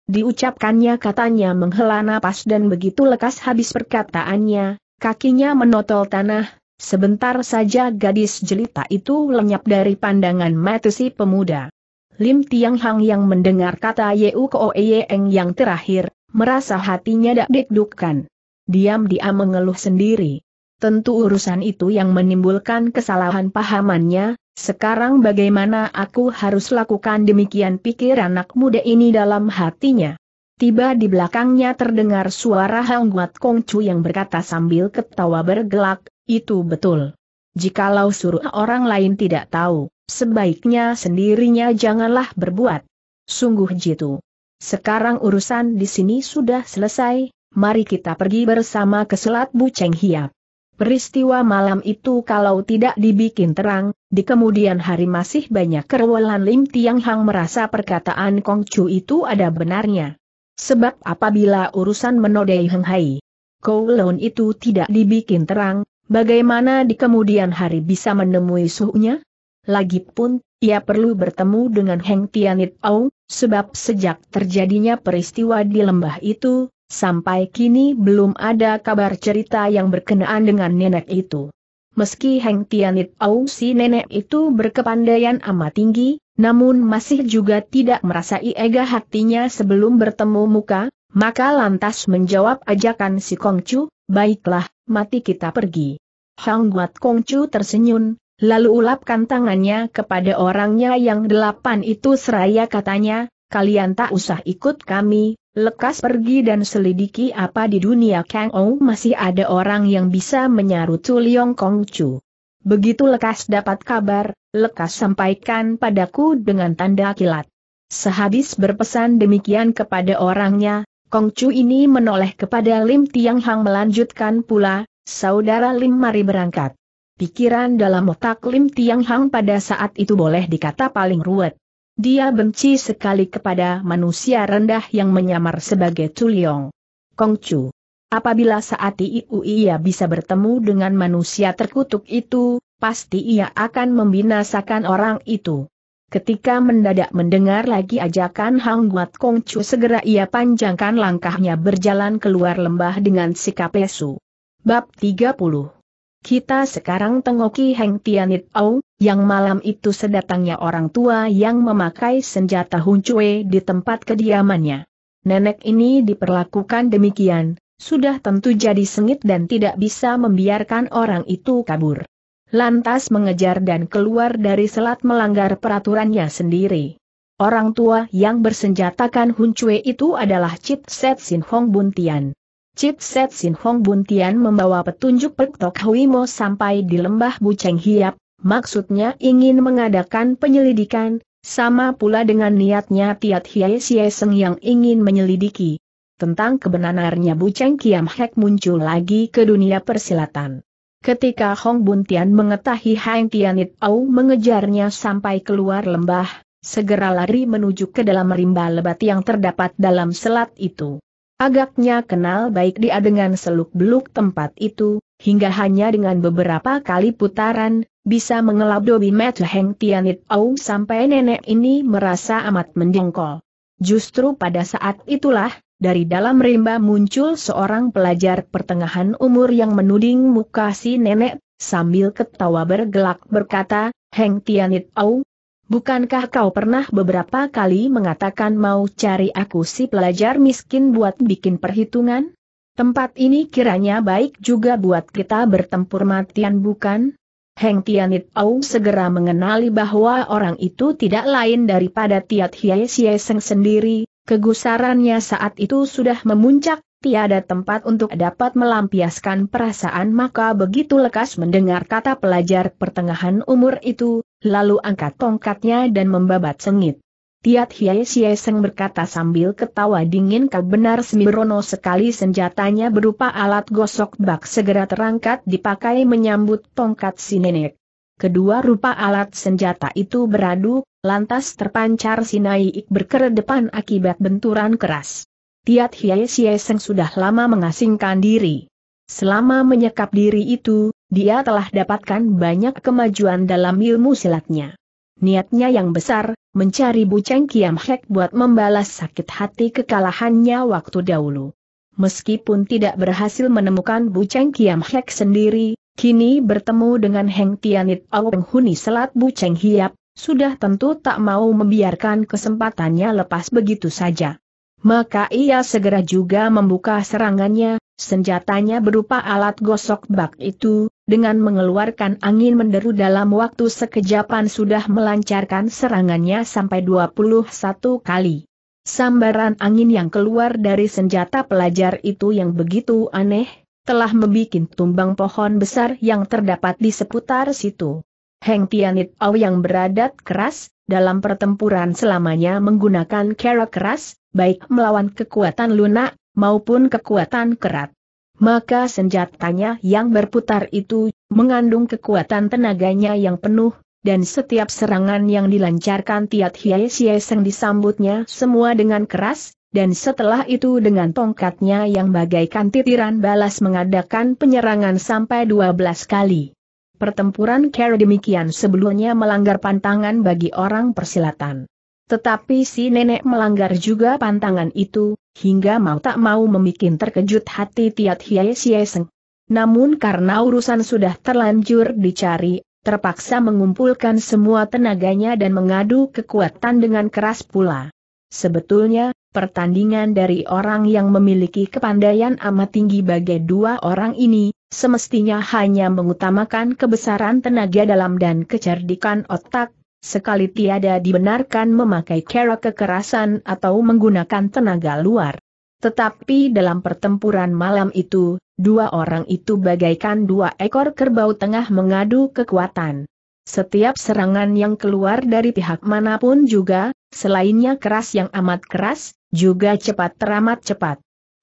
diucapkannya katanya menghela napas dan begitu lekas habis perkataannya, kakinya menotol tanah, Sebentar saja gadis jelita itu lenyap dari pandangan mata si pemuda. Lim Tiang Hang yang mendengar kata Yeu Ko yang terakhir, merasa hatinya dak dikdukan. Diam-diam mengeluh sendiri. Tentu urusan itu yang menimbulkan kesalahan pahamannya, sekarang bagaimana aku harus lakukan demikian pikir anak muda ini dalam hatinya. Tiba di belakangnya terdengar suara Hang Guat Kong Chu yang berkata sambil ketawa bergelak, itu betul. Jikalau suruh orang lain tidak tahu, sebaiknya sendirinya janganlah berbuat. Sungguh jitu. Sekarang urusan di sini sudah selesai, mari kita pergi bersama ke Selat Buceng Hiap. Peristiwa malam itu kalau tidak dibikin terang, di kemudian hari masih banyak kerewelan Lim Tiang Hang merasa perkataan Kong Chu itu ada benarnya. Sebab apabila urusan menodai Heng Hai, Kowloon itu tidak dibikin terang, bagaimana di kemudian hari bisa menemui suhunya? Lagipun, ia perlu bertemu dengan Heng Tianit Ao, sebab sejak terjadinya peristiwa di lembah itu, sampai kini belum ada kabar cerita yang berkenaan dengan nenek itu. Meski Heng Tianit Ao si nenek itu berkepandaian amat tinggi, namun masih juga tidak merasa iega hatinya sebelum bertemu muka, maka lantas menjawab ajakan si Kongcu, baiklah, mati kita pergi. Hang Guat Kongcu tersenyum, Lalu ulapkan tangannya kepada orangnya yang delapan itu seraya katanya, kalian tak usah ikut kami, lekas pergi dan selidiki apa di dunia Kang Ou masih ada orang yang bisa menyarutu Liong Kong Chu. Begitu lekas dapat kabar, lekas sampaikan padaku dengan tanda kilat. Sehabis berpesan demikian kepada orangnya, Kong Chu ini menoleh kepada Lim Tiang Hang melanjutkan pula, Saudara Lim mari berangkat. Pikiran dalam otak Lim Tiang Hang pada saat itu boleh dikata paling ruwet. Dia benci sekali kepada manusia rendah yang menyamar sebagai Kong Kongcu. Apabila saat itu ia bisa bertemu dengan manusia terkutuk itu, pasti ia akan membinasakan orang itu. Ketika mendadak mendengar lagi ajakan Hang Guat Kongcu segera ia panjangkan langkahnya berjalan keluar lembah dengan sikap lesu. Bab 30 kita sekarang tengoki Heng Tianit Au, yang malam itu sedatangnya orang tua yang memakai senjata huncue di tempat kediamannya. Nenek ini diperlakukan demikian, sudah tentu jadi sengit dan tidak bisa membiarkan orang itu kabur. Lantas mengejar dan keluar dari selat melanggar peraturannya sendiri. Orang tua yang bersenjatakan Huncue itu adalah Chit Set Sin Hong Buntian. Chipset Set Sin Hong Buntian membawa petunjuk Pek Tok Hui Mo sampai di lembah Buceng Hiap, maksudnya ingin mengadakan penyelidikan, sama pula dengan niatnya Tiat Hiai Xie Seng yang ingin menyelidiki. Tentang kebenarannya Buceng Kiam Hek muncul lagi ke dunia persilatan. Ketika Hong Buntian mengetahui Hang Tianit Au mengejarnya sampai keluar lembah, segera lari menuju ke dalam rimba lebat yang terdapat dalam selat itu. Agaknya kenal baik dia dengan seluk-beluk tempat itu, hingga hanya dengan beberapa kali putaran, bisa mengelabui Mat Heng Tianit Au sampai nenek ini merasa amat mendengkol. Justru pada saat itulah, dari dalam rimba muncul seorang pelajar pertengahan umur yang menuding muka si nenek, sambil ketawa bergelak berkata, Heng Tianit Au, Bukankah kau pernah beberapa kali mengatakan mau cari aku si pelajar miskin buat bikin perhitungan? Tempat ini kiranya baik juga buat kita bertempur matian bukan? Heng Tianit Au segera mengenali bahwa orang itu tidak lain daripada Tiat Hiai Sieseng sendiri, kegusarannya saat itu sudah memuncak, tiada tempat untuk dapat melampiaskan perasaan maka begitu lekas mendengar kata pelajar pertengahan umur itu, lalu angkat tongkatnya dan membabat sengit. Tiat Hiai hias Seng berkata sambil ketawa dingin kau benar Semirono sekali senjatanya berupa alat gosok bak segera terangkat dipakai menyambut tongkat si nenek. Kedua rupa alat senjata itu beradu, lantas terpancar sinai berkeredepan akibat benturan keras. Tiat Hias Seng sudah lama mengasingkan diri. Selama menyekap diri itu, dia telah dapatkan banyak kemajuan dalam ilmu silatnya. Niatnya yang besar, mencari Buceng Kiam Hek buat membalas sakit hati kekalahannya waktu dahulu. Meskipun tidak berhasil menemukan Buceng Kiam Hek sendiri, kini bertemu dengan Heng Tianit Au penghuni selat Bu Buceng Hiap, sudah tentu tak mau membiarkan kesempatannya lepas begitu saja. Maka ia segera juga membuka serangannya, senjatanya berupa alat gosok bak itu, dengan mengeluarkan angin menderu dalam waktu sekejapan sudah melancarkan serangannya sampai 21 kali. Sambaran angin yang keluar dari senjata pelajar itu yang begitu aneh, telah membuat tumbang pohon besar yang terdapat di seputar situ. Heng Tianit Au yang beradat keras, dalam pertempuran selamanya menggunakan kera keras, baik melawan kekuatan lunak, maupun kekuatan kerat. Maka senjatanya yang berputar itu, mengandung kekuatan tenaganya yang penuh, dan setiap serangan yang dilancarkan Tiat Hiei Sieseng disambutnya semua dengan keras, dan setelah itu dengan tongkatnya yang bagaikan titiran balas mengadakan penyerangan sampai 12 kali. Pertempuran Kerr demikian sebelumnya melanggar pantangan bagi orang persilatan. Tetapi si nenek melanggar juga pantangan itu, hingga mau tak mau memikin terkejut hati Tiat Hiai Sieseng. Namun karena urusan sudah terlanjur dicari, terpaksa mengumpulkan semua tenaganya dan mengadu kekuatan dengan keras pula. Sebetulnya, pertandingan dari orang yang memiliki kepandaian amat tinggi bagi dua orang ini, semestinya hanya mengutamakan kebesaran tenaga dalam dan kecerdikan otak, sekali tiada dibenarkan memakai cara kekerasan atau menggunakan tenaga luar. Tetapi dalam pertempuran malam itu, dua orang itu bagaikan dua ekor kerbau tengah mengadu kekuatan. Setiap serangan yang keluar dari pihak manapun juga, selainnya keras yang amat keras, juga cepat teramat cepat.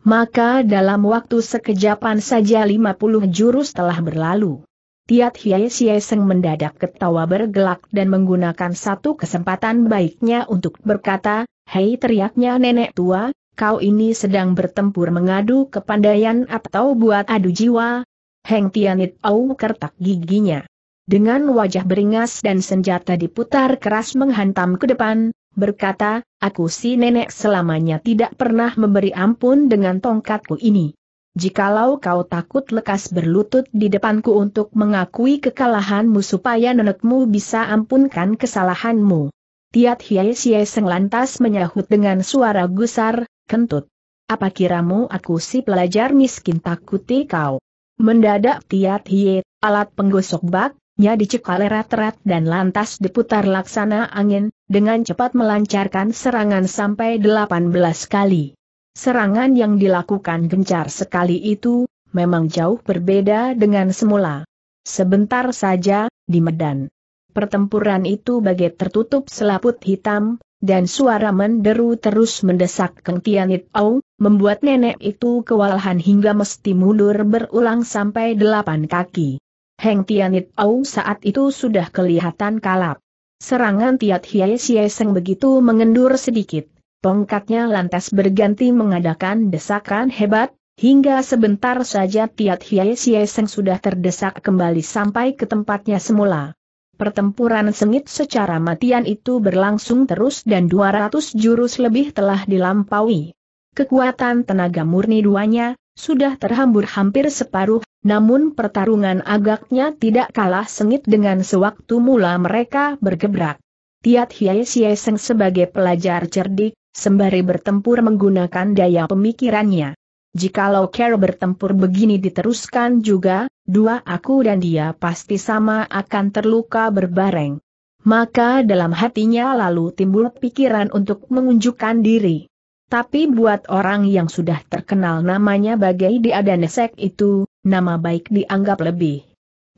Maka dalam waktu sekejapan saja 50 jurus telah berlalu. Tiat Hiei Seng mendadak ketawa bergelak dan menggunakan satu kesempatan baiknya untuk berkata, Hei teriaknya nenek tua, kau ini sedang bertempur mengadu kepandaian atau buat adu jiwa? Heng Tianit Au kertak giginya. Dengan wajah beringas dan senjata diputar keras menghantam ke depan, berkata, aku si nenek selamanya tidak pernah memberi ampun dengan tongkatku ini. Jikalau kau takut lekas berlutut di depanku untuk mengakui kekalahanmu supaya nenekmu bisa ampunkan kesalahanmu. Tiat Hiai Sieseng lantas menyahut dengan suara gusar, kentut. Apa kiramu aku si pelajar miskin takuti kau? Mendadak Tiat Hiai, alat penggosok baknya nya dicekal erat-erat dan lantas diputar laksana angin, dengan cepat melancarkan serangan sampai 18 kali. Serangan yang dilakukan gencar sekali itu, memang jauh berbeda dengan semula. Sebentar saja, di Medan. Pertempuran itu bagai tertutup selaput hitam, dan suara menderu terus mendesak Keng Tianit Au, membuat nenek itu kewalahan hingga mesti mundur berulang sampai delapan kaki. Heng Tianit Au saat itu sudah kelihatan kalap. Serangan Tiat Hiai Sieseng begitu mengendur sedikit. Tongkatnya lantas berganti mengadakan desakan hebat, hingga sebentar saja Tiat hias Sieseng sudah terdesak kembali sampai ke tempatnya semula. Pertempuran sengit secara matian itu berlangsung terus dan 200 jurus lebih telah dilampaui. Kekuatan tenaga murni duanya, sudah terhambur hampir separuh, namun pertarungan agaknya tidak kalah sengit dengan sewaktu mula mereka bergebrak. Tiat Hiei Sieseng sebagai pelajar cerdik, sembari bertempur menggunakan daya pemikirannya. Jikalau Carol bertempur begini diteruskan juga, dua aku dan dia pasti sama akan terluka berbareng. Maka dalam hatinya lalu timbul pikiran untuk mengunjukkan diri. Tapi buat orang yang sudah terkenal namanya bagai dia dan itu, nama baik dianggap lebih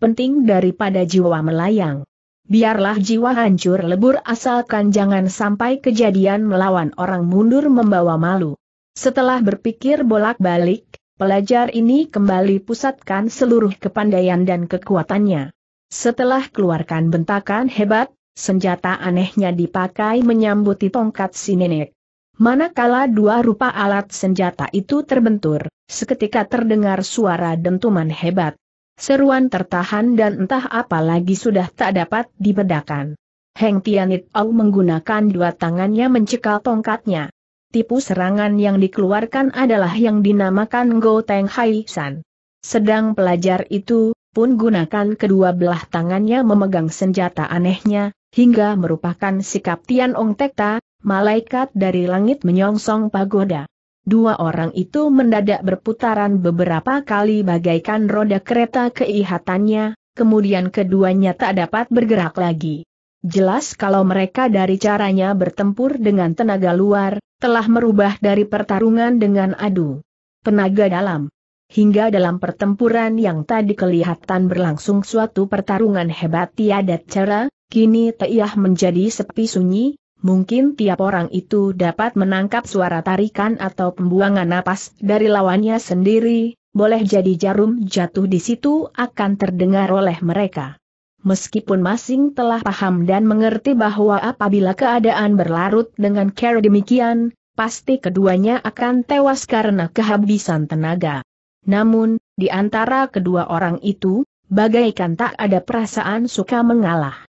penting daripada jiwa melayang biarlah jiwa hancur lebur asalkan jangan sampai kejadian melawan orang mundur membawa malu. Setelah berpikir bolak-balik, pelajar ini kembali pusatkan seluruh kepandaian dan kekuatannya. Setelah keluarkan bentakan hebat, senjata anehnya dipakai menyambuti tongkat si nenek. Manakala dua rupa alat senjata itu terbentur, seketika terdengar suara dentuman hebat. Seruan tertahan dan entah apa lagi sudah tak dapat dibedakan. Heng Tianit Au menggunakan dua tangannya mencekal tongkatnya. Tipu serangan yang dikeluarkan adalah yang dinamakan Go Teng Hai San. Sedang pelajar itu, pun gunakan kedua belah tangannya memegang senjata anehnya, hingga merupakan sikap Tian Ong Tekta, malaikat dari langit menyongsong pagoda. Dua orang itu mendadak berputaran beberapa kali bagaikan roda kereta keihatannya, kemudian keduanya tak dapat bergerak lagi. Jelas kalau mereka dari caranya bertempur dengan tenaga luar, telah merubah dari pertarungan dengan adu tenaga dalam. Hingga dalam pertempuran yang tadi kelihatan berlangsung suatu pertarungan hebat tiada cara, kini Teiah menjadi sepi sunyi, mungkin tiap orang itu dapat menangkap suara tarikan atau pembuangan napas dari lawannya sendiri, boleh jadi jarum jatuh di situ akan terdengar oleh mereka. Meskipun Masing telah paham dan mengerti bahwa apabila keadaan berlarut dengan cara demikian, pasti keduanya akan tewas karena kehabisan tenaga. Namun, di antara kedua orang itu, bagaikan tak ada perasaan suka mengalah.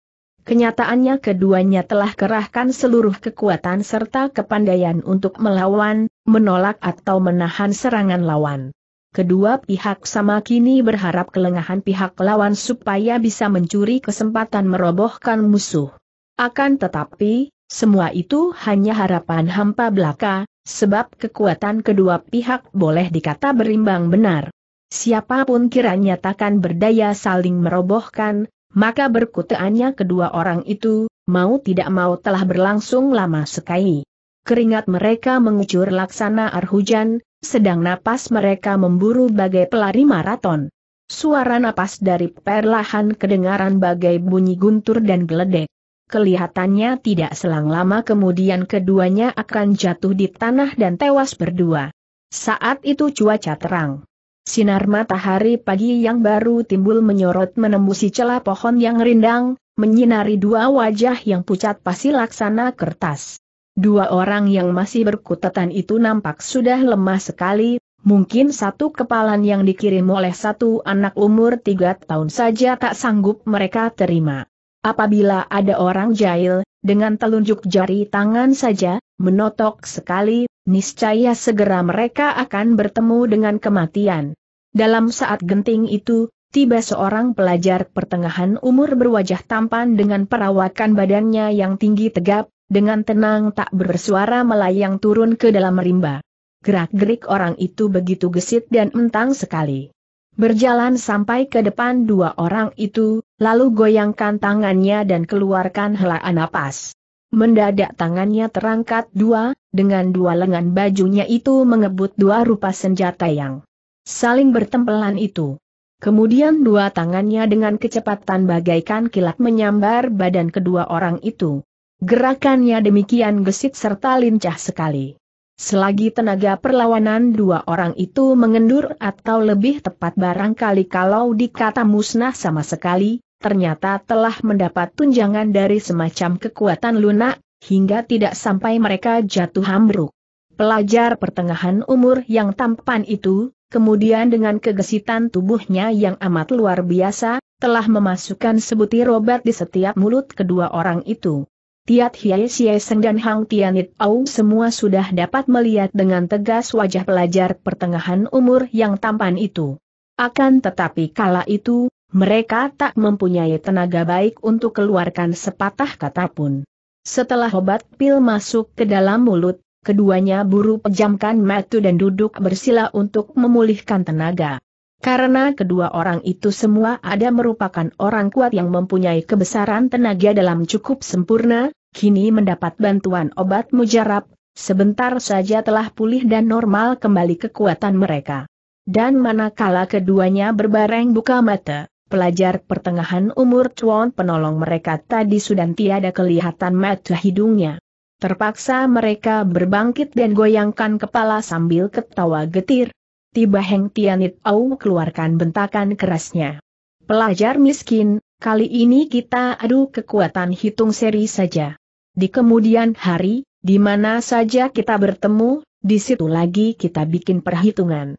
Kenyataannya keduanya telah kerahkan seluruh kekuatan serta kepandaian untuk melawan, menolak atau menahan serangan lawan. Kedua pihak sama kini berharap kelengahan pihak lawan supaya bisa mencuri kesempatan merobohkan musuh. Akan tetapi, semua itu hanya harapan hampa belaka, sebab kekuatan kedua pihak boleh dikata berimbang benar. Siapapun kiranya takkan berdaya saling merobohkan, maka berkutaannya kedua orang itu, mau tidak mau telah berlangsung lama sekali. Keringat mereka mengucur laksana arhujan, sedang napas mereka memburu bagai pelari maraton. Suara napas dari perlahan kedengaran bagai bunyi guntur dan geledek. Kelihatannya tidak selang lama kemudian keduanya akan jatuh di tanah dan tewas berdua. Saat itu cuaca terang. Sinar matahari pagi yang baru timbul menyorot menembusi celah pohon yang rindang, menyinari dua wajah yang pucat pasi laksana kertas. Dua orang yang masih berkutatan itu nampak sudah lemah sekali, mungkin satu kepalan yang dikirim oleh satu anak umur tiga tahun saja tak sanggup mereka terima. Apabila ada orang jahil, dengan telunjuk jari tangan saja, menotok sekali, niscaya segera mereka akan bertemu dengan kematian. Dalam saat genting itu, tiba seorang pelajar pertengahan umur berwajah tampan dengan perawakan badannya yang tinggi tegap, dengan tenang tak bersuara melayang turun ke dalam rimba. Gerak-gerik orang itu begitu gesit dan entang sekali. Berjalan sampai ke depan dua orang itu, lalu goyangkan tangannya dan keluarkan helaan napas. Mendadak tangannya terangkat dua, dengan dua lengan bajunya itu mengebut dua rupa senjata yang saling bertempelan itu. Kemudian dua tangannya dengan kecepatan bagaikan kilat menyambar badan kedua orang itu. Gerakannya demikian gesit serta lincah sekali. Selagi tenaga perlawanan dua orang itu mengendur atau lebih tepat barangkali kalau dikata musnah sama sekali, ternyata telah mendapat tunjangan dari semacam kekuatan lunak, hingga tidak sampai mereka jatuh ambruk. Pelajar pertengahan umur yang tampan itu, kemudian dengan kegesitan tubuhnya yang amat luar biasa, telah memasukkan sebutir obat di setiap mulut kedua orang itu. Tiat Hiai Seng dan Hang Tianit Au semua sudah dapat melihat dengan tegas wajah pelajar pertengahan umur yang tampan itu. Akan tetapi kala itu, mereka tak mempunyai tenaga baik untuk keluarkan sepatah kata pun. Setelah obat pil masuk ke dalam mulut, keduanya buru pejamkan mata dan duduk bersila untuk memulihkan tenaga. Karena kedua orang itu semua ada merupakan orang kuat yang mempunyai kebesaran tenaga dalam cukup sempurna, kini mendapat bantuan obat mujarab, sebentar saja telah pulih dan normal kembali kekuatan mereka dan manakala keduanya berbareng buka mata, pelajar pertengahan umur cuan penolong mereka tadi sudah tiada kelihatan mata hidungnya. Terpaksa mereka berbangkit dan goyangkan kepala sambil ketawa getir. Tiba Heng Tianit Au keluarkan bentakan kerasnya. Pelajar miskin, kali ini kita adu kekuatan hitung seri saja. Di kemudian hari, di mana saja kita bertemu, di situ lagi kita bikin perhitungan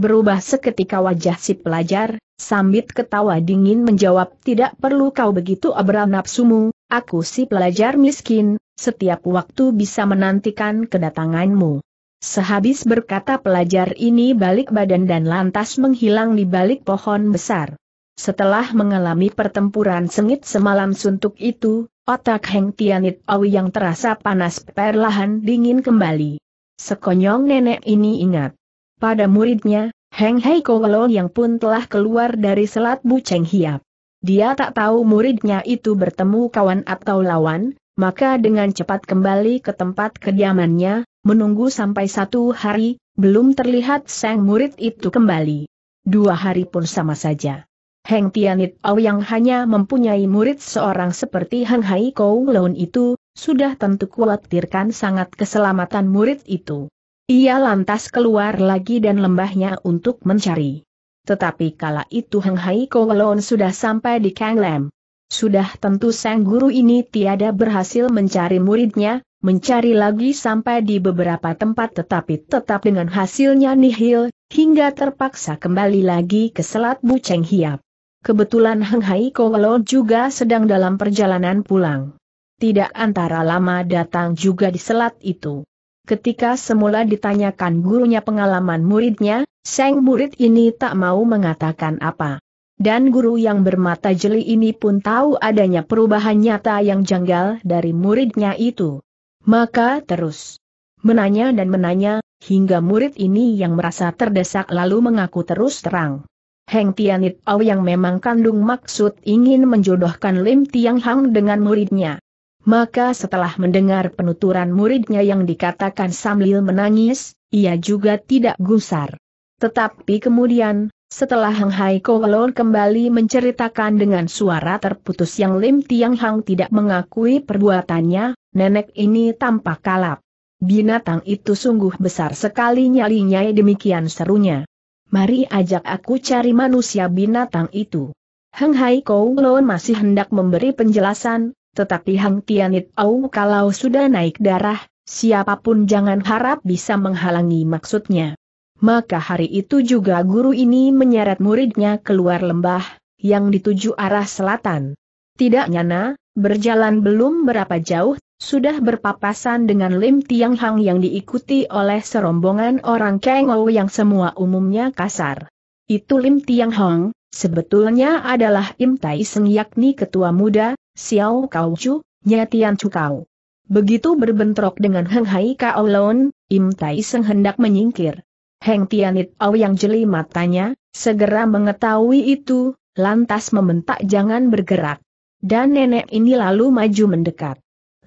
berubah seketika wajah si pelajar, sambit ketawa dingin menjawab tidak perlu kau begitu abral nafsumu, aku si pelajar miskin, setiap waktu bisa menantikan kedatanganmu. Sehabis berkata pelajar ini balik badan dan lantas menghilang di balik pohon besar. Setelah mengalami pertempuran sengit semalam suntuk itu, otak Heng Tianit Awi yang terasa panas perlahan dingin kembali. Sekonyong nenek ini ingat, pada muridnya, Heng Hei Kowelo yang pun telah keluar dari selat Buceng Hiap. Dia tak tahu muridnya itu bertemu kawan atau lawan, maka dengan cepat kembali ke tempat kediamannya, menunggu sampai satu hari, belum terlihat sang murid itu kembali. Dua hari pun sama saja. Heng Tianit Au yang hanya mempunyai murid seorang seperti Heng Hai Kou itu, sudah tentu khawatirkan sangat keselamatan murid itu. Ia lantas keluar lagi dan lembahnya untuk mencari. Tetapi kala itu Heng Hai Kowalon sudah sampai di Kang Kanglem. Sudah tentu sang guru ini tiada berhasil mencari muridnya, mencari lagi sampai di beberapa tempat tetapi tetap dengan hasilnya nihil, hingga terpaksa kembali lagi ke Selat Buceng Hiap. Kebetulan Heng Hai Kowalon juga sedang dalam perjalanan pulang. Tidak antara lama datang juga di selat itu. Ketika semula ditanyakan gurunya pengalaman muridnya, sang murid ini tak mau mengatakan apa. Dan guru yang bermata jeli ini pun tahu adanya perubahan nyata yang janggal dari muridnya itu. Maka terus menanya dan menanya, hingga murid ini yang merasa terdesak lalu mengaku terus terang. Heng Tianit Au yang memang kandung maksud ingin menjodohkan Lim Tiang Hang dengan muridnya. Maka setelah mendengar penuturan muridnya yang dikatakan sambil menangis, ia juga tidak gusar. Tetapi kemudian, setelah Hang Hai Kowalon kembali menceritakan dengan suara terputus yang Lim Tiang Hang tidak mengakui perbuatannya, nenek ini tampak kalap. Binatang itu sungguh besar sekali nyalinya demikian serunya. Mari ajak aku cari manusia binatang itu. Hang Hai Kowalon masih hendak memberi penjelasan, tetapi Hang Tianit Au kalau sudah naik darah, siapapun jangan harap bisa menghalangi maksudnya. Maka hari itu juga guru ini menyeret muridnya keluar lembah, yang dituju arah selatan. Tidak nyana, berjalan belum berapa jauh, sudah berpapasan dengan Lim Tiang Hang yang diikuti oleh serombongan orang Kengou yang semua umumnya kasar. Itu Lim Tiang Hang, sebetulnya adalah Im Tai Seng yakni ketua muda, Xiao Kau Chu, Nya Tian Chu Kau. Begitu berbentrok dengan Heng Hai Kao Lon, Im Tai Seng hendak menyingkir. Heng Tianit Au yang jeli matanya, segera mengetahui itu, lantas meminta jangan bergerak. Dan nenek ini lalu maju mendekat.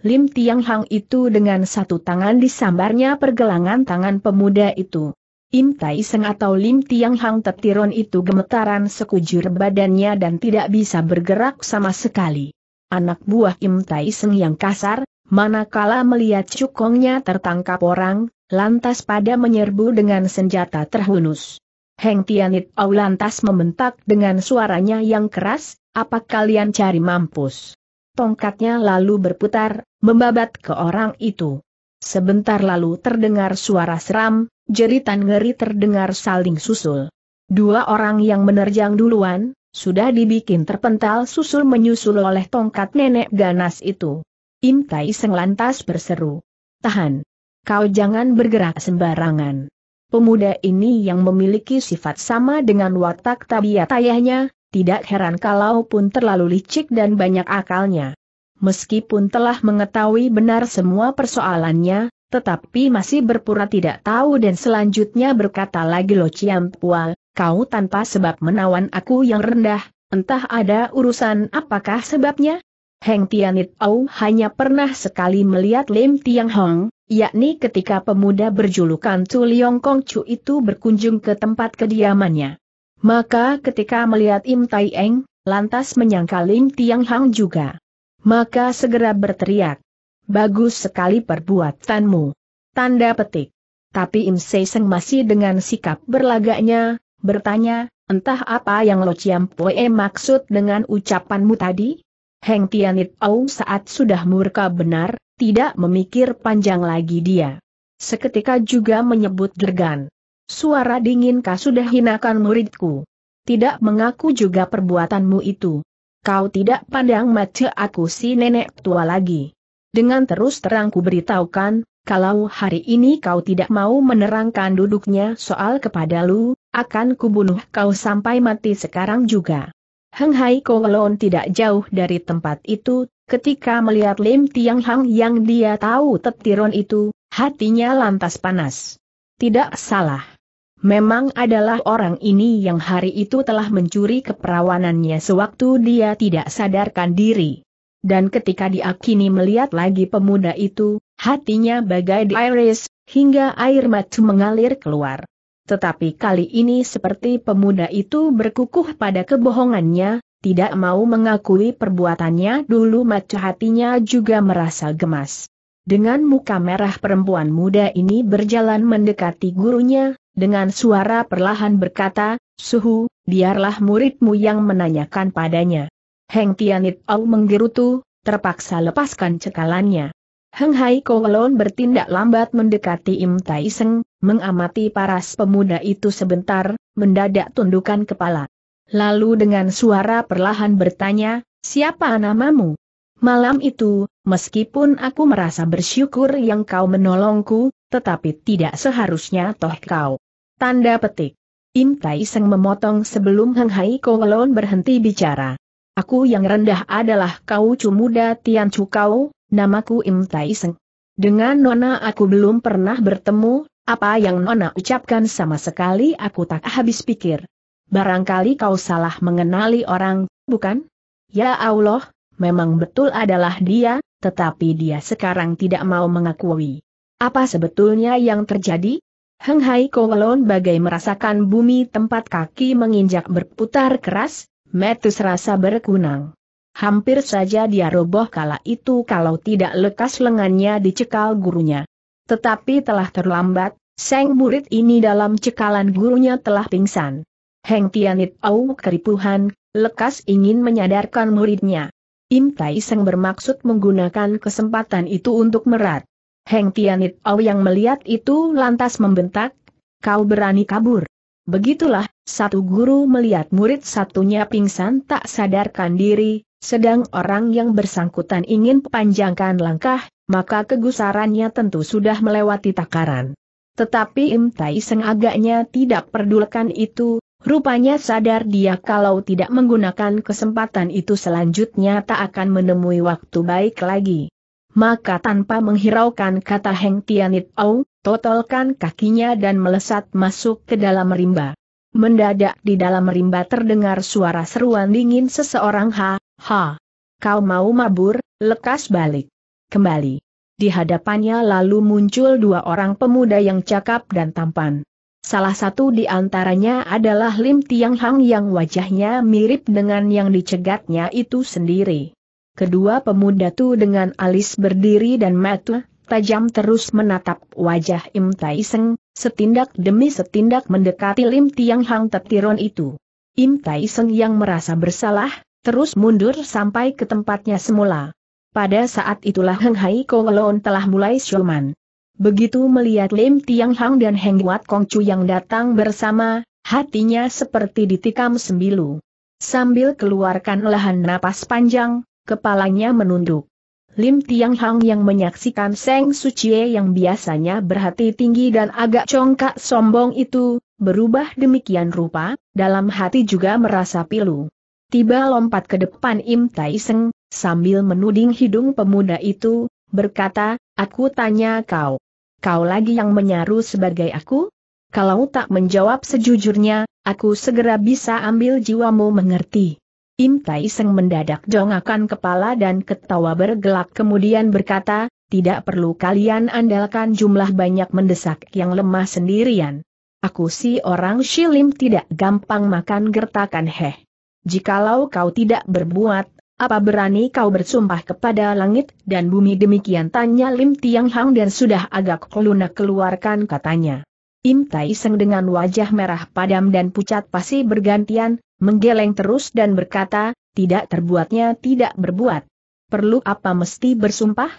Lim Tiang Hang itu dengan satu tangan disambarnya pergelangan tangan pemuda itu. Im Tai Seng atau Lim Tiang Hang tetiron itu gemetaran sekujur badannya dan tidak bisa bergerak sama sekali anak buah Im Tai Seng yang kasar, manakala melihat cukongnya tertangkap orang, lantas pada menyerbu dengan senjata terhunus. Heng Tianit Au lantas membentak dengan suaranya yang keras, apa kalian cari mampus? Tongkatnya lalu berputar, membabat ke orang itu. Sebentar lalu terdengar suara seram, jeritan ngeri terdengar saling susul. Dua orang yang menerjang duluan, sudah dibikin terpental susul menyusul oleh tongkat nenek ganas itu. Im Tai Seng lantas berseru. Tahan. Kau jangan bergerak sembarangan. Pemuda ini yang memiliki sifat sama dengan watak tabiat ayahnya, tidak heran kalau pun terlalu licik dan banyak akalnya. Meskipun telah mengetahui benar semua persoalannya, tetapi masih berpura tidak tahu dan selanjutnya berkata lagi Lo Chiam Pua, kau tanpa sebab menawan aku yang rendah, entah ada urusan apakah sebabnya? Heng Tianit Au hanya pernah sekali melihat Lim Tiang Hong, yakni ketika pemuda berjulukan Tu Liong Kong Chu itu berkunjung ke tempat kediamannya. Maka ketika melihat Im Tai Eng, lantas menyangka Lim Tiang Hong juga. Maka segera berteriak. Bagus sekali perbuatanmu. Tanda petik. Tapi Im Sei Seng masih dengan sikap berlagaknya, bertanya, entah apa yang Lo Chiam Poe maksud dengan ucapanmu tadi? Heng Tianit Au saat sudah murka benar, tidak memikir panjang lagi dia. Seketika juga menyebut gergan. Suara dinginkah sudah hinakan muridku? Tidak mengaku juga perbuatanmu itu. Kau tidak pandang mata aku si nenek tua lagi. Dengan terus terang ku beritahukan, kalau hari ini kau tidak mau menerangkan duduknya soal kepada lu, akan kubunuh kau sampai mati sekarang juga. Heng Hai Kowalon tidak jauh dari tempat itu, ketika melihat Lim Tiang Hang yang dia tahu tetiron itu, hatinya lantas panas. Tidak salah. Memang adalah orang ini yang hari itu telah mencuri keperawanannya sewaktu dia tidak sadarkan diri dan ketika dia kini melihat lagi pemuda itu, hatinya bagai di iris, hingga air mata mengalir keluar. Tetapi kali ini seperti pemuda itu berkukuh pada kebohongannya, tidak mau mengakui perbuatannya dulu mata hatinya juga merasa gemas. Dengan muka merah perempuan muda ini berjalan mendekati gurunya, dengan suara perlahan berkata, Suhu, biarlah muridmu yang menanyakan padanya. Heng Tianit Au menggerutu, terpaksa lepaskan cekalannya. Heng Hai Kowalon bertindak lambat mendekati Im Tai Seng, mengamati paras pemuda itu sebentar, mendadak tundukkan kepala. Lalu dengan suara perlahan bertanya, siapa namamu? Malam itu, meskipun aku merasa bersyukur yang kau menolongku, tetapi tidak seharusnya toh kau. Tanda petik. Im Tai Seng memotong sebelum Heng Hai Kowalon berhenti bicara. Aku yang rendah adalah kau cumuda Tiancu kau, namaku Im Tai Seng. Dengan Nona aku belum pernah bertemu, apa yang Nona ucapkan sama sekali aku tak habis pikir. Barangkali kau salah mengenali orang, bukan? Ya Allah, memang betul adalah dia, tetapi dia sekarang tidak mau mengakui. Apa sebetulnya yang terjadi? Heng Hai Kowalon bagai merasakan bumi tempat kaki menginjak berputar keras, Metus rasa berkunang. Hampir saja dia roboh kala itu kalau tidak lekas lengannya dicekal gurunya. Tetapi telah terlambat, seng murid ini dalam cekalan gurunya telah pingsan. Heng Tianit Au keripuhan, lekas ingin menyadarkan muridnya. Im Tai Seng bermaksud menggunakan kesempatan itu untuk merat. Heng Tianit Au yang melihat itu lantas membentak, kau berani kabur. Begitulah, satu guru melihat murid satunya pingsan tak sadarkan diri, sedang orang yang bersangkutan ingin panjangkan langkah, maka kegusarannya tentu sudah melewati takaran. Tetapi Im Tai Seng agaknya tidak perdulikan itu, Rupanya sadar dia kalau tidak menggunakan kesempatan itu selanjutnya tak akan menemui waktu baik lagi. Maka tanpa menghiraukan kata Heng Tianit Au, totolkan kakinya dan melesat masuk ke dalam rimba. Mendadak di dalam rimba terdengar suara seruan dingin seseorang ha, ha. Kau mau mabur, lekas balik. Kembali. Di hadapannya lalu muncul dua orang pemuda yang cakap dan tampan. Salah satu di antaranya adalah Lim Tiang Hang yang wajahnya mirip dengan yang dicegatnya itu sendiri. Kedua pemuda itu dengan alis berdiri dan mata tajam terus menatap wajah Im Tai Seng, setindak demi setindak mendekati Lim Tiang Hang tetiron itu. Im Tai Seng yang merasa bersalah, terus mundur sampai ke tempatnya semula. Pada saat itulah Heng Hai Kowalon telah mulai siuman. Begitu melihat Lim Tiang Hang dan Heng Wat Kong Chu yang datang bersama, hatinya seperti ditikam sembilu. Sambil keluarkan lahan napas panjang, kepalanya menunduk. Lim Tiang Hang yang menyaksikan Seng Sucie yang biasanya berhati tinggi dan agak congkak sombong itu, berubah demikian rupa, dalam hati juga merasa pilu. Tiba lompat ke depan Im Tai Seng, sambil menuding hidung pemuda itu, berkata, aku tanya kau. Kau lagi yang menyaru sebagai aku? Kalau tak menjawab sejujurnya, aku segera bisa ambil jiwamu mengerti. Im Tai Seng mendadak jongakan kepala dan ketawa bergelak kemudian berkata, tidak perlu kalian andalkan jumlah banyak mendesak yang lemah sendirian. Aku si orang Shilim tidak gampang makan gertakan heh. Jikalau kau tidak berbuat, apa berani kau bersumpah kepada langit dan bumi demikian tanya Lim Tiang Hang dan sudah agak kelunak keluarkan katanya. Im Tai Seng dengan wajah merah padam dan pucat pasti bergantian, menggeleng terus dan berkata, tidak terbuatnya tidak berbuat. Perlu apa mesti bersumpah?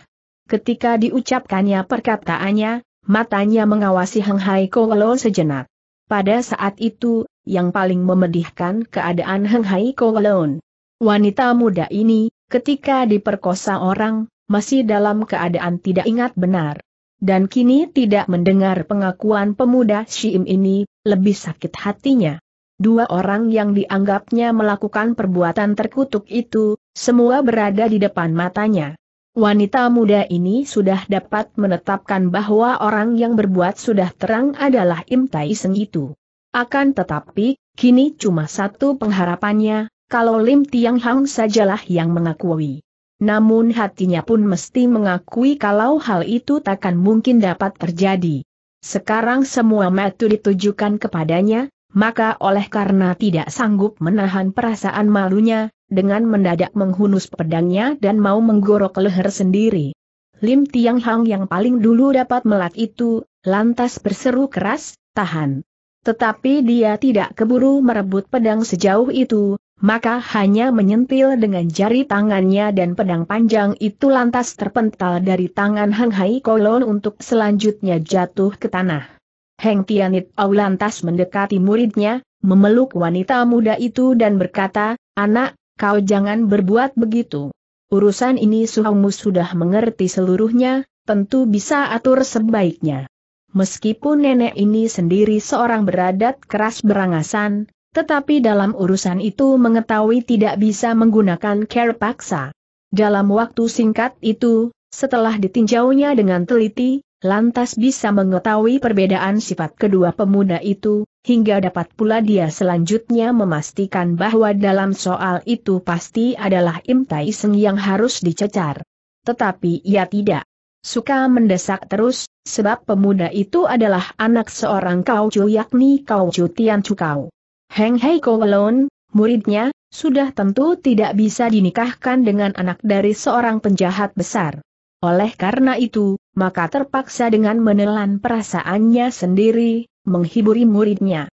Ketika diucapkannya perkataannya, matanya mengawasi Hang Hai Kowlo sejenak. Pada saat itu, yang paling memedihkan keadaan Hang Hai Kowloon. Wanita muda ini, ketika diperkosa orang, masih dalam keadaan tidak ingat benar. Dan kini tidak mendengar pengakuan pemuda Shim ini, lebih sakit hatinya. Dua orang yang dianggapnya melakukan perbuatan terkutuk itu, semua berada di depan matanya. Wanita muda ini sudah dapat menetapkan bahwa orang yang berbuat sudah terang adalah Im Tai Seng itu. Akan tetapi, kini cuma satu pengharapannya, kalau Lim Tiang Hang sajalah yang mengakui. Namun hatinya pun mesti mengakui kalau hal itu takkan mungkin dapat terjadi. Sekarang semua metu ditujukan kepadanya, maka oleh karena tidak sanggup menahan perasaan malunya, dengan mendadak menghunus pedangnya dan mau menggorok leher sendiri. Lim Tiang Hang yang paling dulu dapat melat itu, lantas berseru keras, tahan. Tetapi dia tidak keburu merebut pedang sejauh itu, maka hanya menyentil dengan jari tangannya dan pedang panjang itu lantas terpental dari tangan Hang Hai Kolon untuk selanjutnya jatuh ke tanah. Heng Tianit Au lantas mendekati muridnya, memeluk wanita muda itu dan berkata, Anak, kau jangan berbuat begitu. Urusan ini suhamu sudah mengerti seluruhnya, tentu bisa atur sebaiknya. Meskipun nenek ini sendiri seorang beradat keras berangasan, tetapi dalam urusan itu mengetahui tidak bisa menggunakan care paksa. Dalam waktu singkat itu, setelah ditinjaunya dengan teliti, lantas bisa mengetahui perbedaan sifat kedua pemuda itu, hingga dapat pula dia selanjutnya memastikan bahwa dalam soal itu pasti adalah Im Tai Seng yang harus dicecar. Tetapi ia tidak suka mendesak terus, sebab pemuda itu adalah anak seorang kau Chu yakni kau Chu Tian Cukau. Heng Hei Kowalon, muridnya, sudah tentu tidak bisa dinikahkan dengan anak dari seorang penjahat besar. Oleh karena itu, maka terpaksa dengan menelan perasaannya sendiri, menghiburi muridnya.